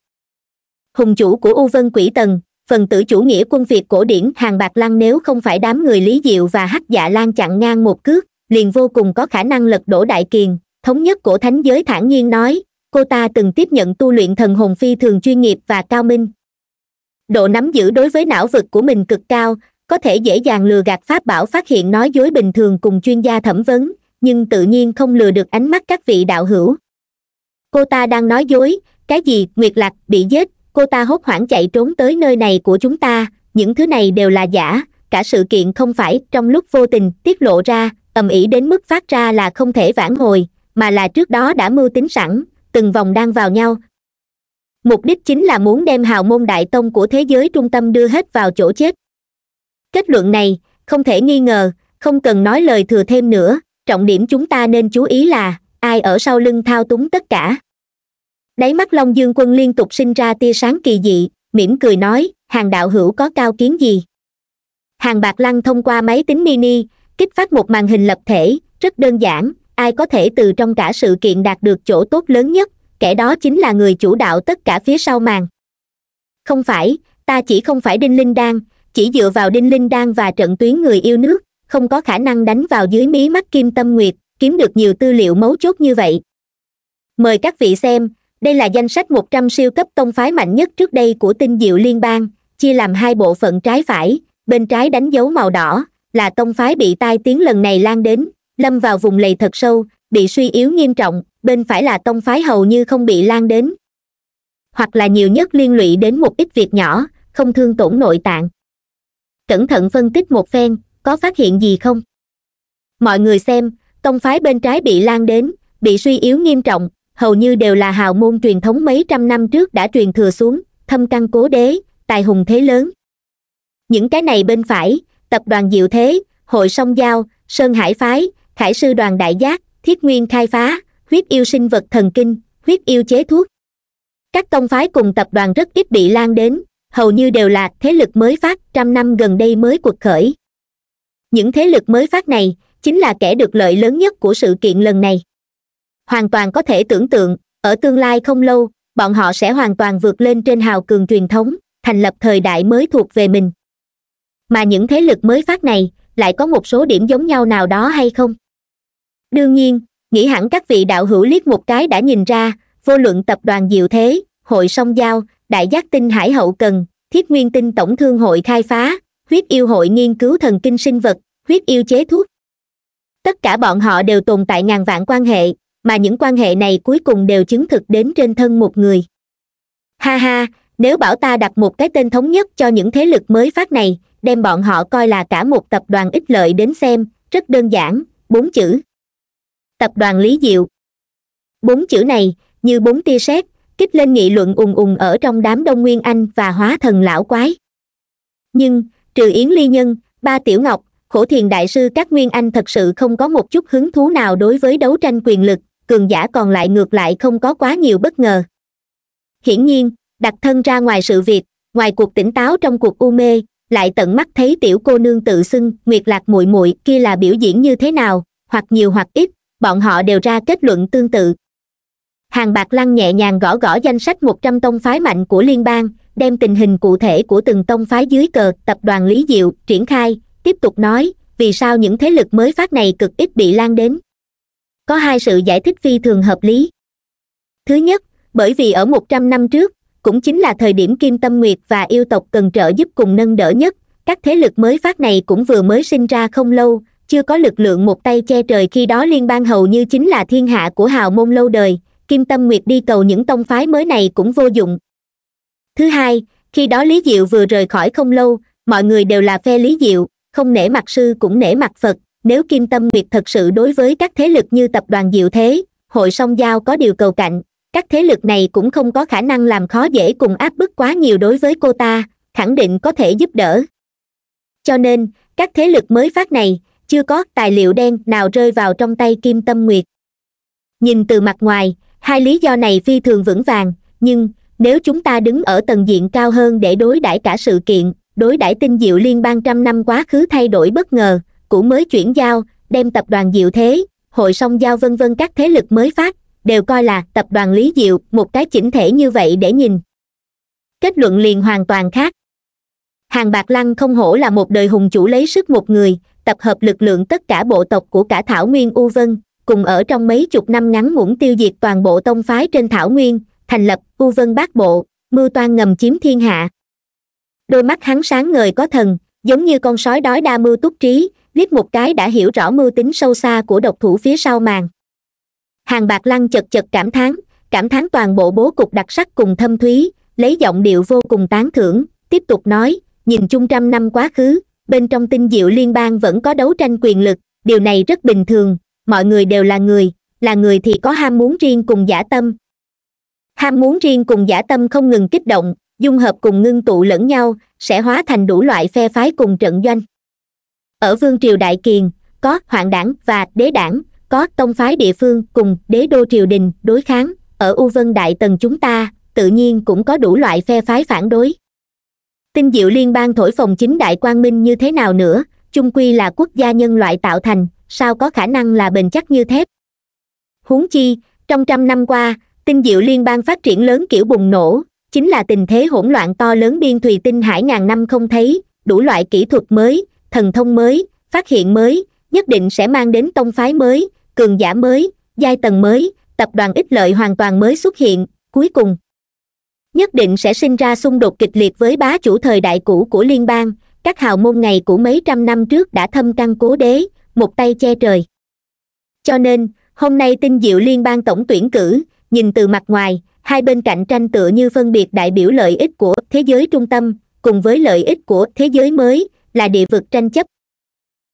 hùng chủ của u vân quỷ tần phần tử chủ nghĩa quân việt cổ điển hàng bạc lăng nếu không phải đám người lý diệu và hắc dạ lan chặn ngang một cước liền vô cùng có khả năng lật đổ đại kiền thống nhất cổ thánh giới thản nhiên nói cô ta từng tiếp nhận tu luyện thần hồn phi thường chuyên nghiệp và cao minh độ nắm giữ đối với não vực của mình cực cao có thể dễ dàng lừa gạt pháp bảo phát hiện nói dối bình thường cùng chuyên gia thẩm vấn nhưng tự nhiên không lừa được ánh mắt các vị đạo hữu cô ta đang nói dối cái gì nguyệt lạc bị giết cô ta hốt hoảng chạy trốn tới nơi này của chúng ta những thứ này đều là giả cả sự kiện không phải trong lúc vô tình tiết lộ ra ầm ĩ đến mức phát ra là không thể vãn hồi mà là trước đó đã mưu tính sẵn từng vòng đang vào nhau mục đích chính là muốn đem hào môn đại tông của thế giới trung tâm đưa hết vào chỗ chết kết luận này không thể nghi ngờ không cần nói lời thừa thêm nữa trọng điểm chúng ta nên chú ý là ai ở sau lưng thao túng tất cả đáy mắt long dương quân liên tục sinh ra tia sáng kỳ dị mỉm cười nói hàng đạo hữu có cao kiến gì hàng bạc lăng thông qua máy tính mini kích phát một màn hình lập thể rất đơn giản ai có thể từ trong cả sự kiện đạt được chỗ tốt lớn nhất kẻ đó chính là người chủ đạo tất cả phía sau màn không phải ta chỉ không phải đinh linh đan chỉ dựa vào đinh linh đan và trận tuyến người yêu nước không có khả năng đánh vào dưới mí mắt kim tâm nguyệt kiếm được nhiều tư liệu mấu chốt như vậy mời các vị xem đây là danh sách một trăm siêu cấp tông phái mạnh nhất trước đây của tinh diệu liên bang chia làm hai bộ phận trái phải bên trái đánh dấu màu đỏ là tông phái bị tai tiếng lần này lan đến lâm vào vùng lầy thật sâu bị suy yếu nghiêm trọng bên phải là tông phái hầu như không bị lan đến hoặc là nhiều nhất liên lụy đến một ít việc nhỏ không thương tổn nội tạng cẩn thận phân tích một phen có phát hiện gì không mọi người xem tông phái bên trái bị lan đến bị suy yếu nghiêm trọng hầu như đều là hào môn truyền thống mấy trăm năm trước đã truyền thừa xuống thâm căn cố đế tài hùng thế lớn những cái này bên phải tập đoàn diệu thế hội song giao sơn hải phái khải sư đoàn đại giác thiết nguyên khai phá huyết yêu sinh vật thần kinh huyết yêu chế thuốc các tông phái cùng tập đoàn rất ít bị lan đến hầu như đều là thế lực mới phát trăm năm gần đây mới cuộc khởi những thế lực mới phát này chính là kẻ được lợi lớn nhất của sự kiện lần này hoàn toàn có thể tưởng tượng ở tương lai không lâu bọn họ sẽ hoàn toàn vượt lên trên hào cường truyền thống thành lập thời đại mới thuộc về mình mà những thế lực mới phát này lại có một số điểm giống nhau nào đó hay không đương nhiên nghĩ hẳn các vị đạo hữu liếc một cái đã nhìn ra vô luận tập đoàn diệu thế hội song giao đại giác tinh hải hậu cần thiết nguyên tinh tổng thương hội khai phá huyết yêu hội nghiên cứu thần kinh sinh vật huyết yêu chế thuốc tất cả bọn họ đều tồn tại ngàn vạn quan hệ mà những quan hệ này cuối cùng đều chứng thực đến trên thân một người ha ha nếu bảo ta đặt một cái tên thống nhất cho những thế lực mới phát này đem bọn họ coi là cả một tập đoàn ích lợi đến xem rất đơn giản bốn chữ tập đoàn lý diệu bốn chữ này như bốn tia sét kích lên nghị luận ùng ùng ở trong đám đông nguyên anh và hóa thần lão quái nhưng trừ yến ly nhân ba tiểu ngọc khổ thiền đại sư các nguyên anh thật sự không có một chút hứng thú nào đối với đấu tranh quyền lực cường giả còn lại ngược lại không có quá nhiều bất ngờ hiển nhiên đặt thân ra ngoài sự việc ngoài cuộc tỉnh táo trong cuộc u mê lại tận mắt thấy tiểu cô nương tự xưng nguyệt lạc muội muội kia là biểu diễn như thế nào hoặc nhiều hoặc ít bọn họ đều ra kết luận tương tự hàng bạc lăng nhẹ nhàng gõ gõ danh sách một trăm tông phái mạnh của liên bang đem tình hình cụ thể của từng tông phái dưới cờ tập đoàn lý diệu triển khai tiếp tục nói vì sao những thế lực mới phát này cực ít bị lan đến có hai sự giải thích phi thường hợp lý thứ nhất bởi vì ở một trăm năm trước cũng chính là thời điểm kim tâm nguyệt và yêu tộc cần trợ giúp cùng nâng đỡ nhất các thế lực mới phát này cũng vừa mới sinh ra không lâu chưa có lực lượng một tay che trời khi đó liên bang hầu như chính là thiên hạ của hào môn lâu đời kim tâm nguyệt đi cầu những tông phái mới này cũng vô dụng thứ hai khi đó lý diệu vừa rời khỏi không lâu mọi người đều là phe lý diệu không nể mặt sư cũng nể mặt phật nếu kim tâm nguyệt thật sự đối với các thế lực như tập đoàn diệu thế hội song giao có điều cầu cạnh các thế lực này cũng không có khả năng làm khó dễ cùng áp bức quá nhiều đối với cô ta khẳng định có thể giúp đỡ cho nên các thế lực mới phát này chưa có tài liệu đen nào rơi vào trong tay kim tâm nguyệt nhìn từ mặt ngoài hai lý do này phi thường vững vàng nhưng nếu chúng ta đứng ở tầng diện cao hơn để đối đãi cả sự kiện đối đãi tinh diệu liên bang trăm năm quá khứ thay đổi bất ngờ cũ mới chuyển giao đem tập đoàn diệu thế hội song giao vân vân các thế lực mới phát đều coi là tập đoàn lý diệu một cái chỉnh thể như vậy để nhìn kết luận liền hoàn toàn khác hàng bạc lăng không hổ là một đời hùng chủ lấy sức một người tập hợp lực lượng tất cả bộ tộc của cả thảo nguyên u vân cùng ở trong mấy chục năm ngắn ngủn tiêu diệt toàn bộ tông phái trên thảo nguyên thành lập u vân bát bộ mưu toan ngầm chiếm thiên hạ đôi mắt hắn sáng ngời có thần giống như con sói đói đa mưu túc trí liếc một cái đã hiểu rõ mưu tính sâu xa của độc thủ phía sau màn hàng bạc lăng chật chật cảm thán cảm thán toàn bộ bố cục đặc sắc cùng thâm thúy lấy giọng điệu vô cùng tán thưởng tiếp tục nói nhìn chung trăm năm quá khứ bên trong tinh diệu liên bang vẫn có đấu tranh quyền lực điều này rất bình thường mọi người đều là người là người thì có ham muốn riêng cùng giả tâm ham muốn riêng cùng giả tâm không ngừng kích động dung hợp cùng ngưng tụ lẫn nhau sẽ hóa thành đủ loại phe phái cùng trận doanh ở vương triều đại kiền có hoạn đảng và đế đảng có tông phái địa phương cùng đế đô triều đình đối kháng ở u vân đại tần chúng ta tự nhiên cũng có đủ loại phe phái phản đối tinh diệu liên bang thổi phồng chính đại quang minh như thế nào nữa chung quy là quốc gia nhân loại tạo thành sao có khả năng là bền chắc như thép huống chi trong trăm năm qua tinh diệu liên bang phát triển lớn kiểu bùng nổ chính là tình thế hỗn loạn to lớn biên thùy tinh hải ngàn năm không thấy đủ loại kỹ thuật mới thần thông mới phát hiện mới nhất định sẽ mang đến tông phái mới cường giả mới giai tầng mới tập đoàn ích lợi hoàn toàn mới xuất hiện cuối cùng nhất định sẽ sinh ra xung đột kịch liệt với bá chủ thời đại cũ của liên bang các hào môn ngày của mấy trăm năm trước đã thâm căn cố đế một tay che trời cho nên hôm nay tinh diệu liên bang tổng tuyển cử nhìn từ mặt ngoài hai bên cạnh tranh tựa như phân biệt đại biểu lợi ích của thế giới trung tâm cùng với lợi ích của thế giới mới là địa vực tranh chấp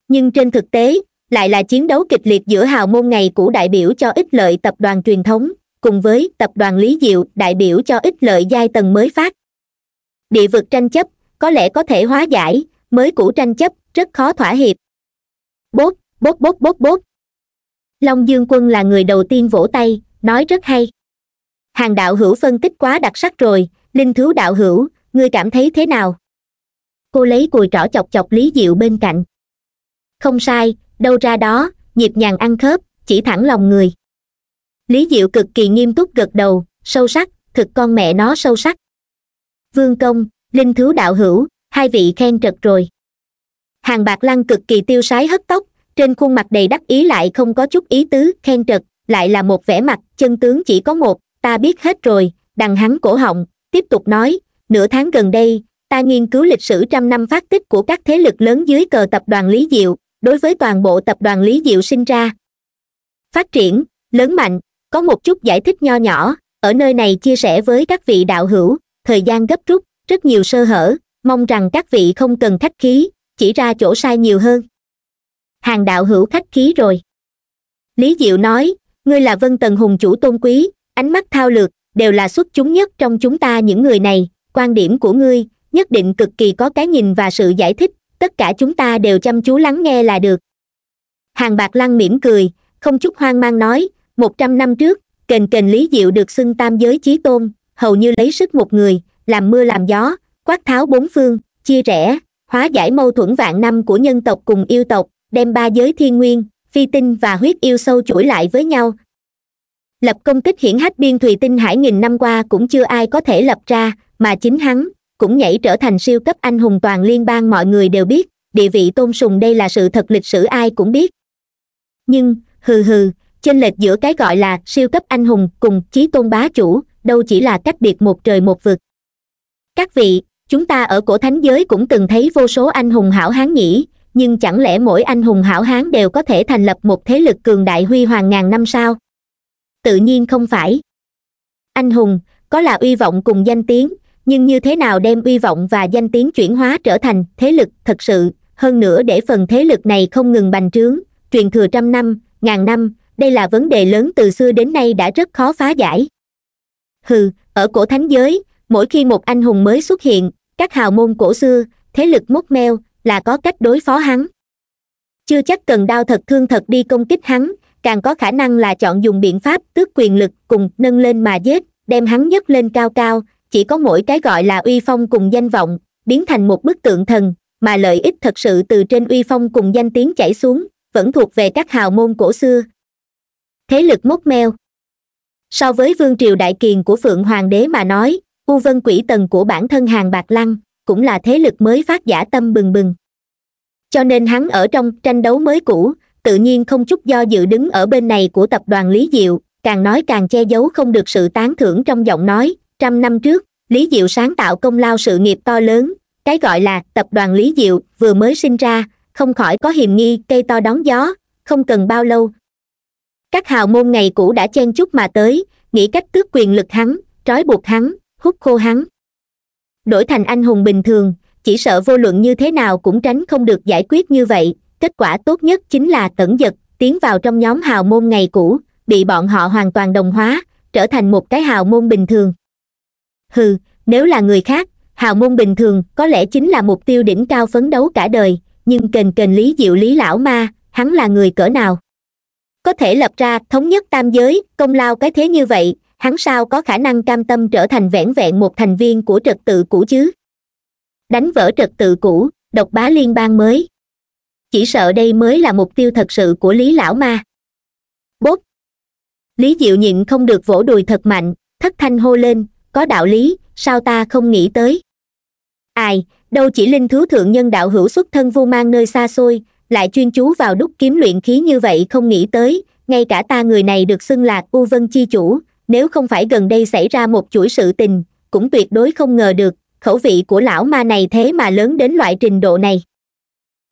nhưng trên thực tế lại là chiến đấu kịch liệt giữa hào môn ngày cũ đại biểu cho ích lợi tập đoàn truyền thống cùng với tập đoàn lý diệu đại biểu cho ích lợi giai tầng mới phát địa vực tranh chấp có lẽ có thể hóa giải mới cũ tranh chấp rất khó thỏa hiệp bốt bốt bốt bốt bốt long dương quân là người đầu tiên vỗ tay nói rất hay hàng đạo hữu phân tích quá đặc sắc rồi linh thiếu đạo hữu ngươi cảm thấy thế nào cô lấy cùi trỏ chọc chọc lý diệu bên cạnh không sai đâu ra đó nhịp nhàng ăn khớp chỉ thẳng lòng người lý diệu cực kỳ nghiêm túc gật đầu sâu sắc thực con mẹ nó sâu sắc vương công linh thứ đạo hữu hai vị khen trật rồi hàng bạc lăng cực kỳ tiêu sái hất tóc trên khuôn mặt đầy đắc ý lại không có chút ý tứ khen trật lại là một vẻ mặt chân tướng chỉ có một ta biết hết rồi đằng hắn cổ họng tiếp tục nói nửa tháng gần đây ta nghiên cứu lịch sử trăm năm phát tích của các thế lực lớn dưới cờ tập đoàn lý diệu đối với toàn bộ tập đoàn lý diệu sinh ra phát triển lớn mạnh có một chút giải thích nho nhỏ ở nơi này chia sẻ với các vị đạo hữu thời gian gấp rút rất nhiều sơ hở mong rằng các vị không cần khách khí chỉ ra chỗ sai nhiều hơn hàng đạo hữu khách khí rồi lý diệu nói ngươi là vân tần hùng chủ tôn quý ánh mắt thao lược đều là xuất chúng nhất trong chúng ta những người này quan điểm của ngươi nhất định cực kỳ có cái nhìn và sự giải thích tất cả chúng ta đều chăm chú lắng nghe là được hàng bạc lăng mỉm cười không chút hoang mang nói một trăm năm trước kền kền lý diệu được xưng tam giới chí tôn hầu như lấy sức một người làm mưa làm gió quát tháo bốn phương chia rẽ hóa giải mâu thuẫn vạn năm của nhân tộc cùng yêu tộc đem ba giới thiên nguyên phi tinh và huyết yêu sâu chuỗi lại với nhau lập công tích hiển hách biên thùy tinh hải nghìn năm qua cũng chưa ai có thể lập ra mà chính hắn cũng nhảy trở thành siêu cấp anh hùng toàn liên bang mọi người đều biết địa vị tôn sùng đây là sự thật lịch sử ai cũng biết nhưng hừ hừ chênh lệch giữa cái gọi là siêu cấp anh hùng cùng chí tôn bá chủ đâu chỉ là cách biệt một trời một vực các vị chúng ta ở cổ thánh giới cũng từng thấy vô số anh hùng hảo hán nhỉ nhưng chẳng lẽ mỗi anh hùng hảo hán đều có thể thành lập một thế lực cường đại huy hoàng ngàn năm sao tự nhiên không phải anh hùng có là uy vọng cùng danh tiếng nhưng như thế nào đem uy vọng và danh tiếng chuyển hóa trở thành thế lực thật sự hơn nữa để phần thế lực này không ngừng bành trướng truyền thừa trăm năm ngàn năm đây là vấn đề lớn từ xưa đến nay đã rất khó phá giải hừ ở cổ thánh giới mỗi khi một anh hùng mới xuất hiện các hào môn cổ xưa thế lực mốc meo là có cách đối phó hắn chưa chắc cần đau thật thương thật đi công kích hắn càng có khả năng là chọn dùng biện pháp tước quyền lực cùng nâng lên mà giết đem hắn nhấc lên cao cao chỉ có mỗi cái gọi là uy phong cùng danh vọng biến thành một bức tượng thần mà lợi ích thật sự từ trên uy phong cùng danh tiếng chảy xuống vẫn thuộc về các hào môn cổ xưa thế lực mốt meo so với vương triều đại kiền của phượng hoàng đế mà nói u vân quỷ tần của bản thân hàng bạc lăng cũng là thế lực mới phát giả tâm bừng bừng cho nên hắn ở trong tranh đấu mới cũ tự nhiên không chút do dự đứng ở bên này của tập đoàn lý diệu càng nói càng che giấu không được sự tán thưởng trong giọng nói trăm năm trước lý diệu sáng tạo công lao sự nghiệp to lớn cái gọi là tập đoàn lý diệu vừa mới sinh ra không khỏi có hiềm nghi cây to đón gió không cần bao lâu các hào môn ngày cũ đã chen chúc mà tới nghĩ cách tước quyền lực hắn trói buộc hắn hút khô hắn đổi thành anh hùng bình thường chỉ sợ vô luận như thế nào cũng tránh không được giải quyết như vậy kết quả tốt nhất chính là tẩn giật tiến vào trong nhóm hào môn ngày cũ bị bọn họ hoàn toàn đồng hóa trở thành một cái hào môn bình thường hừ nếu là người khác hào môn bình thường có lẽ chính là mục tiêu đỉnh cao phấn đấu cả đời nhưng kềnh kềnh lý diệu lý lão ma hắn là người cỡ nào có thể lập ra thống nhất tam giới công lao cái thế như vậy hắn sao có khả năng cam tâm trở thành vẻn vẹn một thành viên của trật tự cũ chứ đánh vỡ trật tự cũ độc bá liên bang mới chỉ sợ đây mới là mục tiêu thật sự của lý lão ma bốt lý diệu nhịn không được vỗ đùi thật mạnh thất thanh hô lên có đạo lý sao ta không nghĩ tới ai đâu chỉ linh thiếu thượng nhân đạo hữu xuất thân vô mang nơi xa xôi lại chuyên chú vào đúc kiếm luyện khí như vậy không nghĩ tới ngay cả ta người này được xưng là u vân chi chủ nếu không phải gần đây xảy ra một chuỗi sự tình cũng tuyệt đối không ngờ được khẩu vị của lão ma này thế mà lớn đến loại trình độ này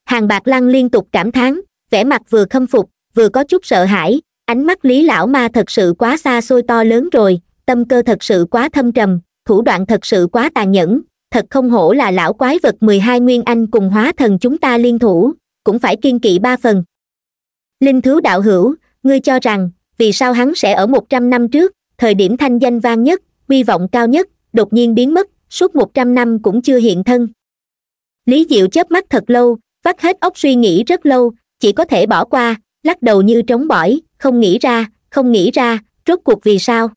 hàng bạc lăng liên tục cảm thán vẻ mặt vừa khâm phục vừa có chút sợ hãi ánh mắt lý lão ma thật sự quá xa xôi to lớn rồi tâm cơ thật sự quá thâm trầm thủ đoạn thật sự quá tàn nhẫn thật không hổ là lão quái vật mười hai nguyên anh cùng hóa thần chúng ta liên thủ cũng phải kiên kỵ ba phần linh thiếu đạo hữu ngươi cho rằng vì sao hắn sẽ ở một trăm năm trước thời điểm thanh danh vang nhất hy vọng cao nhất đột nhiên biến mất suốt một trăm năm cũng chưa hiện thân lý diệu chớp mắt thật lâu vắt hết óc suy nghĩ rất lâu chỉ có thể bỏ qua lắc đầu như trống bỏi không nghĩ ra không nghĩ ra rốt cuộc vì sao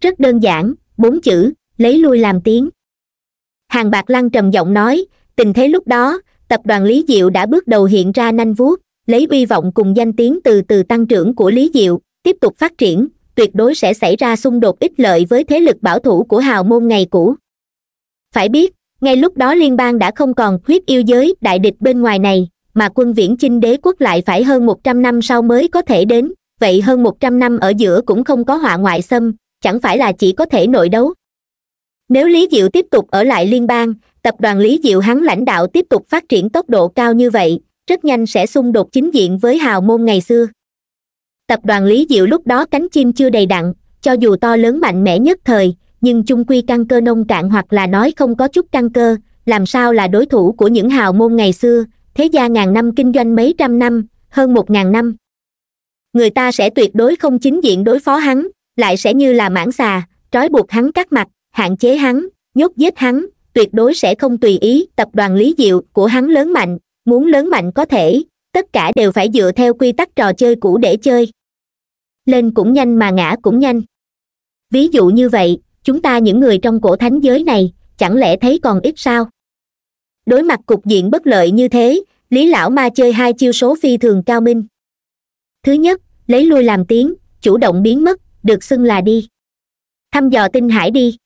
rất đơn giản bốn chữ lấy lui làm tiếng hàng bạc lăng trầm giọng nói tình thế lúc đó tập đoàn lý diệu đã bước đầu hiện ra nanh vuốt lấy uy vọng cùng danh tiếng từ từ tăng trưởng của lý diệu tiếp tục phát triển tuyệt đối sẽ xảy ra xung đột ích lợi với thế lực bảo thủ của hào môn ngày cũ phải biết ngay lúc đó liên bang đã không còn khuyết yêu giới đại địch bên ngoài này mà quân viễn chinh đế quốc lại phải hơn một trăm năm sau mới có thể đến vậy hơn một trăm năm ở giữa cũng không có họa ngoại xâm chẳng phải là chỉ có thể nội đấu nếu lý diệu tiếp tục ở lại liên bang tập đoàn lý diệu hắn lãnh đạo tiếp tục phát triển tốc độ cao như vậy rất nhanh sẽ xung đột chính diện với hào môn ngày xưa tập đoàn lý diệu lúc đó cánh chim chưa đầy đặn cho dù to lớn mạnh mẽ nhất thời nhưng chung quy căn cơ nông cạn hoặc là nói không có chút căn cơ làm sao là đối thủ của những hào môn ngày xưa thế gia ngàn năm kinh doanh mấy trăm năm hơn một ngàn năm người ta sẽ tuyệt đối không chính diện đối phó hắn lại sẽ như là mãng xà trói buộc hắn cắt mặt hạn chế hắn nhốt giết hắn tuyệt đối sẽ không tùy ý tập đoàn lý diệu của hắn lớn mạnh muốn lớn mạnh có thể tất cả đều phải dựa theo quy tắc trò chơi cũ để chơi lên cũng nhanh mà ngã cũng nhanh ví dụ như vậy chúng ta những người trong cổ thánh giới này chẳng lẽ thấy còn ít sao đối mặt cục diện bất lợi như thế lý lão ma chơi hai chiêu số phi thường cao minh thứ nhất lấy lui làm tiếng chủ động biến mất được xưng là đi thăm dò tinh hải đi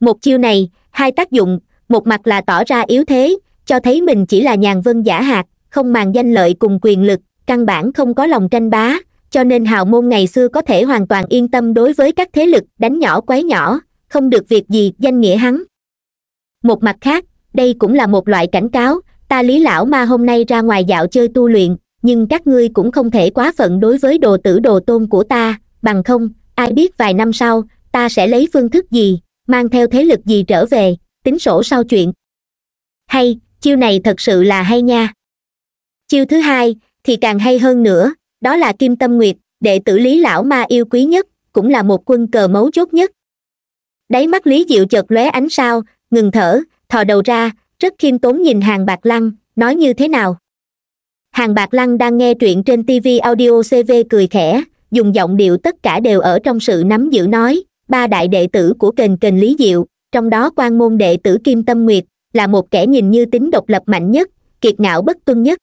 một chiêu này hai tác dụng một mặt là tỏ ra yếu thế cho thấy mình chỉ là nhàn vân giả hạt không màng danh lợi cùng quyền lực căn bản không có lòng tranh bá cho nên hào môn ngày xưa có thể hoàn toàn yên tâm đối với các thế lực đánh nhỏ quái nhỏ không được việc gì danh nghĩa hắn một mặt khác đây cũng là một loại cảnh cáo ta lý lão ma hôm nay ra ngoài dạo chơi tu luyện nhưng các ngươi cũng không thể quá phận đối với đồ tử đồ tôn của ta bằng không ai biết vài năm sau ta sẽ lấy phương thức gì mang theo thế lực gì trở về tính sổ sau chuyện hay chiêu này thật sự là hay nha chiêu thứ hai thì càng hay hơn nữa đó là kim tâm nguyệt đệ tử lý lão ma yêu quý nhất cũng là một quân cờ mấu chốt nhất đáy mắt lý diệu chợt lóe ánh sao ngừng thở thò đầu ra rất khiêm tốn nhìn hàng bạc lăng nói như thế nào hàng bạc lăng đang nghe truyện trên tv audio cv cười khẽ dùng giọng điệu tất cả đều ở trong sự nắm giữ nói ba đại đệ tử của kền kền lý diệu trong đó quan môn đệ tử kim tâm nguyệt là một kẻ nhìn như tính độc lập mạnh nhất kiệt ngạo bất tuân nhất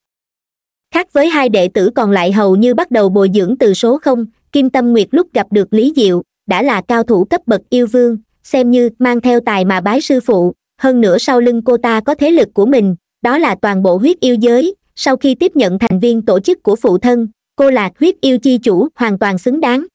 khác với hai đệ tử còn lại hầu như bắt đầu bồi dưỡng từ số không kim tâm nguyệt lúc gặp được lý diệu đã là cao thủ cấp bậc yêu vương xem như mang theo tài mà bái sư phụ hơn nữa sau lưng cô ta có thế lực của mình đó là toàn bộ huyết yêu giới sau khi tiếp nhận thành viên tổ chức của phụ thân cô là huyết yêu chi chủ hoàn toàn xứng đáng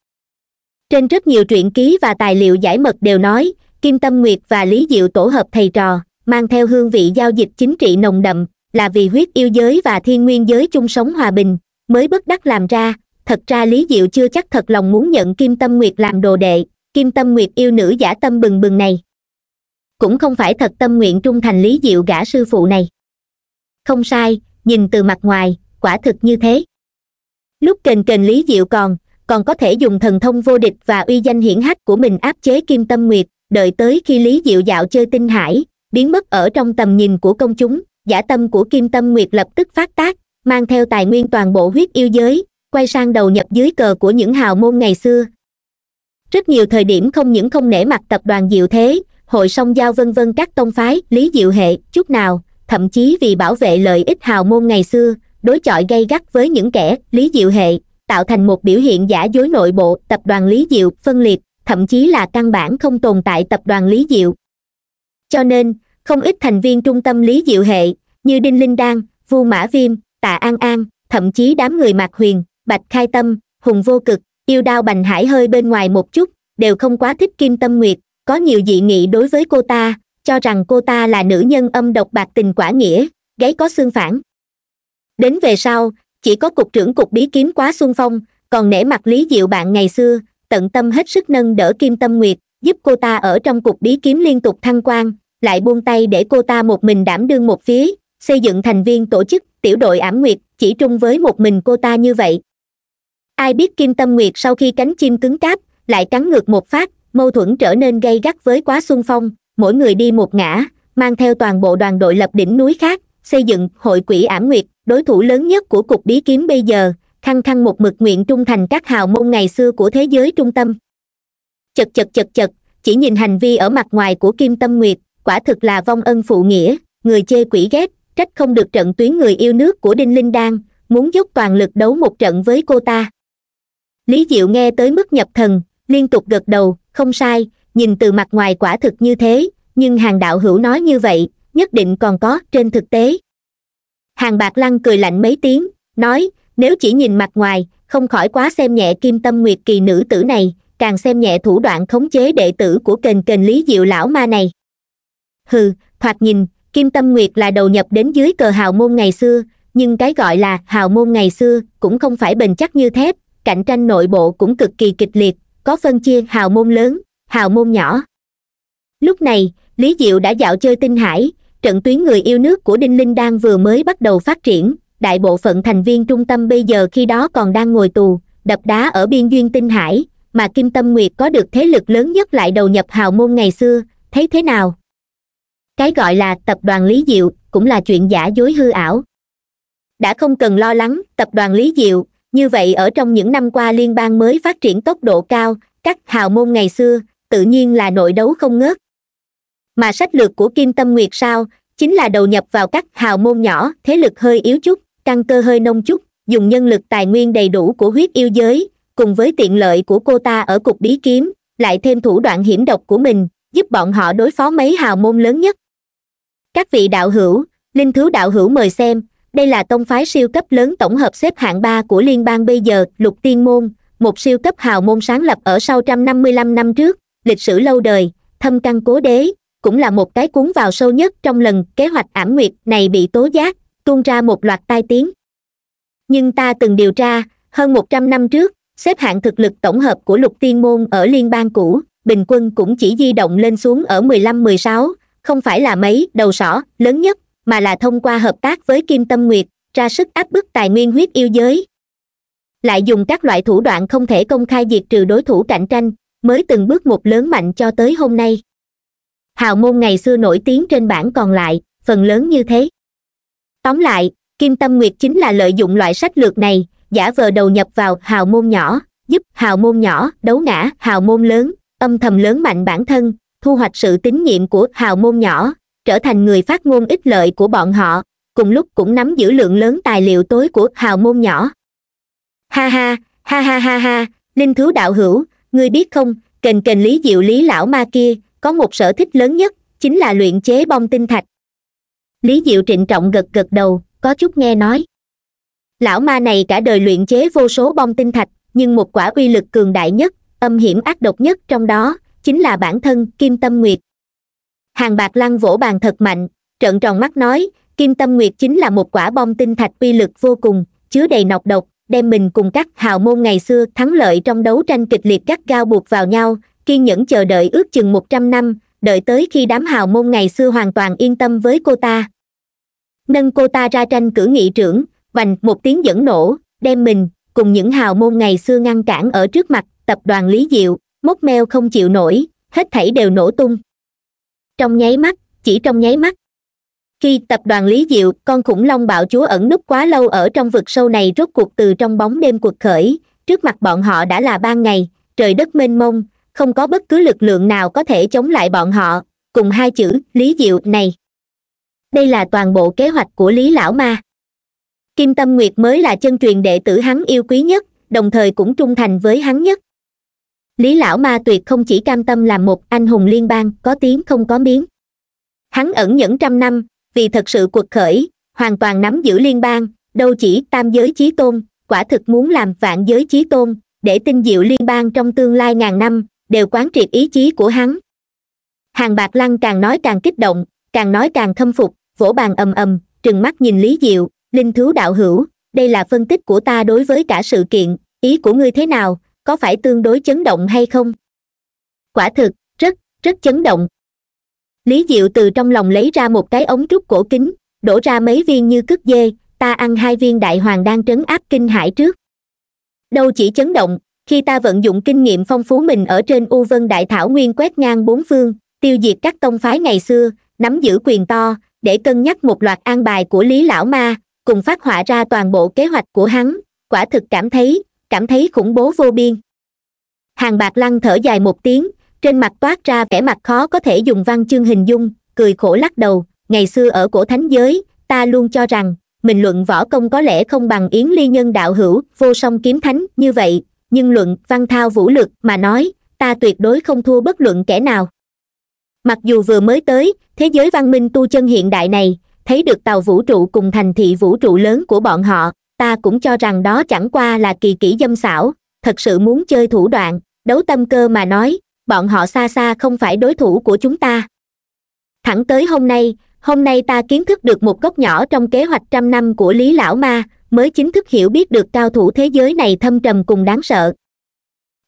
trên rất nhiều truyện ký và tài liệu giải mật đều nói kim tâm nguyệt và lý diệu tổ hợp thầy trò mang theo hương vị giao dịch chính trị nồng đậm là vì huyết yêu giới và thiên nguyên giới chung sống hòa bình mới bất đắc làm ra thật ra lý diệu chưa chắc thật lòng muốn nhận kim tâm nguyệt làm đồ đệ kim tâm nguyệt yêu nữ giả tâm bừng bừng này cũng không phải thật tâm nguyện trung thành lý diệu gã sư phụ này không sai nhìn từ mặt ngoài quả thực như thế lúc kềnh kềnh lý diệu còn còn có thể dùng thần thông vô địch và uy danh hiển hách của mình áp chế kim tâm nguyệt đợi tới khi lý diệu dạo chơi tinh hải biến mất ở trong tầm nhìn của công chúng giả tâm của kim tâm nguyệt lập tức phát tác mang theo tài nguyên toàn bộ huyết yêu giới quay sang đầu nhập dưới cờ của những hào môn ngày xưa rất nhiều thời điểm không những không nể mặt tập đoàn diệu thế hội song giao vân vân các tông phái lý diệu hệ chút nào thậm chí vì bảo vệ lợi ích hào môn ngày xưa đối chọi gay gắt với những kẻ lý diệu hệ tạo thành một biểu hiện giả dối nội bộ tập đoàn lý diệu phân liệt thậm chí là căn bản không tồn tại tập đoàn lý diệu cho nên không ít thành viên trung tâm lý diệu hệ như đinh linh đan vu mã viêm tạ an an thậm chí đám người mạc huyền bạch khai tâm hùng vô cực yêu đao bành hải hơi bên ngoài một chút đều không quá thích kim tâm nguyệt có nhiều dị nghị đối với cô ta cho rằng cô ta là nữ nhân âm độc bạc tình quả nghĩa gáy có xương phản đến về sau chỉ có cục trưởng cục bí kiếm quá xuân phong còn nể mặt lý diệu bạn ngày xưa tận tâm hết sức nâng đỡ kim tâm nguyệt giúp cô ta ở trong cục bí kiếm liên tục thăng quan lại buông tay để cô ta một mình đảm đương một phía xây dựng thành viên tổ chức tiểu đội ảm nguyệt chỉ trung với một mình cô ta như vậy ai biết kim tâm nguyệt sau khi cánh chim cứng cáp lại cắn ngược một phát mâu thuẫn trở nên gay gắt với quá xuân phong mỗi người đi một ngã mang theo toàn bộ đoàn đội lập đỉnh núi khác xây dựng hội quỹ ảm nguyệt đối thủ lớn nhất của cục bí kiếm bây giờ khăng khăng một mực nguyện trung thành các hào môn ngày xưa của thế giới trung tâm chật chật chật chật chỉ nhìn hành vi ở mặt ngoài của kim tâm nguyệt quả thực là vong ân phụ nghĩa người chê quỷ ghét trách không được trận tuyến người yêu nước của đinh linh đan muốn dốc toàn lực đấu một trận với cô ta lý diệu nghe tới mức nhập thần liên tục gật đầu không sai nhìn từ mặt ngoài quả thực như thế nhưng hàng đạo hữu nói như vậy nhất định còn có trên thực tế hàng bạc lăng cười lạnh mấy tiếng nói nếu chỉ nhìn mặt ngoài không khỏi quá xem nhẹ kim tâm nguyệt kỳ nữ tử này càng xem nhẹ thủ đoạn khống chế đệ tử của kền kền lý diệu lão ma này hừ thoạt nhìn kim tâm nguyệt là đầu nhập đến dưới cờ hào môn ngày xưa nhưng cái gọi là hào môn ngày xưa cũng không phải bền chắc như thép cạnh tranh nội bộ cũng cực kỳ kịch liệt có phân chia hào môn lớn hào môn nhỏ lúc này lý diệu đã dạo chơi tinh hải trận tuyến người yêu nước của đinh linh đang vừa mới bắt đầu phát triển đại bộ phận thành viên trung tâm bây giờ khi đó còn đang ngồi tù đập đá ở biên duyên tinh hải mà kim tâm nguyệt có được thế lực lớn nhất lại đầu nhập hào môn ngày xưa thấy thế nào cái gọi là tập đoàn lý diệu cũng là chuyện giả dối hư ảo đã không cần lo lắng tập đoàn lý diệu như vậy ở trong những năm qua liên bang mới phát triển tốc độ cao các hào môn ngày xưa tự nhiên là nội đấu không ngớt mà sách lược của kim tâm nguyệt sao chính là đầu nhập vào các hào môn nhỏ thế lực hơi yếu chút căn cơ hơi nông chút dùng nhân lực tài nguyên đầy đủ của huyết yêu giới cùng với tiện lợi của cô ta ở cục bí kiếm lại thêm thủ đoạn hiểm độc của mình giúp bọn họ đối phó mấy hào môn lớn nhất các vị đạo hữu linh Thứ đạo hữu mời xem đây là tông phái siêu cấp lớn tổng hợp xếp hạng ba của liên bang bây giờ lục tiên môn một siêu cấp hào môn sáng lập ở sau trăm năm mươi lăm năm trước lịch sử lâu đời thâm căn cố đế cũng là một cái cuốn vào sâu nhất trong lần kế hoạch ảm nguyệt này bị tố giác tuôn ra một loạt tai tiếng nhưng ta từng điều tra hơn một trăm năm trước xếp hạng thực lực tổng hợp của lục tiên môn ở liên bang cũ bình quân cũng chỉ di động lên xuống ở mười lăm mười sáu không phải là mấy đầu sỏ lớn nhất mà là thông qua hợp tác với kim tâm nguyệt ra sức áp bức tài nguyên huyết yêu giới lại dùng các loại thủ đoạn không thể công khai diệt trừ đối thủ cạnh tranh mới từng bước một lớn mạnh cho tới hôm nay hào môn ngày xưa nổi tiếng trên bản còn lại phần lớn như thế tóm lại kim tâm nguyệt chính là lợi dụng loại sách lược này giả vờ đầu nhập vào hào môn nhỏ giúp hào môn nhỏ đấu ngã hào môn lớn âm thầm lớn mạnh bản thân thu hoạch sự tín nhiệm của hào môn nhỏ trở thành người phát ngôn ích lợi của bọn họ cùng lúc cũng nắm giữ lượng lớn tài liệu tối của hào môn nhỏ ha ha ha ha ha ha linh thứ đạo hữu ngươi biết không kềnh kềnh lý diệu lý lão ma kia có một sở thích lớn nhất chính là luyện chế bong tinh thạch lý diệu trịnh trọng gật gật đầu có chút nghe nói lão ma này cả đời luyện chế vô số bong tinh thạch nhưng một quả uy lực cường đại nhất âm hiểm ác độc nhất trong đó chính là bản thân kim tâm nguyệt hàng bạc lăng vỗ bàn thật mạnh trợn tròn mắt nói kim tâm nguyệt chính là một quả bom tinh thạch uy lực vô cùng chứa đầy nọc độc đem mình cùng các hào môn ngày xưa thắng lợi trong đấu tranh kịch liệt gắt gao buộc vào nhau kiên nhẫn chờ đợi ước chừng một trăm năm đợi tới khi đám hào môn ngày xưa hoàn toàn yên tâm với cô ta nâng cô ta ra tranh cử nghị trưởng vành một tiếng dẫn nổ đem mình cùng những hào môn ngày xưa ngăn cản ở trước mặt tập đoàn lý diệu mốc meo không chịu nổi hết thảy đều nổ tung trong nháy mắt chỉ trong nháy mắt khi tập đoàn lý diệu con khủng long bạo chúa ẩn núp quá lâu ở trong vực sâu này rốt cuộc từ trong bóng đêm cuộc khởi trước mặt bọn họ đã là ban ngày trời đất mênh mông không có bất cứ lực lượng nào có thể chống lại bọn họ cùng hai chữ lý diệu này đây là toàn bộ kế hoạch của lý lão ma kim tâm nguyệt mới là chân truyền đệ tử hắn yêu quý nhất đồng thời cũng trung thành với hắn nhất lý lão ma tuyệt không chỉ cam tâm làm một anh hùng liên bang có tiếng không có miếng hắn ẩn nhẫn trăm năm vì thật sự cuộc khởi hoàn toàn nắm giữ liên bang đâu chỉ tam giới chí tôn quả thực muốn làm vạn giới chí tôn để tinh diệu liên bang trong tương lai ngàn năm đều quán triệt ý chí của hắn hàng bạc lăng càng nói càng kích động càng nói càng khâm phục vỗ bàn ầm ầm trừng mắt nhìn lý diệu linh thú đạo hữu đây là phân tích của ta đối với cả sự kiện ý của ngươi thế nào có phải tương đối chấn động hay không quả thực rất rất chấn động lý diệu từ trong lòng lấy ra một cái ống trúc cổ kính đổ ra mấy viên như cứt dê ta ăn hai viên đại hoàng đang trấn áp kinh hải trước đâu chỉ chấn động khi ta vận dụng kinh nghiệm phong phú mình ở trên u vân đại thảo nguyên quét ngang bốn phương tiêu diệt các tông phái ngày xưa nắm giữ quyền to để cân nhắc một loạt an bài của lý lão ma cùng phát họa ra toàn bộ kế hoạch của hắn quả thực cảm thấy cảm thấy khủng bố vô biên hàng bạc lăng thở dài một tiếng trên mặt toát ra vẻ mặt khó có thể dùng văn chương hình dung cười khổ lắc đầu ngày xưa ở cổ thánh giới ta luôn cho rằng mình luận võ công có lẽ không bằng yến ly nhân đạo hữu vô song kiếm thánh như vậy nhưng luận văn thao vũ lực mà nói ta tuyệt đối không thua bất luận kẻ nào mặc dù vừa mới tới thế giới văn minh tu chân hiện đại này thấy được tàu vũ trụ cùng thành thị vũ trụ lớn của bọn họ ta cũng cho rằng đó chẳng qua là kỳ kỹ dâm xảo thật sự muốn chơi thủ đoạn đấu tâm cơ mà nói bọn họ xa xa không phải đối thủ của chúng ta thẳng tới hôm nay hôm nay ta kiến thức được một góc nhỏ trong kế hoạch trăm năm của lý lão ma mới chính thức hiểu biết được cao thủ thế giới này thâm trầm cùng đáng sợ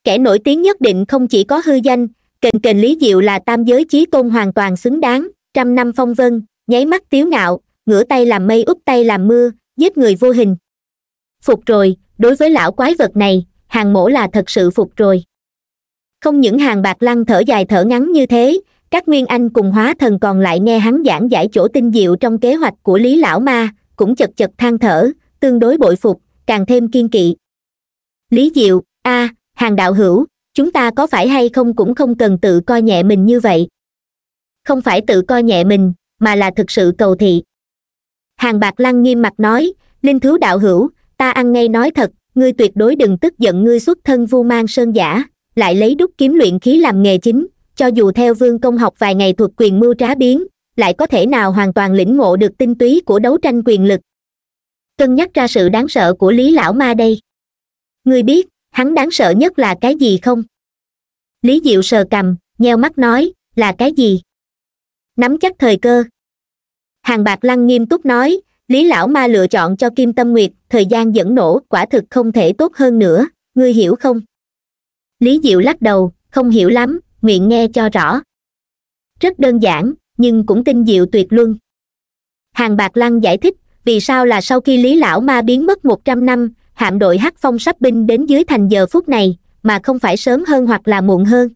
kẻ nổi tiếng nhất định không chỉ có hư danh kềnh kềnh lý diệu là tam giới chí tôn hoàn toàn xứng đáng trăm năm phong vân nháy mắt tiếu ngạo ngửa tay làm mây úp tay làm mưa giết người vô hình phục rồi đối với lão quái vật này hàng mổ là thật sự phục rồi không những hàng bạc lăng thở dài thở ngắn như thế các nguyên anh cùng hóa thần còn lại nghe hắn giảng giải chỗ tinh diệu trong kế hoạch của lý lão ma cũng chật chật than thở tương đối bội phục càng thêm kiên kỵ lý diệu a à, hàng đạo hữu chúng ta có phải hay không cũng không cần tự coi nhẹ mình như vậy không phải tự coi nhẹ mình mà là thực sự cầu thị hàng bạc lăng nghiêm mặt nói linh thiếu đạo hữu ta ăn ngay nói thật ngươi tuyệt đối đừng tức giận ngươi xuất thân vu mang sơn giả lại lấy đúc kiếm luyện khí làm nghề chính cho dù theo vương công học vài ngày thuộc quyền mưu trá biến lại có thể nào hoàn toàn lĩnh ngộ được tinh túy của đấu tranh quyền lực cân nhắc ra sự đáng sợ của lý lão ma đây ngươi biết hắn đáng sợ nhất là cái gì không lý diệu sờ cầm nheo mắt nói là cái gì nắm chắc thời cơ hàng bạc lăng nghiêm túc nói lý lão ma lựa chọn cho kim tâm nguyệt thời gian dẫn nổ quả thực không thể tốt hơn nữa ngươi hiểu không lý diệu lắc đầu không hiểu lắm nguyện nghe cho rõ rất đơn giản nhưng cũng tinh diệu tuyệt luân hàng bạc lăng giải thích vì sao là sau khi lý lão ma biến mất một trăm năm hạm đội hắc phong sắp binh đến dưới thành giờ phút này mà không phải sớm hơn hoặc là muộn hơn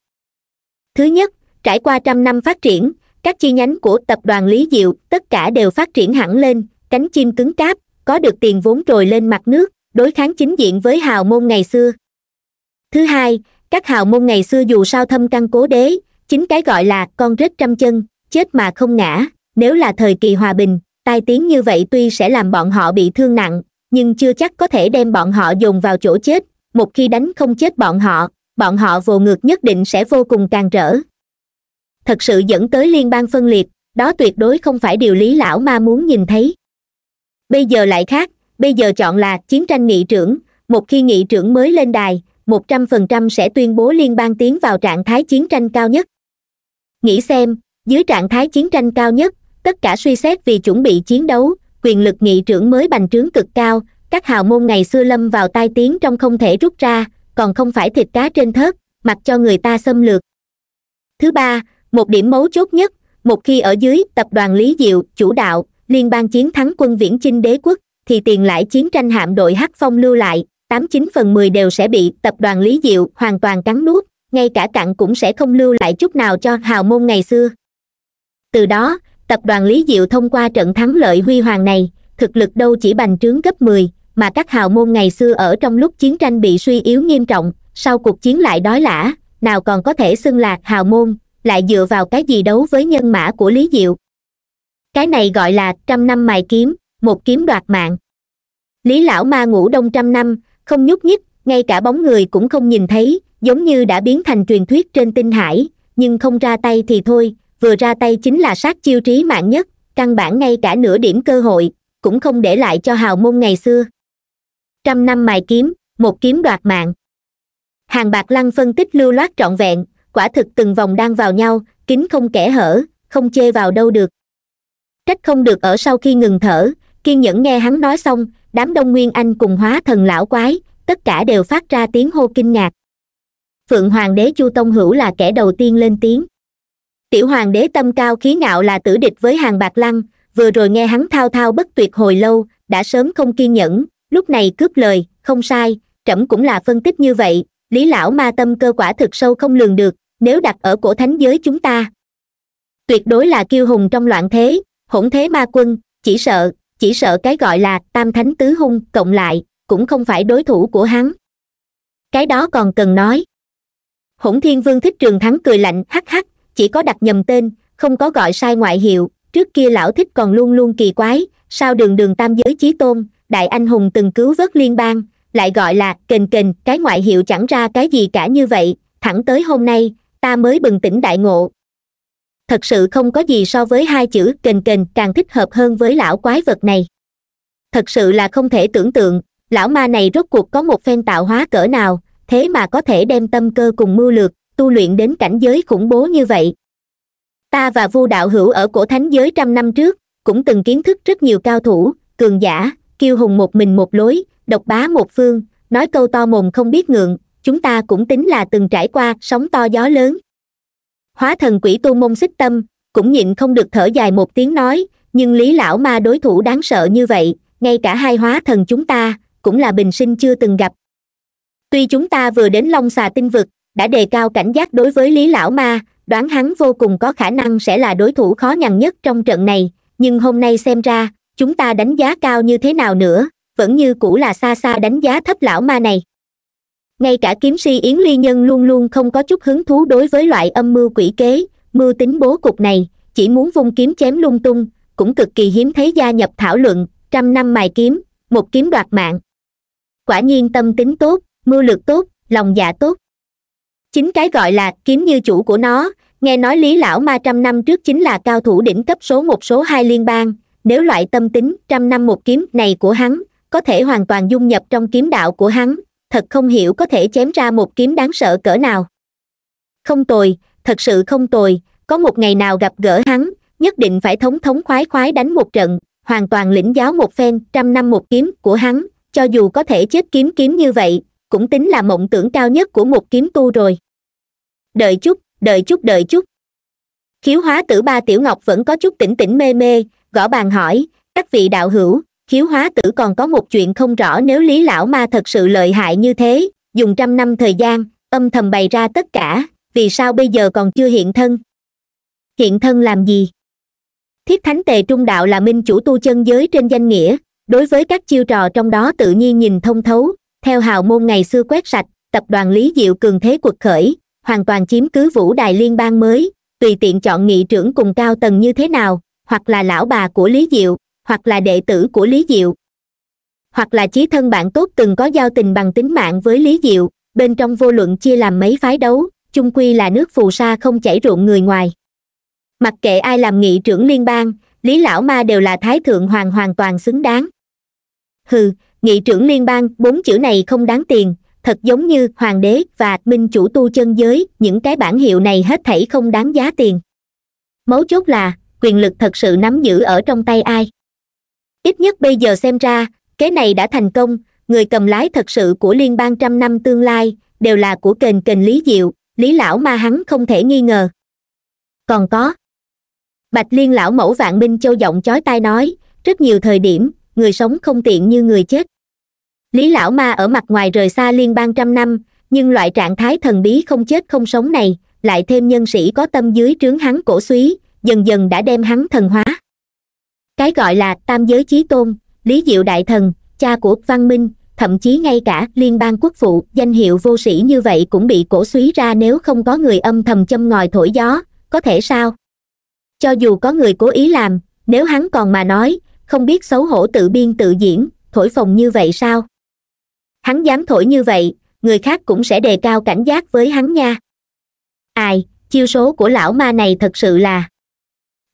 thứ nhất trải qua trăm năm phát triển các chi nhánh của tập đoàn lý diệu tất cả đều phát triển hẳn lên cánh chim cứng cáp có được tiền vốn trồi lên mặt nước đối kháng chính diện với hào môn ngày xưa thứ hai các hào môn ngày xưa dù sao thâm căn cố đế chính cái gọi là con rết trăm chân chết mà không ngã nếu là thời kỳ hòa bình tai tiếng như vậy tuy sẽ làm bọn họ bị thương nặng nhưng chưa chắc có thể đem bọn họ dùng vào chỗ chết một khi đánh không chết bọn họ bọn họ vô ngược nhất định sẽ vô cùng càng rỡ thật sự dẫn tới liên bang phân liệt đó tuyệt đối không phải điều lý lão ma muốn nhìn thấy bây giờ lại khác bây giờ chọn là chiến tranh nghị trưởng một khi nghị trưởng mới lên đài một trăm phần trăm sẽ tuyên bố liên bang tiến vào trạng thái chiến tranh cao nhất nghĩ xem dưới trạng thái chiến tranh cao nhất tất cả suy xét vì chuẩn bị chiến đấu quyền lực nghị trưởng mới bành trướng cực cao các hào môn ngày xưa lâm vào tai tiếng trong không thể rút ra còn không phải thịt cá trên thớt mặc cho người ta xâm lược thứ ba một điểm mấu chốt nhất một khi ở dưới tập đoàn lý diệu chủ đạo liên bang chiến thắng quân viễn chinh đế quốc thì tiền lãi chiến tranh hạm đội hắc phong lưu lại tám chín phần mười đều sẽ bị tập đoàn lý diệu hoàn toàn cắn nuốt ngay cả cặn cũng sẽ không lưu lại chút nào cho hào môn ngày xưa từ đó tập đoàn lý diệu thông qua trận thắng lợi huy hoàng này thực lực đâu chỉ bành trướng gấp mười mà các hào môn ngày xưa ở trong lúc chiến tranh bị suy yếu nghiêm trọng sau cuộc chiến lại đói lã nào còn có thể xưng là hào môn lại dựa vào cái gì đấu với nhân mã của lý diệu cái này gọi là trăm năm mài kiếm một kiếm đoạt mạng lý lão ma ngủ đông trăm năm không nhúc nhích ngay cả bóng người cũng không nhìn thấy giống như đã biến thành truyền thuyết trên tinh hải nhưng không ra tay thì thôi vừa ra tay chính là sát chiêu trí mạng nhất căn bản ngay cả nửa điểm cơ hội cũng không để lại cho hào môn ngày xưa trăm năm mài kiếm một kiếm đoạt mạng hàng bạc lăng phân tích lưu loát trọn vẹn quả thực từng vòng đang vào nhau kín không kẽ hở không chê vào đâu được trách không được ở sau khi ngừng thở kiên nhẫn nghe hắn nói xong đám đông nguyên anh cùng hóa thần lão quái tất cả đều phát ra tiếng hô kinh ngạc phượng hoàng đế chu tông hữu là kẻ đầu tiên lên tiếng tiểu hoàng đế tâm cao khí ngạo là tử địch với hàng bạc lăng vừa rồi nghe hắn thao thao bất tuyệt hồi lâu đã sớm không kiên nhẫn lúc này cướp lời không sai trẫm cũng là phân tích như vậy lý lão ma tâm cơ quả thực sâu không lường được nếu đặt ở cổ thánh giới chúng ta tuyệt đối là kiêu hùng trong loạn thế hỗn thế ma quân chỉ sợ chỉ sợ cái gọi là tam thánh tứ hung cộng lại cũng không phải đối thủ của hắn cái đó còn cần nói hỗn thiên vương thích trường thắng cười lạnh hắc hắc chỉ có đặt nhầm tên không có gọi sai ngoại hiệu trước kia lão thích còn luôn luôn kỳ quái sao đường đường tam giới chí tôn đại anh hùng từng cứu vớt liên bang lại gọi là kềnh kềnh cái ngoại hiệu chẳng ra cái gì cả như vậy thẳng tới hôm nay ta mới bừng tỉnh đại ngộ thật sự không có gì so với hai chữ kềnh kềnh càng thích hợp hơn với lão quái vật này thật sự là không thể tưởng tượng lão ma này rốt cuộc có một phen tạo hóa cỡ nào thế mà có thể đem tâm cơ cùng mưu lược tu luyện đến cảnh giới khủng bố như vậy ta và vu đạo hữu ở cổ thánh giới trăm năm trước cũng từng kiến thức rất nhiều cao thủ cường giả kiêu hùng một mình một lối độc bá một phương nói câu to mồm không biết ngượng chúng ta cũng tính là từng trải qua sóng to gió lớn hóa thần quỷ tu môn xích tâm cũng nhịn không được thở dài một tiếng nói nhưng lý lão ma đối thủ đáng sợ như vậy ngay cả hai hóa thần chúng ta cũng là bình sinh chưa từng gặp tuy chúng ta vừa đến long xà tinh vực đã đề cao cảnh giác đối với lý lão ma đoán hắn vô cùng có khả năng sẽ là đối thủ khó nhằn nhất trong trận này nhưng hôm nay xem ra chúng ta đánh giá cao như thế nào nữa vẫn như cũ là xa xa đánh giá thấp lão ma này ngay cả kiếm si yến ly nhân luôn luôn không có chút hứng thú đối với loại âm mưu quỷ kế mưu tính bố cục này chỉ muốn vung kiếm chém lung tung cũng cực kỳ hiếm thấy gia nhập thảo luận trăm năm mài kiếm một kiếm đoạt mạng quả nhiên tâm tính tốt mưu lược tốt lòng dạ tốt chính cái gọi là kiếm như chủ của nó nghe nói lý lão ma trăm năm trước chính là cao thủ đỉnh cấp số một số hai liên bang nếu loại tâm tính trăm năm một kiếm này của hắn có thể hoàn toàn dung nhập trong kiếm đạo của hắn thật không hiểu có thể chém ra một kiếm đáng sợ cỡ nào không tồi thật sự không tồi có một ngày nào gặp gỡ hắn nhất định phải thống thống khoái khoái đánh một trận hoàn toàn lĩnh giáo một phen trăm năm một kiếm của hắn cho dù có thể chết kiếm kiếm như vậy cũng tính là mộng tưởng cao nhất của một kiếm tu rồi đợi chút đợi chút đợi chút khiếu hóa tử ba tiểu ngọc vẫn có chút tỉnh tỉnh mê mê gõ bàn hỏi các vị đạo hữu khiếu hóa tử còn có một chuyện không rõ nếu lý lão ma thật sự lợi hại như thế dùng trăm năm thời gian âm thầm bày ra tất cả vì sao bây giờ còn chưa hiện thân hiện thân làm gì thiết thánh tề trung đạo là minh chủ tu chân giới trên danh nghĩa đối với các chiêu trò trong đó tự nhiên nhìn thông thấu theo hào môn ngày xưa quét sạch tập đoàn lý diệu cường thế cuộc khởi hoàn toàn chiếm cứ vũ đài liên bang mới tùy tiện chọn nghị trưởng cùng cao tầng như thế nào hoặc là lão bà của lý diệu hoặc là đệ tử của lý diệu hoặc là chí thân bạn tốt từng có giao tình bằng tính mạng với lý diệu bên trong vô luận chia làm mấy phái đấu chung quy là nước phù sa không chảy ruộng người ngoài mặc kệ ai làm nghị trưởng liên bang lý lão ma đều là thái thượng hoàng hoàn toàn xứng đáng hừ nghị trưởng liên bang bốn chữ này không đáng tiền thật giống như hoàng đế và minh chủ tu chân giới những cái bản hiệu này hết thảy không đáng giá tiền mấu chốt là quyền lực thật sự nắm giữ ở trong tay ai ít nhất bây giờ xem ra kế này đã thành công người cầm lái thật sự của liên bang trăm năm tương lai đều là của kền kền lý diệu lý lão ma hắn không thể nghi ngờ còn có bạch liên lão mẫu vạn minh châu giọng chói tai nói rất nhiều thời điểm người sống không tiện như người chết lý lão ma ở mặt ngoài rời xa liên bang trăm năm nhưng loại trạng thái thần bí không chết không sống này lại thêm nhân sĩ có tâm dưới trướng hắn cổ suý dần dần đã đem hắn thần hóa cái gọi là tam giới chí tôn lý diệu đại thần cha của văn minh thậm chí ngay cả liên bang quốc phụ danh hiệu vô sĩ như vậy cũng bị cổ suý ra nếu không có người âm thầm châm ngòi thổi gió có thể sao cho dù có người cố ý làm nếu hắn còn mà nói không biết xấu hổ tự biên tự diễn thổi phồng như vậy sao hắn dám thổi như vậy người khác cũng sẽ đề cao cảnh giác với hắn nha ai chiêu số của lão ma này thật sự là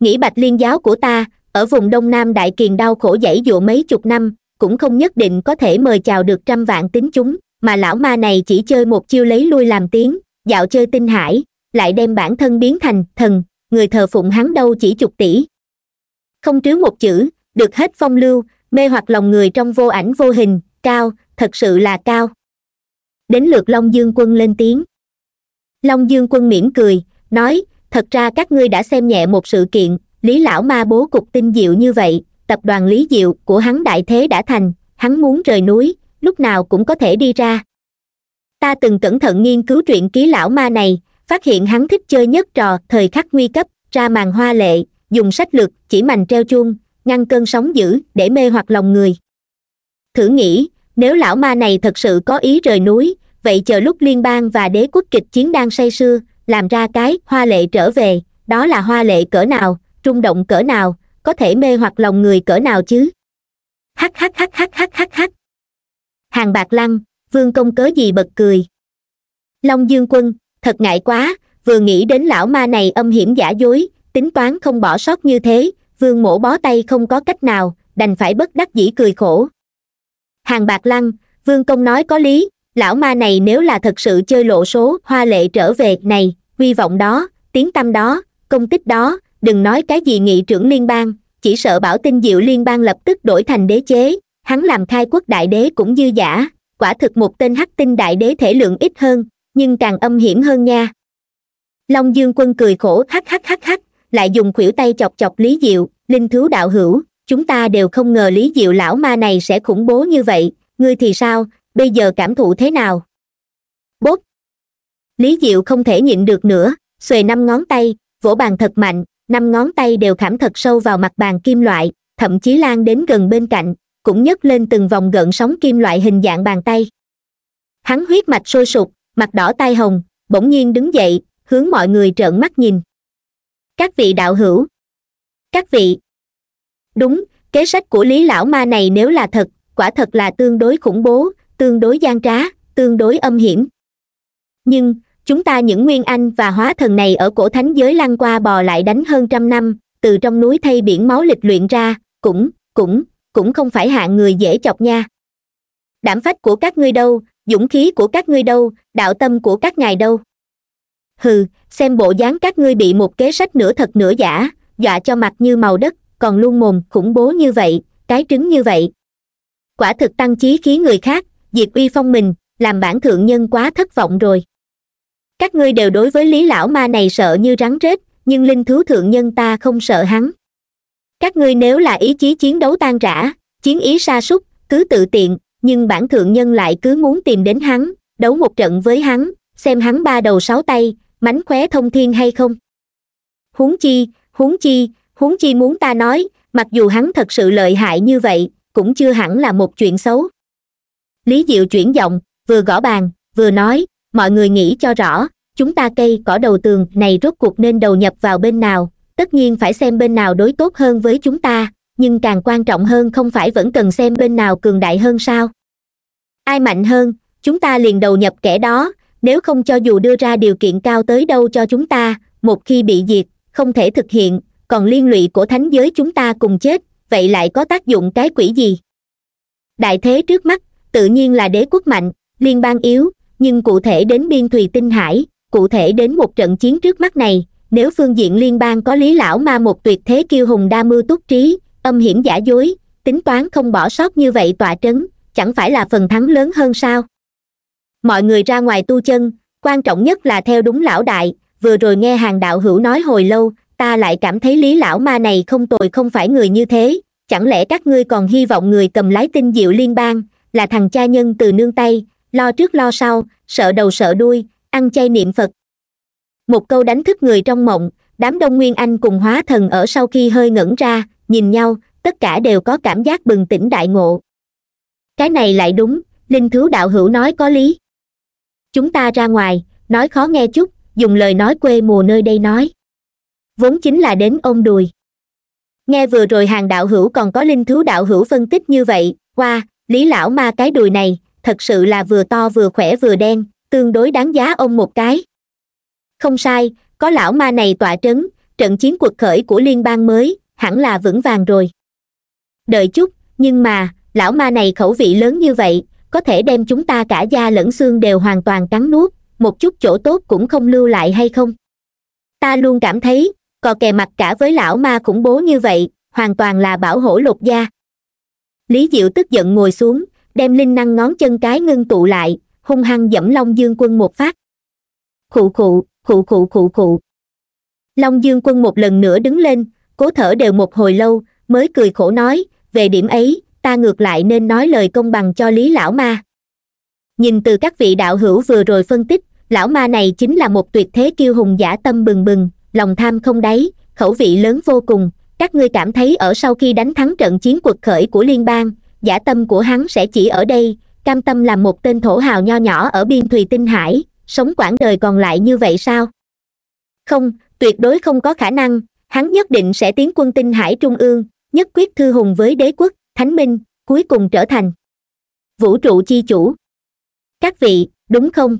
nghĩ bạch liên giáo của ta ở vùng đông nam đại kiền đau khổ dãy dụa mấy chục năm cũng không nhất định có thể mời chào được trăm vạn tín chúng mà lão ma này chỉ chơi một chiêu lấy lui làm tiếng dạo chơi tinh hải lại đem bản thân biến thành thần người thờ phụng hắn đâu chỉ chục tỷ không trứ một chữ được hết phong lưu mê hoặc lòng người trong vô ảnh vô hình cao thật sự là cao đến lượt long dương quân lên tiếng long dương quân mỉm cười nói thật ra các ngươi đã xem nhẹ một sự kiện lý lão ma bố cục tinh diệu như vậy tập đoàn lý diệu của hắn đại thế đã thành hắn muốn rời núi lúc nào cũng có thể đi ra ta từng cẩn thận nghiên cứu truyện ký lão ma này phát hiện hắn thích chơi nhất trò thời khắc nguy cấp ra màn hoa lệ dùng sách lược chỉ mành treo chuông ngăn cơn sóng dữ để mê hoặc lòng người thử nghĩ nếu lão ma này thật sự có ý rời núi vậy chờ lúc liên bang và đế quốc kịch chiến đang say sưa làm ra cái hoa lệ trở về đó là hoa lệ cỡ nào trung động cỡ nào có thể mê hoặc lòng người cỡ nào chứ hắc hắc hắc hắc hắc hắc hắc hàng bạc lăng vương công cớ gì bật cười long dương quân thật ngại quá vừa nghĩ đến lão ma này âm hiểm giả dối tính toán không bỏ sót như thế vương mổ bó tay không có cách nào đành phải bất đắc dĩ cười khổ hàng bạc lăng vương công nói có lý lão ma này nếu là thật sự chơi lộ số hoa lệ trở về này hy vọng đó tiếng tâm đó công tích đó đừng nói cái gì nghị trưởng liên bang chỉ sợ bảo tinh diệu liên bang lập tức đổi thành đế chế hắn làm khai quốc đại đế cũng dư giả quả thực một tên hắc tinh đại đế thể lượng ít hơn nhưng càng âm hiểm hơn nha long dương quân cười khổ hắc hắc hắc hắc lại dùng khuỷu tay chọc chọc lý diệu linh thú đạo hữu chúng ta đều không ngờ lý diệu lão ma này sẽ khủng bố như vậy ngươi thì sao bây giờ cảm thụ thế nào bốt lý diệu không thể nhịn được nữa xuề năm ngón tay vỗ bàn thật mạnh năm ngón tay đều khảm thật sâu vào mặt bàn kim loại thậm chí lan đến gần bên cạnh cũng nhấc lên từng vòng gợn sóng kim loại hình dạng bàn tay hắn huyết mạch sôi sục mặt đỏ tai hồng bỗng nhiên đứng dậy hướng mọi người trợn mắt nhìn các vị đạo hữu các vị đúng kế sách của lý lão ma này nếu là thật quả thật là tương đối khủng bố tương đối gian trá tương đối âm hiểm nhưng chúng ta những nguyên anh và hóa thần này ở cổ thánh giới lăn qua bò lại đánh hơn trăm năm từ trong núi thay biển máu lịch luyện ra cũng cũng cũng không phải hạng người dễ chọc nha đảm phách của các ngươi đâu dũng khí của các ngươi đâu đạo tâm của các ngài đâu hừ xem bộ dáng các ngươi bị một kế sách nửa thật nửa giả dọa cho mặt như màu đất còn luôn mồm khủng bố như vậy cái trứng như vậy quả thực tăng trí khí người khác diệt uy phong mình làm bản thượng nhân quá thất vọng rồi các ngươi đều đối với lý lão ma này sợ như rắn rết nhưng linh thú thượng nhân ta không sợ hắn các ngươi nếu là ý chí chiến đấu tan rã chiến ý sa sút cứ tự tiện nhưng bản thượng nhân lại cứ muốn tìm đến hắn đấu một trận với hắn xem hắn ba đầu sáu tay mánh khóe thông thiên hay không huống chi huống chi huống chi muốn ta nói mặc dù hắn thật sự lợi hại như vậy cũng chưa hẳn là một chuyện xấu lý diệu chuyển giọng vừa gõ bàn vừa nói mọi người nghĩ cho rõ chúng ta cây cỏ đầu tường này rốt cuộc nên đầu nhập vào bên nào tất nhiên phải xem bên nào đối tốt hơn với chúng ta nhưng càng quan trọng hơn không phải vẫn cần xem bên nào cường đại hơn sao ai mạnh hơn chúng ta liền đầu nhập kẻ đó nếu không cho dù đưa ra điều kiện cao tới đâu cho chúng ta một khi bị diệt không thể thực hiện còn liên lụy của thánh giới chúng ta cùng chết vậy lại có tác dụng cái quỷ gì đại thế trước mắt tự nhiên là đế quốc mạnh liên bang yếu nhưng cụ thể đến biên thùy tinh hải cụ thể đến một trận chiến trước mắt này nếu phương diện liên bang có lý lão ma một tuyệt thế kiêu hùng đa mưu túc trí âm hiểm giả dối tính toán không bỏ sót như vậy tọa trấn chẳng phải là phần thắng lớn hơn sao mọi người ra ngoài tu chân quan trọng nhất là theo đúng lão đại vừa rồi nghe hàng đạo hữu nói hồi lâu ta lại cảm thấy lý lão ma này không tồi không phải người như thế chẳng lẽ các ngươi còn hy vọng người cầm lái tinh diệu liên bang là thằng cha nhân từ nương tay lo trước lo sau sợ đầu sợ đuôi ăn chay niệm phật một câu đánh thức người trong mộng đám đông nguyên anh cùng hóa thần ở sau khi hơi ngẩn ra nhìn nhau tất cả đều có cảm giác bừng tỉnh đại ngộ cái này lại đúng linh thứ đạo hữu nói có lý chúng ta ra ngoài nói khó nghe chút dùng lời nói quê mùa nơi đây nói vốn chính là đến ôm đùi nghe vừa rồi hàng đạo hữu còn có linh thú đạo hữu phân tích như vậy qua lý lão ma cái đùi này thật sự là vừa to vừa khỏe vừa đen tương đối đáng giá ông một cái không sai có lão ma này tọa trấn trận chiến cuộc khởi của liên bang mới hẳn là vững vàng rồi đợi chút nhưng mà lão ma này khẩu vị lớn như vậy có thể đem chúng ta cả da lẫn xương đều hoàn toàn cắn nuốt một chút chỗ tốt cũng không lưu lại hay không ta luôn cảm thấy cò kè mặt cả với lão ma khủng bố như vậy hoàn toàn là bảo hổ lột da lý diệu tức giận ngồi xuống đem linh năng ngón chân cái ngưng tụ lại hung hăng dẫm long dương quân một phát khụ khụ khụ khụ khụ khụ long dương quân một lần nữa đứng lên cố thở đều một hồi lâu mới cười khổ nói về điểm ấy ta ngược lại nên nói lời công bằng cho lý lão ma nhìn từ các vị đạo hữu vừa rồi phân tích lão ma này chính là một tuyệt thế kiêu hùng giả tâm bừng bừng lòng tham không đáy khẩu vị lớn vô cùng các ngươi cảm thấy ở sau khi đánh thắng trận chiến cuộc khởi của liên bang giả tâm của hắn sẽ chỉ ở đây cam tâm làm một tên thổ hào nho nhỏ ở biên thùy tinh hải sống quãng đời còn lại như vậy sao không tuyệt đối không có khả năng hắn nhất định sẽ tiến quân tinh hải trung ương nhất quyết thư hùng với đế quốc thánh minh cuối cùng trở thành vũ trụ chi chủ các vị đúng không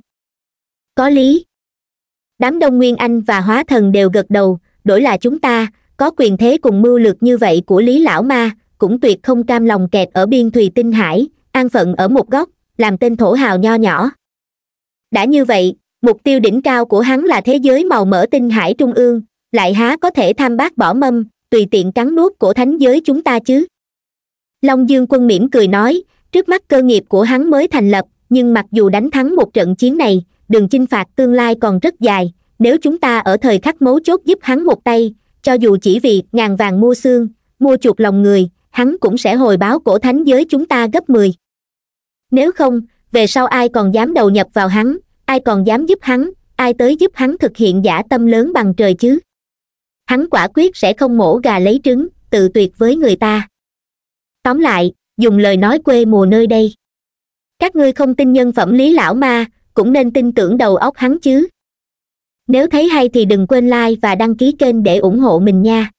có lý đám đông nguyên anh và hóa thần đều gật đầu đổi là chúng ta có quyền thế cùng mưu lược như vậy của lý lão ma cũng tuyệt không cam lòng kẹt ở biên thùy tinh hải an phận ở một góc làm tên thổ hào nho nhỏ đã như vậy mục tiêu đỉnh cao của hắn là thế giới màu mỡ tinh hải trung ương lại há có thể tham bác bỏ mâm tùy tiện cắn nuốt của thánh giới chúng ta chứ long dương quân mỉm cười nói trước mắt cơ nghiệp của hắn mới thành lập nhưng mặc dù đánh thắng một trận chiến này đường chinh phạt tương lai còn rất dài nếu chúng ta ở thời khắc mấu chốt giúp hắn một tay cho dù chỉ vì ngàn vàng mua xương mua chuột lòng người hắn cũng sẽ hồi báo cổ thánh giới chúng ta gấp mười nếu không về sau ai còn dám đầu nhập vào hắn ai còn dám giúp hắn ai tới giúp hắn thực hiện giả tâm lớn bằng trời chứ hắn quả quyết sẽ không mổ gà lấy trứng tự tuyệt với người ta tóm lại dùng lời nói quê mùa nơi đây các ngươi không tin nhân phẩm lý lão ma cũng nên tin tưởng đầu óc hắn chứ nếu thấy hay thì đừng quên like và đăng ký kênh để ủng hộ mình nha